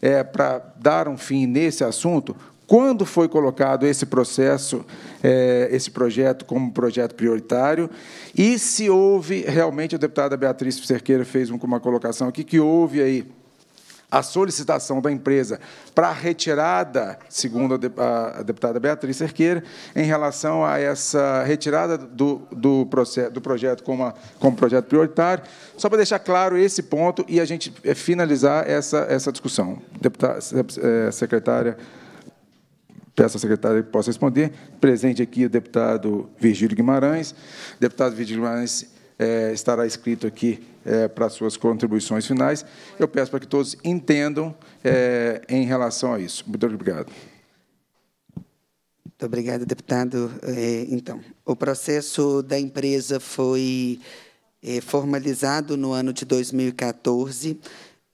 é, para dar um fim nesse assunto, quando foi colocado esse processo, é, esse projeto como projeto prioritário, e se houve, realmente, a deputada Beatriz Cerqueira fez uma colocação aqui, que houve aí a solicitação da empresa para a retirada, segundo a deputada Beatriz Cerqueira, em relação a essa retirada do, do, processo, do projeto como, a, como projeto prioritário, só para deixar claro esse ponto e a gente é, finalizar essa, essa discussão. Deputada, é, secretária Peço à secretária que possa responder. Presente aqui o deputado Virgílio Guimarães. O deputado Virgílio Guimarães é, estará escrito aqui é, para suas contribuições finais. Eu peço para que todos entendam é, em relação a isso. Muito obrigado. Muito obrigado, deputado. É, então, o processo da empresa foi é, formalizado no ano de 2014.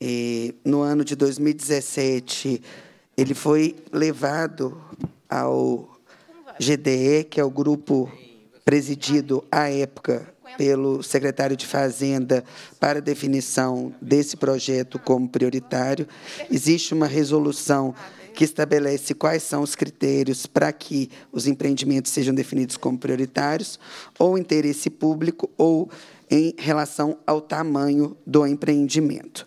É, no ano de 2017, ele foi levado ao GDE, que é o grupo presidido à época pelo secretário de Fazenda para definição desse projeto como prioritário. Existe uma resolução que estabelece quais são os critérios para que os empreendimentos sejam definidos como prioritários, ou interesse público, ou em relação ao tamanho do empreendimento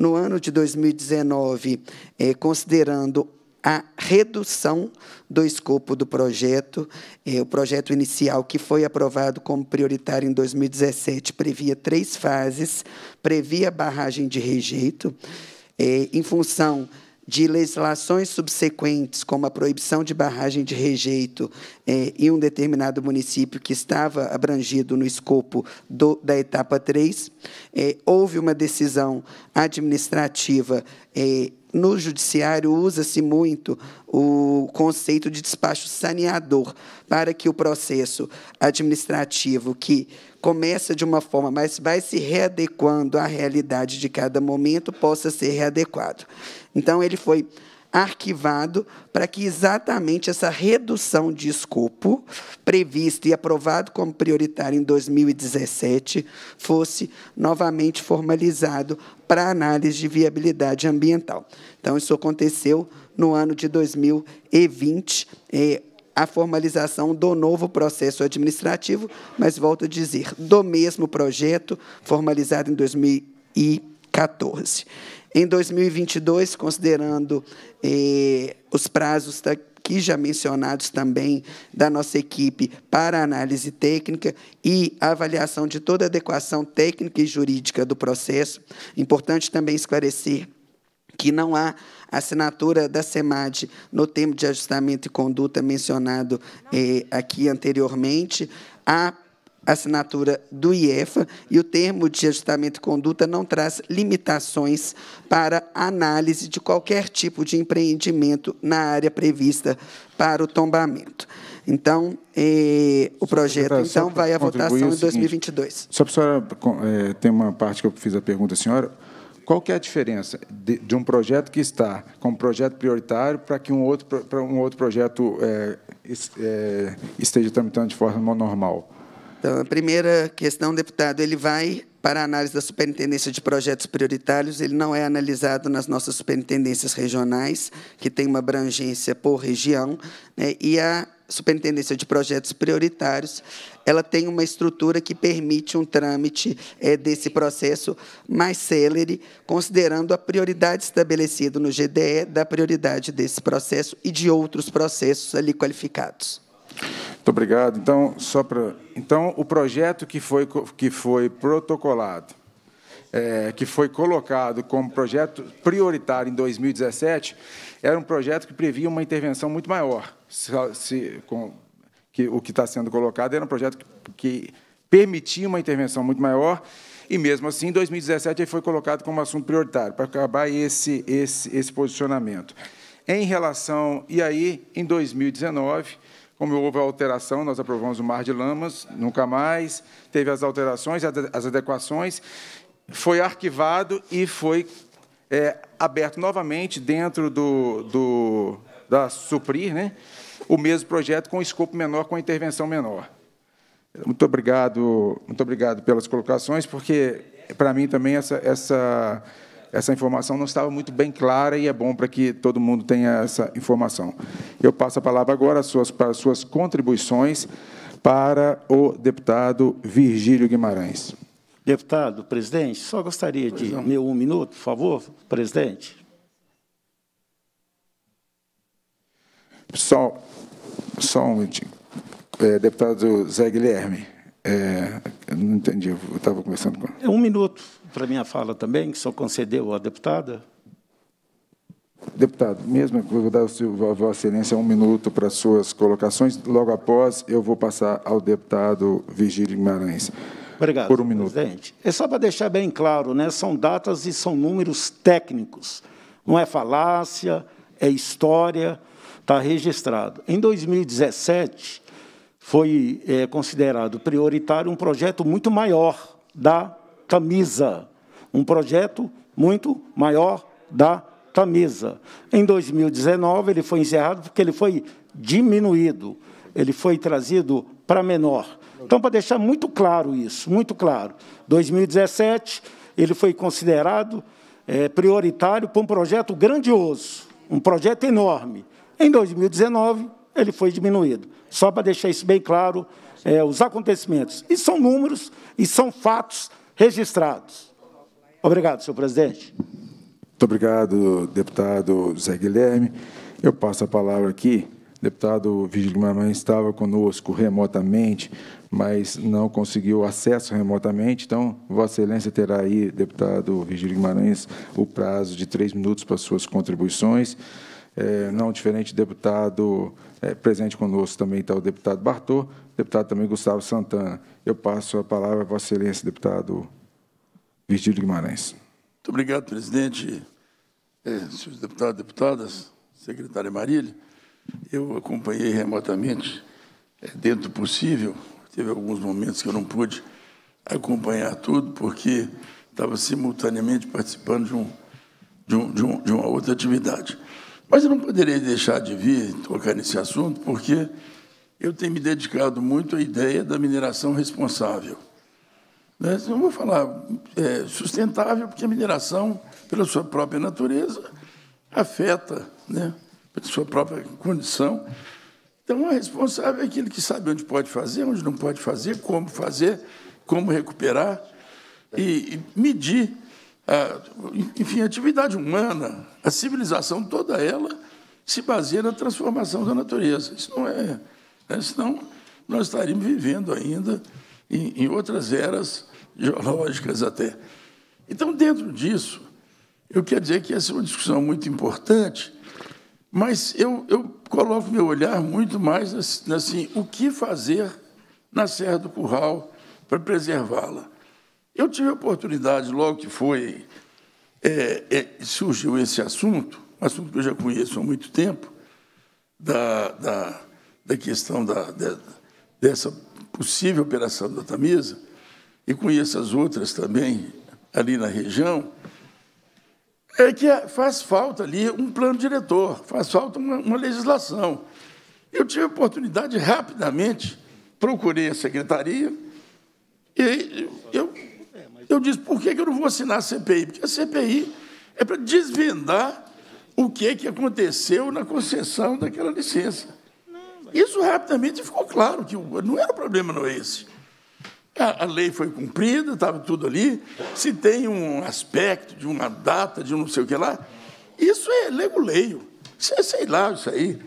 no ano de 2019, é, considerando a redução do escopo do projeto. É, o projeto inicial, que foi aprovado como prioritário em 2017, previa três fases, previa barragem de rejeito, é, em função de legislações subsequentes, como a proibição de barragem de rejeito eh, em um determinado município que estava abrangido no escopo do, da etapa 3, eh, houve uma decisão administrativa eh, no judiciário usa-se muito o conceito de despacho saneador para que o processo administrativo que começa de uma forma, mas vai se readequando à realidade de cada momento, possa ser readequado. Então, ele foi arquivado para que exatamente essa redução de escopo, prevista e aprovado como prioritário em 2017, fosse novamente formalizado para análise de viabilidade ambiental. Então, isso aconteceu no ano de 2020, eh, a formalização do novo processo administrativo, mas volto a dizer, do mesmo projeto, formalizado em 2020 14. Em 2022, considerando eh, os prazos aqui já mencionados também da nossa equipe para análise técnica e avaliação de toda adequação técnica e jurídica do processo, importante também esclarecer que não há assinatura da SEMAD no termo de ajustamento e conduta mencionado eh, aqui anteriormente. Há assinatura do IEFA, e o termo de ajustamento de conduta não traz limitações para análise de qualquer tipo de empreendimento na área prevista para o tombamento. Então, eh, o projeto então vai à votação é em 2022. Seguinte, só para a senhora, é, tem uma parte que eu fiz a pergunta senhora. Qual que é a diferença de, de um projeto que está como projeto prioritário para que um outro, para um outro projeto é, esteja tramitando de forma normal? Então, a primeira questão, deputado, ele vai para a análise da Superintendência de Projetos Prioritários, ele não é analisado nas nossas superintendências regionais, que tem uma abrangência por região, né, e a Superintendência de Projetos Prioritários, ela tem uma estrutura que permite um trâmite é, desse processo mais célere, considerando a prioridade estabelecida no GDE da prioridade desse processo e de outros processos ali qualificados. Muito obrigado. Então, só para, então o projeto que foi que foi protocolado, é, que foi colocado como projeto prioritário em 2017, era um projeto que previa uma intervenção muito maior. Se, se com, que o que está sendo colocado era um projeto que, que permitia uma intervenção muito maior. E mesmo assim, em 2017, ele foi colocado como assunto prioritário, para acabar esse, esse, esse posicionamento. Em relação. E aí, em 2019, como houve a alteração, nós aprovamos o Mar de Lamas, nunca mais, teve as alterações, as adequações, foi arquivado e foi é, aberto novamente dentro do, do, da Suprir, né? o mesmo projeto com escopo menor, com intervenção menor. Muito obrigado, muito obrigado pelas colocações, porque para mim também essa, essa essa informação não estava muito bem clara e é bom para que todo mundo tenha essa informação. Eu passo a palavra agora suas, para suas contribuições para o deputado Virgílio Guimarães. Deputado, presidente, só gostaria de meu um minuto, por favor, presidente. Só, só um minutinho. É, deputado Zé Guilherme, é, não entendi, eu estava conversando com... É, um minuto para minha fala também, que só concedeu à deputada? Deputado, mesmo que eu vou dar a Vossa Excelência um minuto para suas colocações, logo após eu vou passar ao deputado Virgílio Guimarães. Obrigado, por um minuto. presidente. É só para deixar bem claro, né? são datas e são números técnicos. Não é falácia, é história, está registrado. Em 2017, foi é, considerado prioritário um projeto muito maior da Tamisa, um projeto muito maior da Tamisa. Em 2019, ele foi encerrado porque ele foi diminuído, ele foi trazido para menor. Então, para deixar muito claro isso, muito claro, 2017 ele foi considerado é, prioritário para um projeto grandioso, um projeto enorme. Em 2019, ele foi diminuído. Só para deixar isso bem claro, é, os acontecimentos. E são números, e são fatos registrados. Obrigado, senhor presidente. Muito obrigado, deputado Zé Guilherme. Eu passo a palavra aqui. O deputado Virgílio Guimarães estava conosco remotamente, mas não conseguiu acesso remotamente. Então, Vossa Excelência terá aí, deputado Virgílio Guimarães, o prazo de três minutos para suas contribuições. É, não diferente deputado é, presente conosco também está o deputado Bartô, deputado também Gustavo Santana. Eu passo a palavra a Vossa Excelência, deputado Virgílio Guimarães. Muito obrigado, presidente, é, senhores deputados, deputadas, secretária Marília. Eu acompanhei remotamente, é, dentro do possível, teve alguns momentos que eu não pude acompanhar tudo, porque estava simultaneamente participando de, um, de, um, de, um, de uma outra atividade. Mas eu não poderei deixar de vir tocar nesse assunto, porque eu tenho me dedicado muito à ideia da mineração responsável. Não né? vou falar é, sustentável, porque a mineração, pela sua própria natureza, afeta, né, pela sua própria condição. Então, a responsável é aquele que sabe onde pode fazer, onde não pode fazer, como fazer, como recuperar e, e medir, a, enfim, a atividade humana, a civilização toda ela se baseia na transformação da natureza. Isso não é né? Senão, nós estaríamos vivendo ainda em, em outras eras geológicas até. Então, dentro disso, eu quero dizer que essa é uma discussão muito importante, mas eu, eu coloco meu olhar muito mais assim, assim o que fazer na Serra do Curral para preservá-la. Eu tive a oportunidade, logo que foi é, é, surgiu esse assunto, um assunto que eu já conheço há muito tempo, da, da da questão da, dessa possível operação da Tamisa, e conheço as outras também ali na região, é que é, faz falta ali um plano diretor, faz falta uma, uma legislação. Eu tive a oportunidade rapidamente, procurei a secretaria, e eu, eu disse, por que eu não vou assinar a CPI? Porque a CPI é para desvendar o que, que aconteceu na concessão daquela licença. Isso rapidamente ficou claro que não era problema não é esse. A, a lei foi cumprida, estava tudo ali. Se tem um aspecto de uma data, de um não sei o que lá, isso é leguleio. Isso é, sei lá, isso aí.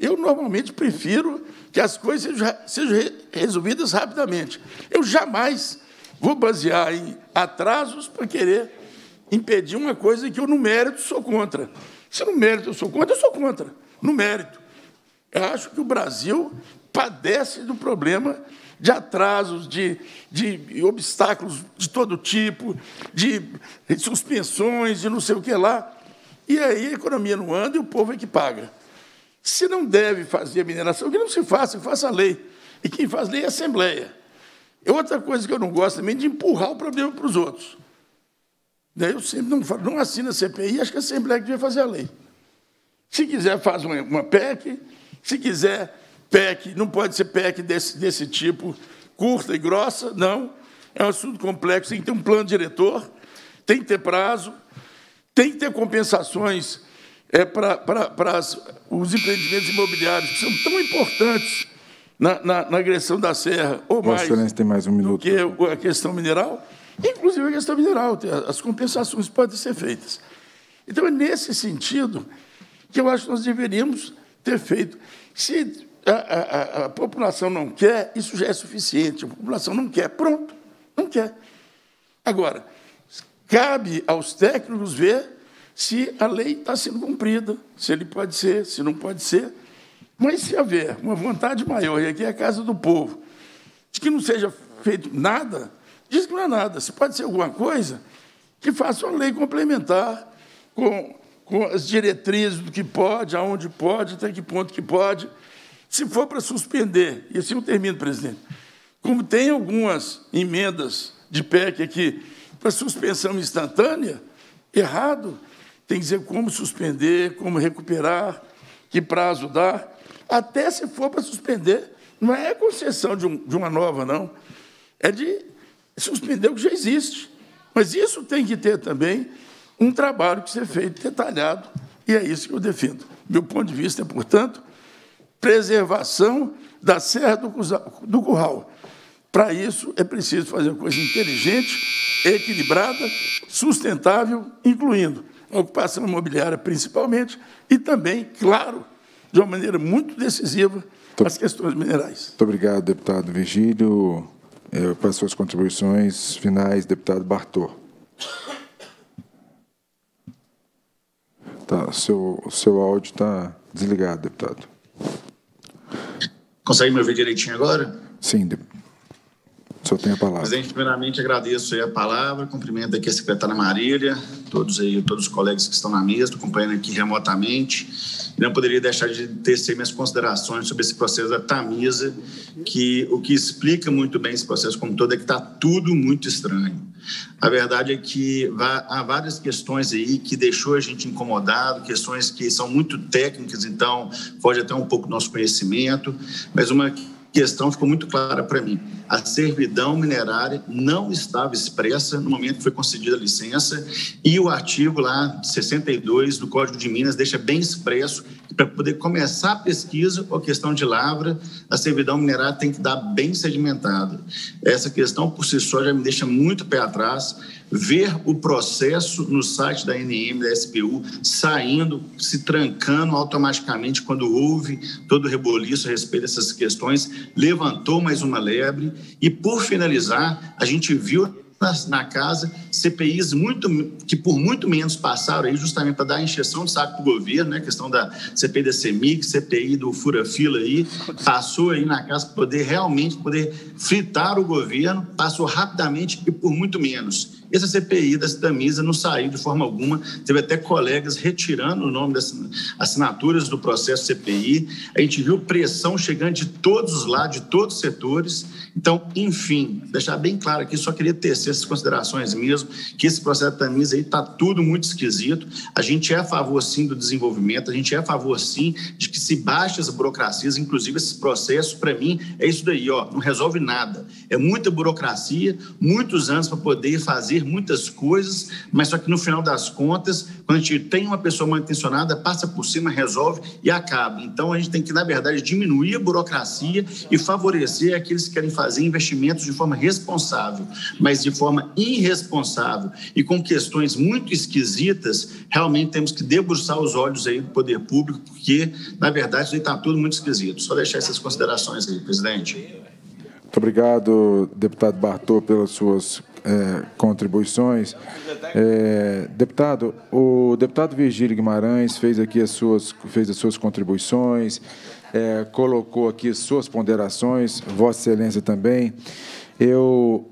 Eu normalmente prefiro que as coisas sejam resolvidas rapidamente. Eu jamais vou basear em atrasos para querer impedir uma coisa que eu, no mérito, sou contra. Se no mérito eu sou contra, eu sou contra. No mérito. Eu acho que o Brasil padece do problema de atrasos, de, de obstáculos de todo tipo, de suspensões, de não sei o que lá. E aí a economia não anda e o povo é que paga. Se não deve fazer mineração, que não se faça, faça a lei. E quem faz lei é a Assembleia. É outra coisa que eu não gosto também é de empurrar o problema para os outros. Né, eu sempre não, não assino a CPI, acho que a Assembleia devia fazer a lei. Se quiser, faz uma, uma PEC, se quiser PEC, não pode ser PEC desse, desse tipo, curta e grossa, não. É um assunto complexo, tem que ter um plano diretor, tem que ter prazo, tem que ter compensações é, para os empreendimentos imobiliários, que são tão importantes na, na, na agressão da serra, ou mais, Excelência tem mais um minuto. que a questão mineral, inclusive a questão mineral, as compensações podem ser feitas. Então, é nesse sentido que eu acho que nós deveríamos ter feito. Se a, a, a, população não quer, isso já é suficiente. A população não quer, pronto, não quer. Agora, cabe aos técnicos ver se a lei está sendo cumprida, se ele pode ser, se não pode ser. Mas se haver uma vontade maior, e aqui é a casa do povo, de que não seja feito nada, diz que não é nada. Se pode ser alguma coisa, que faça uma lei complementar com com as diretrizes do que pode, aonde pode, até que ponto que pode. Se for para suspender, e assim eu termino, presidente, como tem algumas emendas de PEC aqui para suspensão instantânea, errado, tem que dizer como suspender, como recuperar, que prazo dar, até se for para suspender. Não é concessão de, um, de uma nova, não. É de suspender o que já existe. Mas isso tem que ter também um trabalho que ser feito detalhado, e é isso que eu defendo. Meu ponto de vista é, portanto, preservação da Serra do, do Curral. Para isso, é preciso fazer uma coisa inteligente, equilibrada, sustentável, incluindo a ocupação imobiliária principalmente, e também, claro, de uma maneira muito decisiva, as questões minerais. Muito obrigado, deputado Virgílio. Para é, suas contribuições finais, deputado Bartô. Tá, seu, seu áudio está desligado, deputado. Consegue me ouvir direitinho agora? Sim, deputado. Só tem a palavra. Presidente, primeiramente agradeço a palavra, cumprimento aqui a secretária Marília, todos aí, todos os colegas que estão na mesa, acompanhando aqui remotamente. Não poderia deixar de tecer minhas considerações sobre esse processo da Tamisa, que o que explica muito bem esse processo como todo é que está tudo muito estranho. A verdade é que há várias questões aí que deixou a gente incomodado, questões que são muito técnicas, então pode até um pouco do nosso conhecimento, mas uma questão ficou muito clara para mim. A servidão minerária não estava expressa no momento que foi concedida a licença e o artigo lá 62 do Código de Minas deixa bem expresso que para poder começar a pesquisa ou questão de lavra, a servidão minerária tem que dar bem sedimentada. Essa questão por si só já me deixa muito pé atrás ver o processo no site da NM, da SPU, saindo, se trancando automaticamente quando houve todo o reboliço a respeito dessas questões, levantou mais uma lebre. E, por finalizar, a gente viu na, casa, CPIs muito, que por muito menos passaram aí justamente para dar injeção de saco para o governo, né? questão da CPI da CEMIC, CPI do Furafila aí, passou aí na casa para poder realmente poder fritar o governo, passou rapidamente e por muito menos. Essa CPI da tamisa não saiu de forma alguma, teve até colegas retirando o nome das assinaturas do processo CPI. A gente viu pressão chegando de todos os lados, de todos os setores. Então, enfim, deixar bem claro aqui, só queria tecer essas considerações mesmo, que esse processo da Tamisa aí está tudo muito esquisito. A gente é a favor, sim, do desenvolvimento, a gente é a favor, sim, de que se baixe as burocracias, inclusive esses processos, para mim, é isso daí, ó, não resolve nada. É muita burocracia, muitos anos para poder fazer fazer muitas coisas, mas só que no final das contas, quando a gente tem uma pessoa mal intencionada, passa por cima, resolve e acaba. Então a gente tem que, na verdade, diminuir a burocracia e favorecer aqueles que querem fazer investimentos de forma responsável, mas de forma irresponsável e com questões muito esquisitas, realmente temos que debruçar os olhos aí do poder público, porque, na verdade, está tudo muito esquisito. Só deixar essas considerações aí, presidente. Muito obrigado, deputado Bartô, pelas suas é, contribuições. É, deputado, o deputado Virgílio Guimarães fez aqui as suas, fez as suas contribuições, é, colocou aqui suas ponderações, Vossa Excelência também. Eu,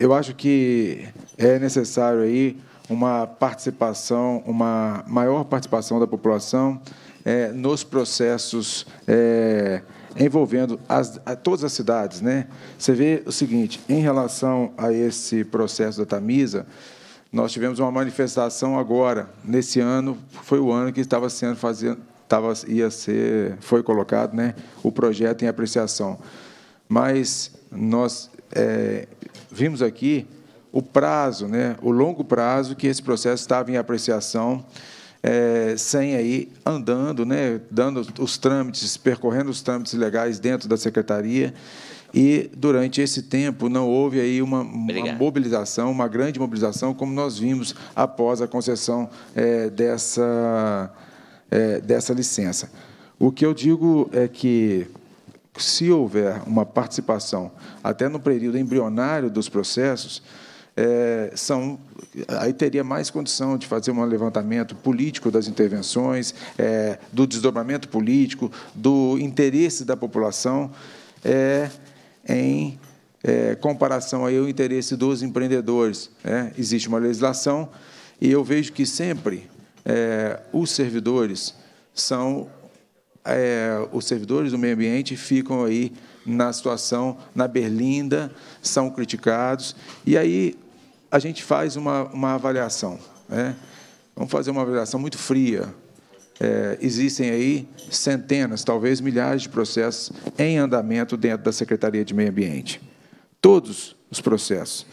eu acho que é necessário aí uma participação, uma maior participação da população é, nos processos é, envolvendo as, todas as cidades. Né? Você vê o seguinte, em relação a esse processo da Tamisa, nós tivemos uma manifestação agora, nesse ano, foi o ano que estava sendo fazendo, estava, ia ser, foi colocado né, o projeto em apreciação. Mas nós é, vimos aqui o prazo, né, o longo prazo que esse processo estava em apreciação, é, sem aí andando, né, dando os trâmites, percorrendo os trâmites legais dentro da secretaria. E durante esse tempo não houve aí uma, uma mobilização, uma grande mobilização, como nós vimos após a concessão é, dessa, é, dessa licença. O que eu digo é que se houver uma participação, até no período embrionário dos processos, é, são aí teria mais condição de fazer um levantamento político das intervenções, é, do desdobramento político, do interesse da população é, em é, comparação aí ao interesse dos empreendedores. Né? Existe uma legislação e eu vejo que sempre é, os servidores são é, os servidores do meio ambiente ficam aí na situação na berlinda, são criticados e aí a gente faz uma, uma avaliação. Né? Vamos fazer uma avaliação muito fria. É, existem aí centenas, talvez milhares de processos em andamento dentro da Secretaria de Meio Ambiente. Todos os processos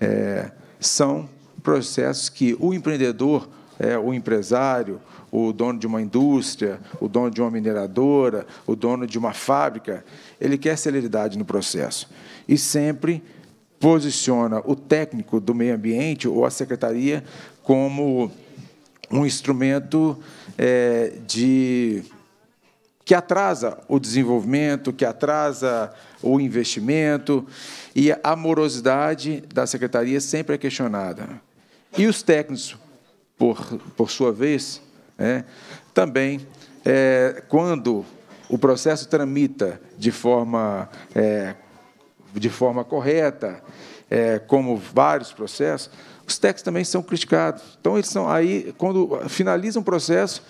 é, são processos que o empreendedor, é, o empresário, o dono de uma indústria, o dono de uma mineradora, o dono de uma fábrica, ele quer celeridade no processo. E sempre posiciona o técnico do meio ambiente ou a secretaria como um instrumento é, de que atrasa o desenvolvimento, que atrasa o investimento, e a morosidade da secretaria sempre é questionada. E os técnicos, por, por sua vez, é, também, é, quando o processo tramita de forma é, de forma correta, é, como vários processos, os técnicos também são criticados. Então, eles são aí, quando finaliza um processo,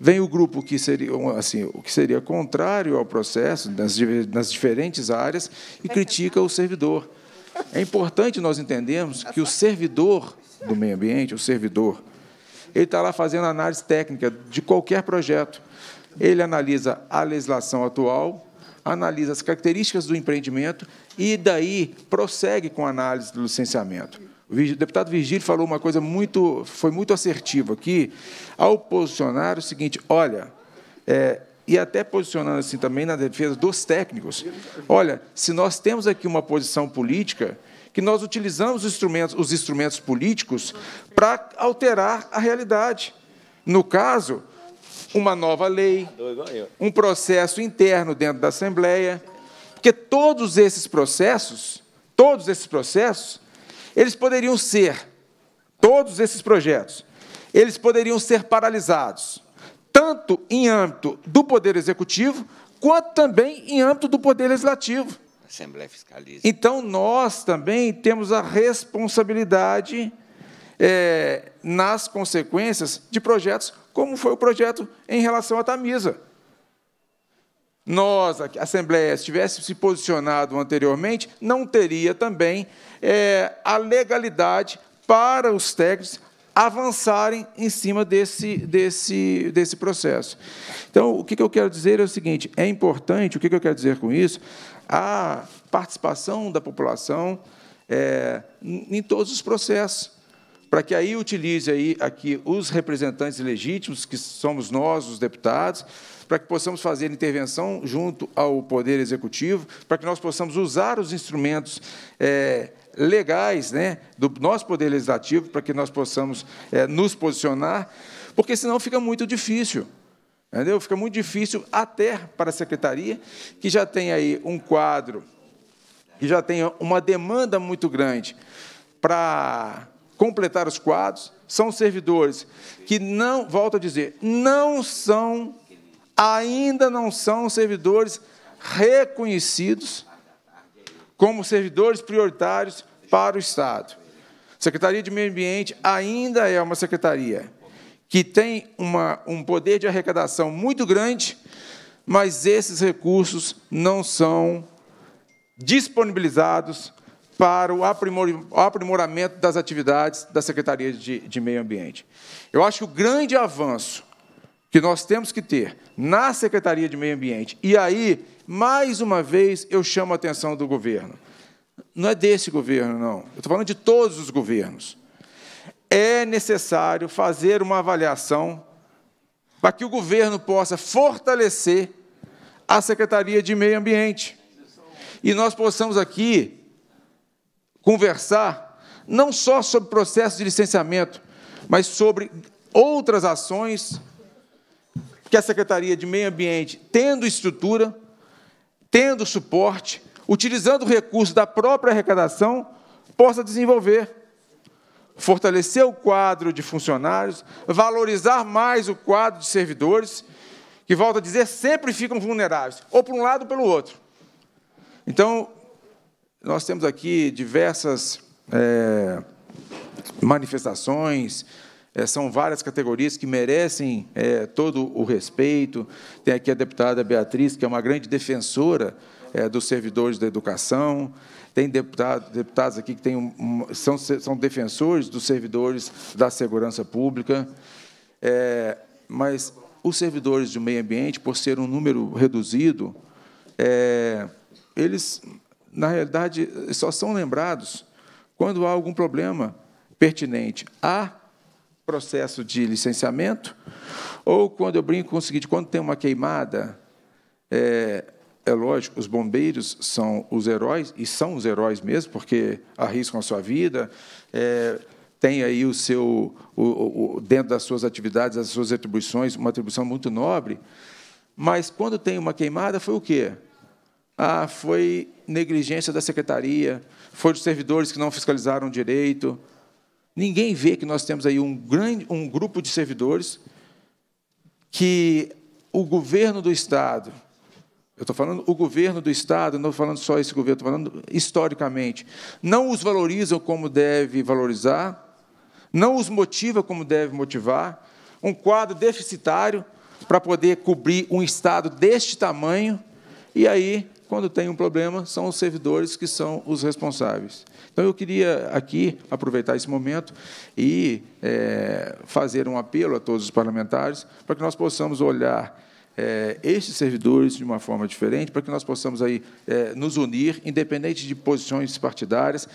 vem o grupo que seria, assim, o que seria contrário ao processo, nas, nas diferentes áreas, e critica o servidor. É importante nós entendermos que o servidor do meio ambiente, o servidor, ele está lá fazendo análise técnica de qualquer projeto. Ele analisa a legislação atual, analisa as características do empreendimento e daí prossegue com a análise do licenciamento. O deputado Virgílio falou uma coisa muito, foi muito assertiva aqui, ao posicionar o seguinte: olha, é, e até posicionando assim também na defesa dos técnicos. Olha, se nós temos aqui uma posição política, que nós utilizamos os instrumentos, os instrumentos políticos para alterar a realidade. No caso, uma nova lei, um processo interno dentro da Assembleia, porque todos esses processos, todos esses processos, eles poderiam ser, todos esses projetos, eles poderiam ser paralisados, tanto em âmbito do Poder Executivo, quanto também em âmbito do Poder Legislativo. A Assembleia fiscaliza. Então, nós também temos a responsabilidade é, nas consequências de projetos, como foi o projeto em relação à Tamisa nós, a Assembleia, se tivesse se posicionado anteriormente, não teria também é, a legalidade para os técnicos avançarem em cima desse, desse, desse processo. Então, o que eu quero dizer é o seguinte: é importante, o que eu quero dizer com isso? A participação da população é, em todos os processos para que aí utilize aí aqui os representantes legítimos, que somos nós, os deputados, para que possamos fazer intervenção junto ao Poder Executivo, para que nós possamos usar os instrumentos é, legais né, do nosso Poder Legislativo, para que nós possamos é, nos posicionar, porque senão fica muito difícil. Entendeu? Fica muito difícil até para a Secretaria, que já tem aí um quadro, que já tem uma demanda muito grande para completar os quadros, são servidores que não, volto a dizer, não são ainda não são servidores reconhecidos como servidores prioritários para o Estado. A Secretaria de Meio Ambiente ainda é uma secretaria que tem uma, um poder de arrecadação muito grande, mas esses recursos não são disponibilizados para o aprimoramento das atividades da Secretaria de, de Meio Ambiente. Eu acho que o grande avanço que nós temos que ter na Secretaria de Meio Ambiente. E aí, mais uma vez, eu chamo a atenção do governo. Não é desse governo, não. Eu estou falando de todos os governos. É necessário fazer uma avaliação para que o governo possa fortalecer a Secretaria de Meio Ambiente. E nós possamos aqui conversar não só sobre processo de licenciamento, mas sobre outras ações que a Secretaria de Meio Ambiente, tendo estrutura, tendo suporte, utilizando recursos da própria arrecadação, possa desenvolver. Fortalecer o quadro de funcionários, valorizar mais o quadro de servidores, que, volto a dizer, sempre ficam vulneráveis, ou para um lado ou pelo outro. Então, nós temos aqui diversas é, manifestações, é, são várias categorias que merecem é, todo o respeito. Tem aqui a deputada Beatriz, que é uma grande defensora é, dos servidores da educação. Tem deputado, deputados aqui que tem um, são, são defensores dos servidores da segurança pública. É, mas os servidores do meio ambiente, por ser um número reduzido, é, eles, na realidade, só são lembrados quando há algum problema pertinente. Há processo de licenciamento, ou quando eu brinco com o seguinte, quando tem uma queimada, é, é lógico, os bombeiros são os heróis, e são os heróis mesmo, porque arriscam a sua vida, é, tem aí o seu, o, o, dentro das suas atividades, as suas atribuições, uma atribuição muito nobre, mas quando tem uma queimada, foi o quê? Ah, foi negligência da secretaria, foi dos servidores que não fiscalizaram direito, Ninguém vê que nós temos aí um, grande, um grupo de servidores que o governo do Estado, eu estou falando o governo do Estado, não estou falando só esse governo, estou falando historicamente, não os valorizam como deve valorizar, não os motiva como deve motivar, um quadro deficitário para poder cobrir um Estado deste tamanho, e aí quando tem um problema, são os servidores que são os responsáveis. Então, eu queria aqui aproveitar esse momento e é, fazer um apelo a todos os parlamentares para que nós possamos olhar é, estes servidores de uma forma diferente, para que nós possamos aí, é, nos unir, independente de posições partidárias,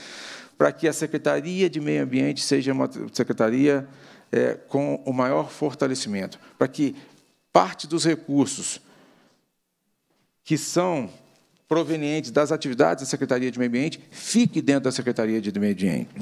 para que a Secretaria de Meio Ambiente seja uma secretaria é, com o maior fortalecimento, para que parte dos recursos que são provenientes das atividades da Secretaria de Meio Ambiente fique dentro da Secretaria de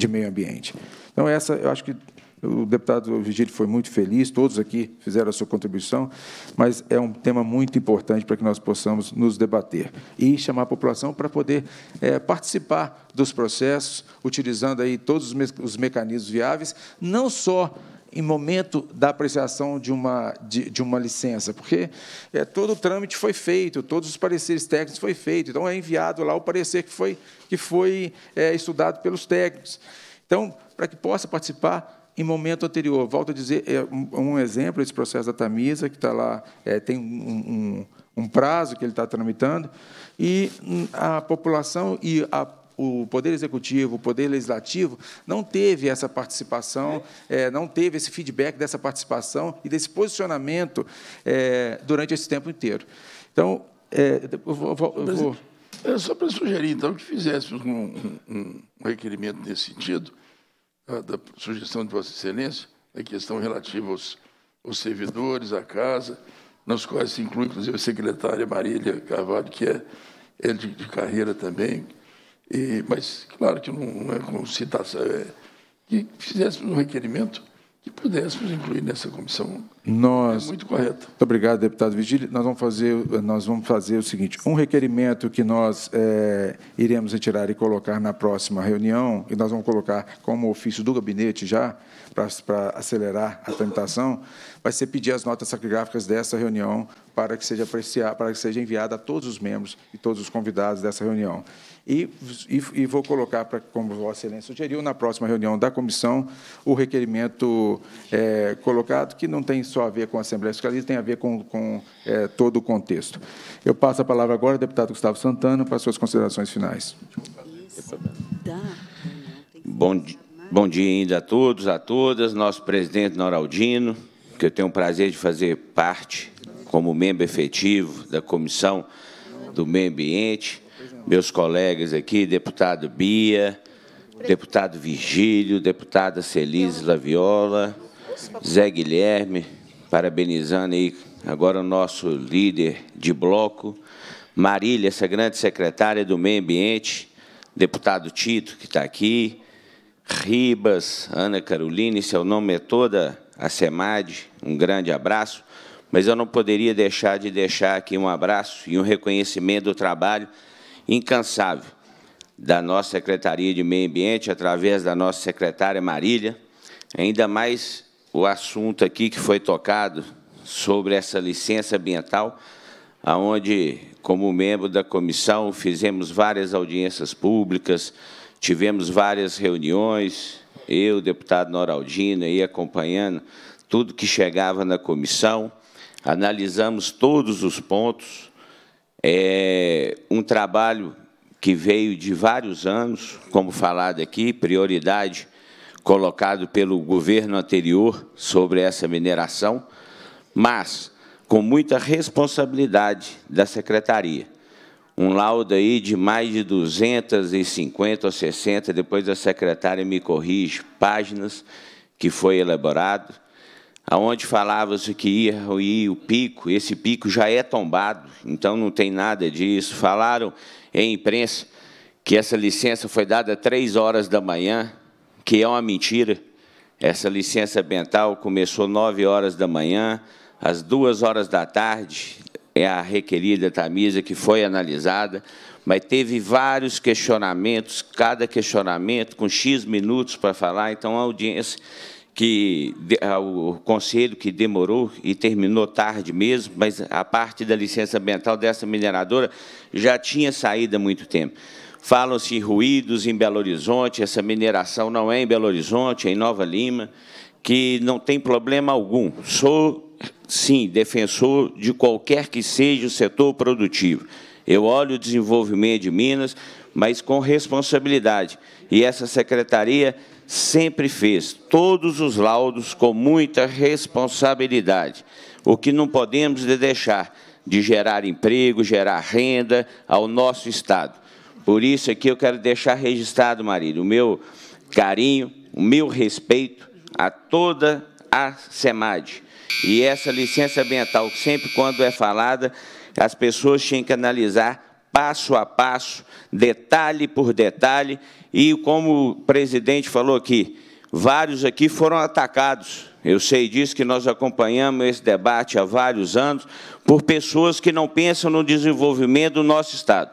Meio Ambiente. Então, essa, eu acho que o deputado Vigílio foi muito feliz, todos aqui fizeram a sua contribuição, mas é um tema muito importante para que nós possamos nos debater e chamar a população para poder é, participar dos processos, utilizando aí todos os, me os mecanismos viáveis, não só em momento da apreciação de uma, de, de uma licença, porque é, todo o trâmite foi feito, todos os pareceres técnicos foi feito, então é enviado lá o parecer que foi, que foi é, estudado pelos técnicos. Então, para que possa participar, em momento anterior. Volto a dizer, é um exemplo, esse processo da Tamisa, que está lá, é, tem um, um, um, prazo que ele está tramitando, e hum, a população e a o Poder Executivo, o Poder Legislativo, não teve essa participação, é, não teve esse feedback dessa participação e desse posicionamento é, durante esse tempo inteiro. Então, é, eu vou, vou... É só para sugerir, então, que fizéssemos um, um, um requerimento nesse sentido, a, da sugestão de Vossa Excelência, a questão relativa aos, aos servidores, à casa, nos quais se inclui, inclusive, a secretária Marília Carvalho, que é, é de, de carreira também, e, mas, claro que não é como citação, tá, é, que fizéssemos um requerimento que pudéssemos incluir nessa comissão. Nós, é muito correto. Muito obrigado, deputado Vigília. Nós vamos fazer, nós vamos fazer o seguinte: um requerimento que nós é, iremos retirar e colocar na próxima reunião, e nós vamos colocar como ofício do gabinete já, para acelerar a tramitação, vai ser pedir as notas taquigráficas dessa reunião para que seja apreciar, para que seja enviada a todos os membros e todos os convidados dessa reunião. E, e, e vou colocar, para, como Vossa Excelência sugeriu, na próxima reunião da comissão, o requerimento é, colocado, que não tem só a ver com a Assembleia Fiscalista, tem a ver com, com é, todo o contexto. Eu passo a palavra agora ao deputado Gustavo Santana para suas considerações finais. Bom, bom dia ainda a todos, a todas, nosso presidente Noraldino, que eu tenho o prazer de fazer parte, como membro efetivo da Comissão do Meio Ambiente, meus colegas aqui, deputado Bia, deputado Virgílio, deputada Celise Laviola, Zé Guilherme, parabenizando aí agora o nosso líder de bloco, Marília, essa grande secretária do Meio Ambiente, deputado Tito, que está aqui, Ribas, Ana Carolina, seu é nome é toda a SEMAD, um grande abraço, mas eu não poderia deixar de deixar aqui um abraço e um reconhecimento do trabalho incansável da nossa Secretaria de Meio Ambiente, através da nossa secretária Marília, ainda mais o assunto aqui que foi tocado sobre essa licença ambiental, aonde, como membro da comissão, fizemos várias audiências públicas, tivemos várias reuniões, eu, o deputado Noraldino, aí acompanhando tudo que chegava na comissão, analisamos todos os pontos, é um trabalho que veio de vários anos, como falado aqui, prioridade colocado pelo governo anterior sobre essa mineração, mas com muita responsabilidade da secretaria um laudo aí de mais de 250 ou 60, depois a secretária me corrige, páginas que foi elaborado, aonde falava-se que ia, ruir o pico, esse pico já é tombado, então não tem nada disso. Falaram em imprensa que essa licença foi dada três horas da manhã, que é uma mentira. Essa licença ambiental começou nove horas da manhã, às duas horas da tarde, é a requerida Tamisa, que foi analisada, mas teve vários questionamentos, cada questionamento com X minutos para falar, então a audiência que o conselho que demorou e terminou tarde mesmo, mas a parte da licença ambiental dessa mineradora já tinha saído há muito tempo. Falam-se ruídos em Belo Horizonte, essa mineração não é em Belo Horizonte, é em Nova Lima, que não tem problema algum. Sou sim, defensor de qualquer que seja o setor produtivo. Eu olho o desenvolvimento de Minas, mas com responsabilidade. E essa secretaria sempre fez todos os laudos com muita responsabilidade. O que não podemos é deixar de gerar emprego, gerar renda ao nosso Estado. Por isso aqui eu quero deixar registrado, marido, o meu carinho, o meu respeito a toda a SEMAD, e essa licença ambiental, sempre quando é falada, as pessoas têm que analisar passo a passo, detalhe por detalhe, e como o presidente falou aqui, vários aqui foram atacados. Eu sei disso que nós acompanhamos esse debate há vários anos por pessoas que não pensam no desenvolvimento do nosso Estado.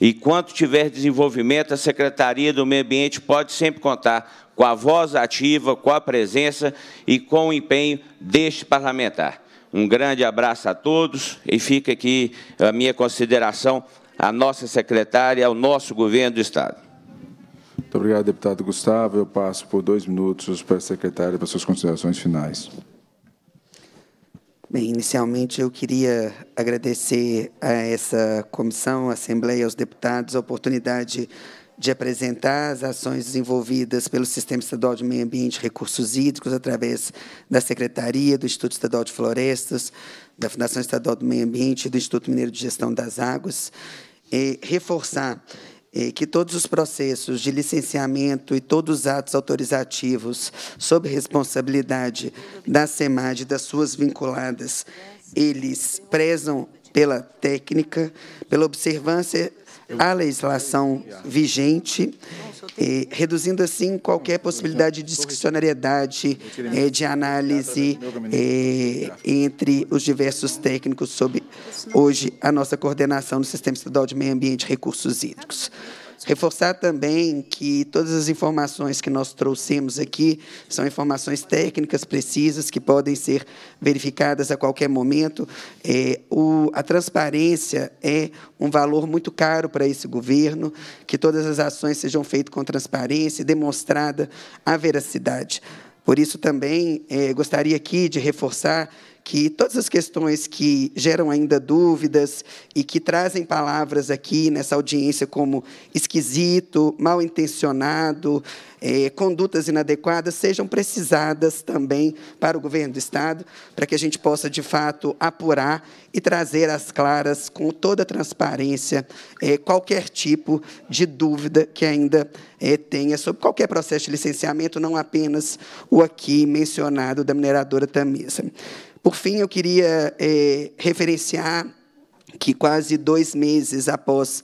E quanto tiver desenvolvimento, a Secretaria do Meio Ambiente pode sempre contar com a voz ativa, com a presença e com o empenho deste parlamentar. Um grande abraço a todos e fica aqui a minha consideração à nossa secretária, ao nosso governo do Estado. Muito obrigado, deputado Gustavo. Eu passo por dois minutos para a secretária para suas considerações finais. Bem, inicialmente eu queria agradecer a essa comissão, à Assembleia, aos deputados, a oportunidade de de apresentar as ações desenvolvidas pelo Sistema Estadual de Meio Ambiente e Recursos Hídricos, através da Secretaria, do Instituto Estadual de Florestas, da Fundação Estadual do Meio Ambiente e do Instituto Mineiro de Gestão das Águas, e reforçar que todos os processos de licenciamento e todos os atos autorizativos sob responsabilidade da SEMAD e das suas vinculadas, eles prezam pela técnica, pela observância à legislação vigente, reduzindo assim qualquer possibilidade de discricionariedade eh, de análise eh, entre os diversos técnicos sobre hoje a nossa coordenação no Sistema Estadual de Meio Ambiente e Recursos Hídricos. Reforçar também que todas as informações que nós trouxemos aqui são informações técnicas precisas que podem ser verificadas a qualquer momento. É, o, a transparência é um valor muito caro para esse governo, que todas as ações sejam feitas com transparência e demonstrada a veracidade. Por isso, também é, gostaria aqui de reforçar que todas as questões que geram ainda dúvidas e que trazem palavras aqui nessa audiência como esquisito, mal intencionado, é, condutas inadequadas, sejam precisadas também para o governo do Estado, para que a gente possa, de fato, apurar e trazer às claras, com toda a transparência, é, qualquer tipo de dúvida que ainda é, tenha sobre qualquer processo de licenciamento, não apenas o aqui mencionado da mineradora Tamisa. Por fim, eu queria é, referenciar que quase dois meses após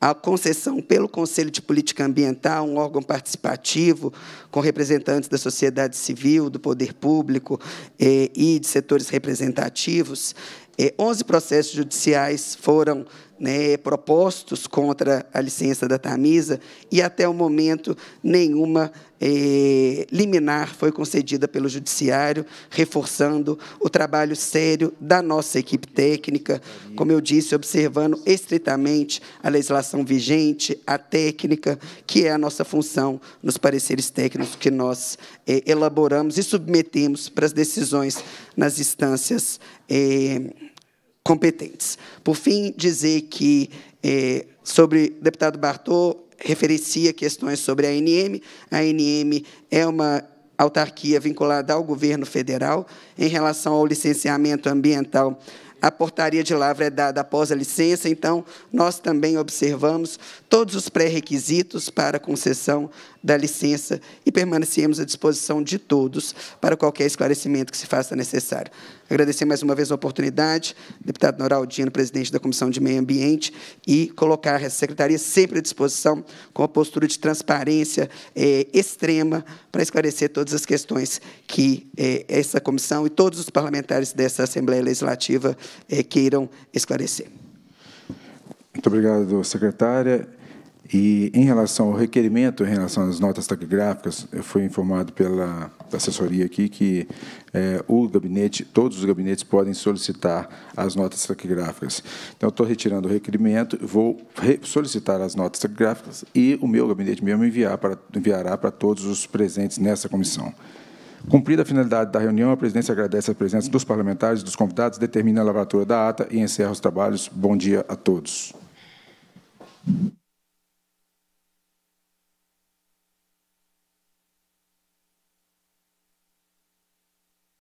a concessão pelo Conselho de Política Ambiental, um órgão participativo com representantes da sociedade civil, do poder público é, e de setores representativos, é, eh, 11 processos judiciais foram né, propostos contra a licença da Tamisa e até o momento nenhuma eh, liminar foi concedida pelo Judiciário, reforçando o trabalho sério da nossa equipe técnica, como eu disse, observando estritamente a legislação vigente, a técnica, que é a nossa função nos pareceres técnicos que nós eh, elaboramos e submetemos para as decisões nas instâncias. Eh, competentes. Por fim, dizer que eh, sobre o deputado Bartô referencia questões sobre a ANM. A ANM é uma autarquia vinculada ao governo federal. Em relação ao licenciamento ambiental, a portaria de lavra é dada após a licença, então nós também observamos todos os pré-requisitos para concessão da licença e permanecemos à disposição de todos para qualquer esclarecimento que se faça necessário. Agradecer mais uma vez a oportunidade, deputado Noraldino, presidente da Comissão de Meio Ambiente, e colocar a secretaria sempre à disposição com a postura de transparência é, extrema para esclarecer todas as questões que é, essa comissão e todos os parlamentares dessa Assembleia Legislativa é, queiram esclarecer. Muito obrigado, secretária. E em relação ao requerimento, em relação às notas taquigráficas, eu fui informado pela assessoria aqui que é, o gabinete, todos os gabinetes podem solicitar as notas taquigráficas. Então, estou retirando o requerimento, vou re solicitar as notas taquigráficas e o meu gabinete mesmo enviar para, enviará para todos os presentes nessa comissão. Cumprida a finalidade da reunião, a presidência agradece a presença dos parlamentares e dos convidados, determina a lavratura da ata e encerra os trabalhos. Bom dia a todos.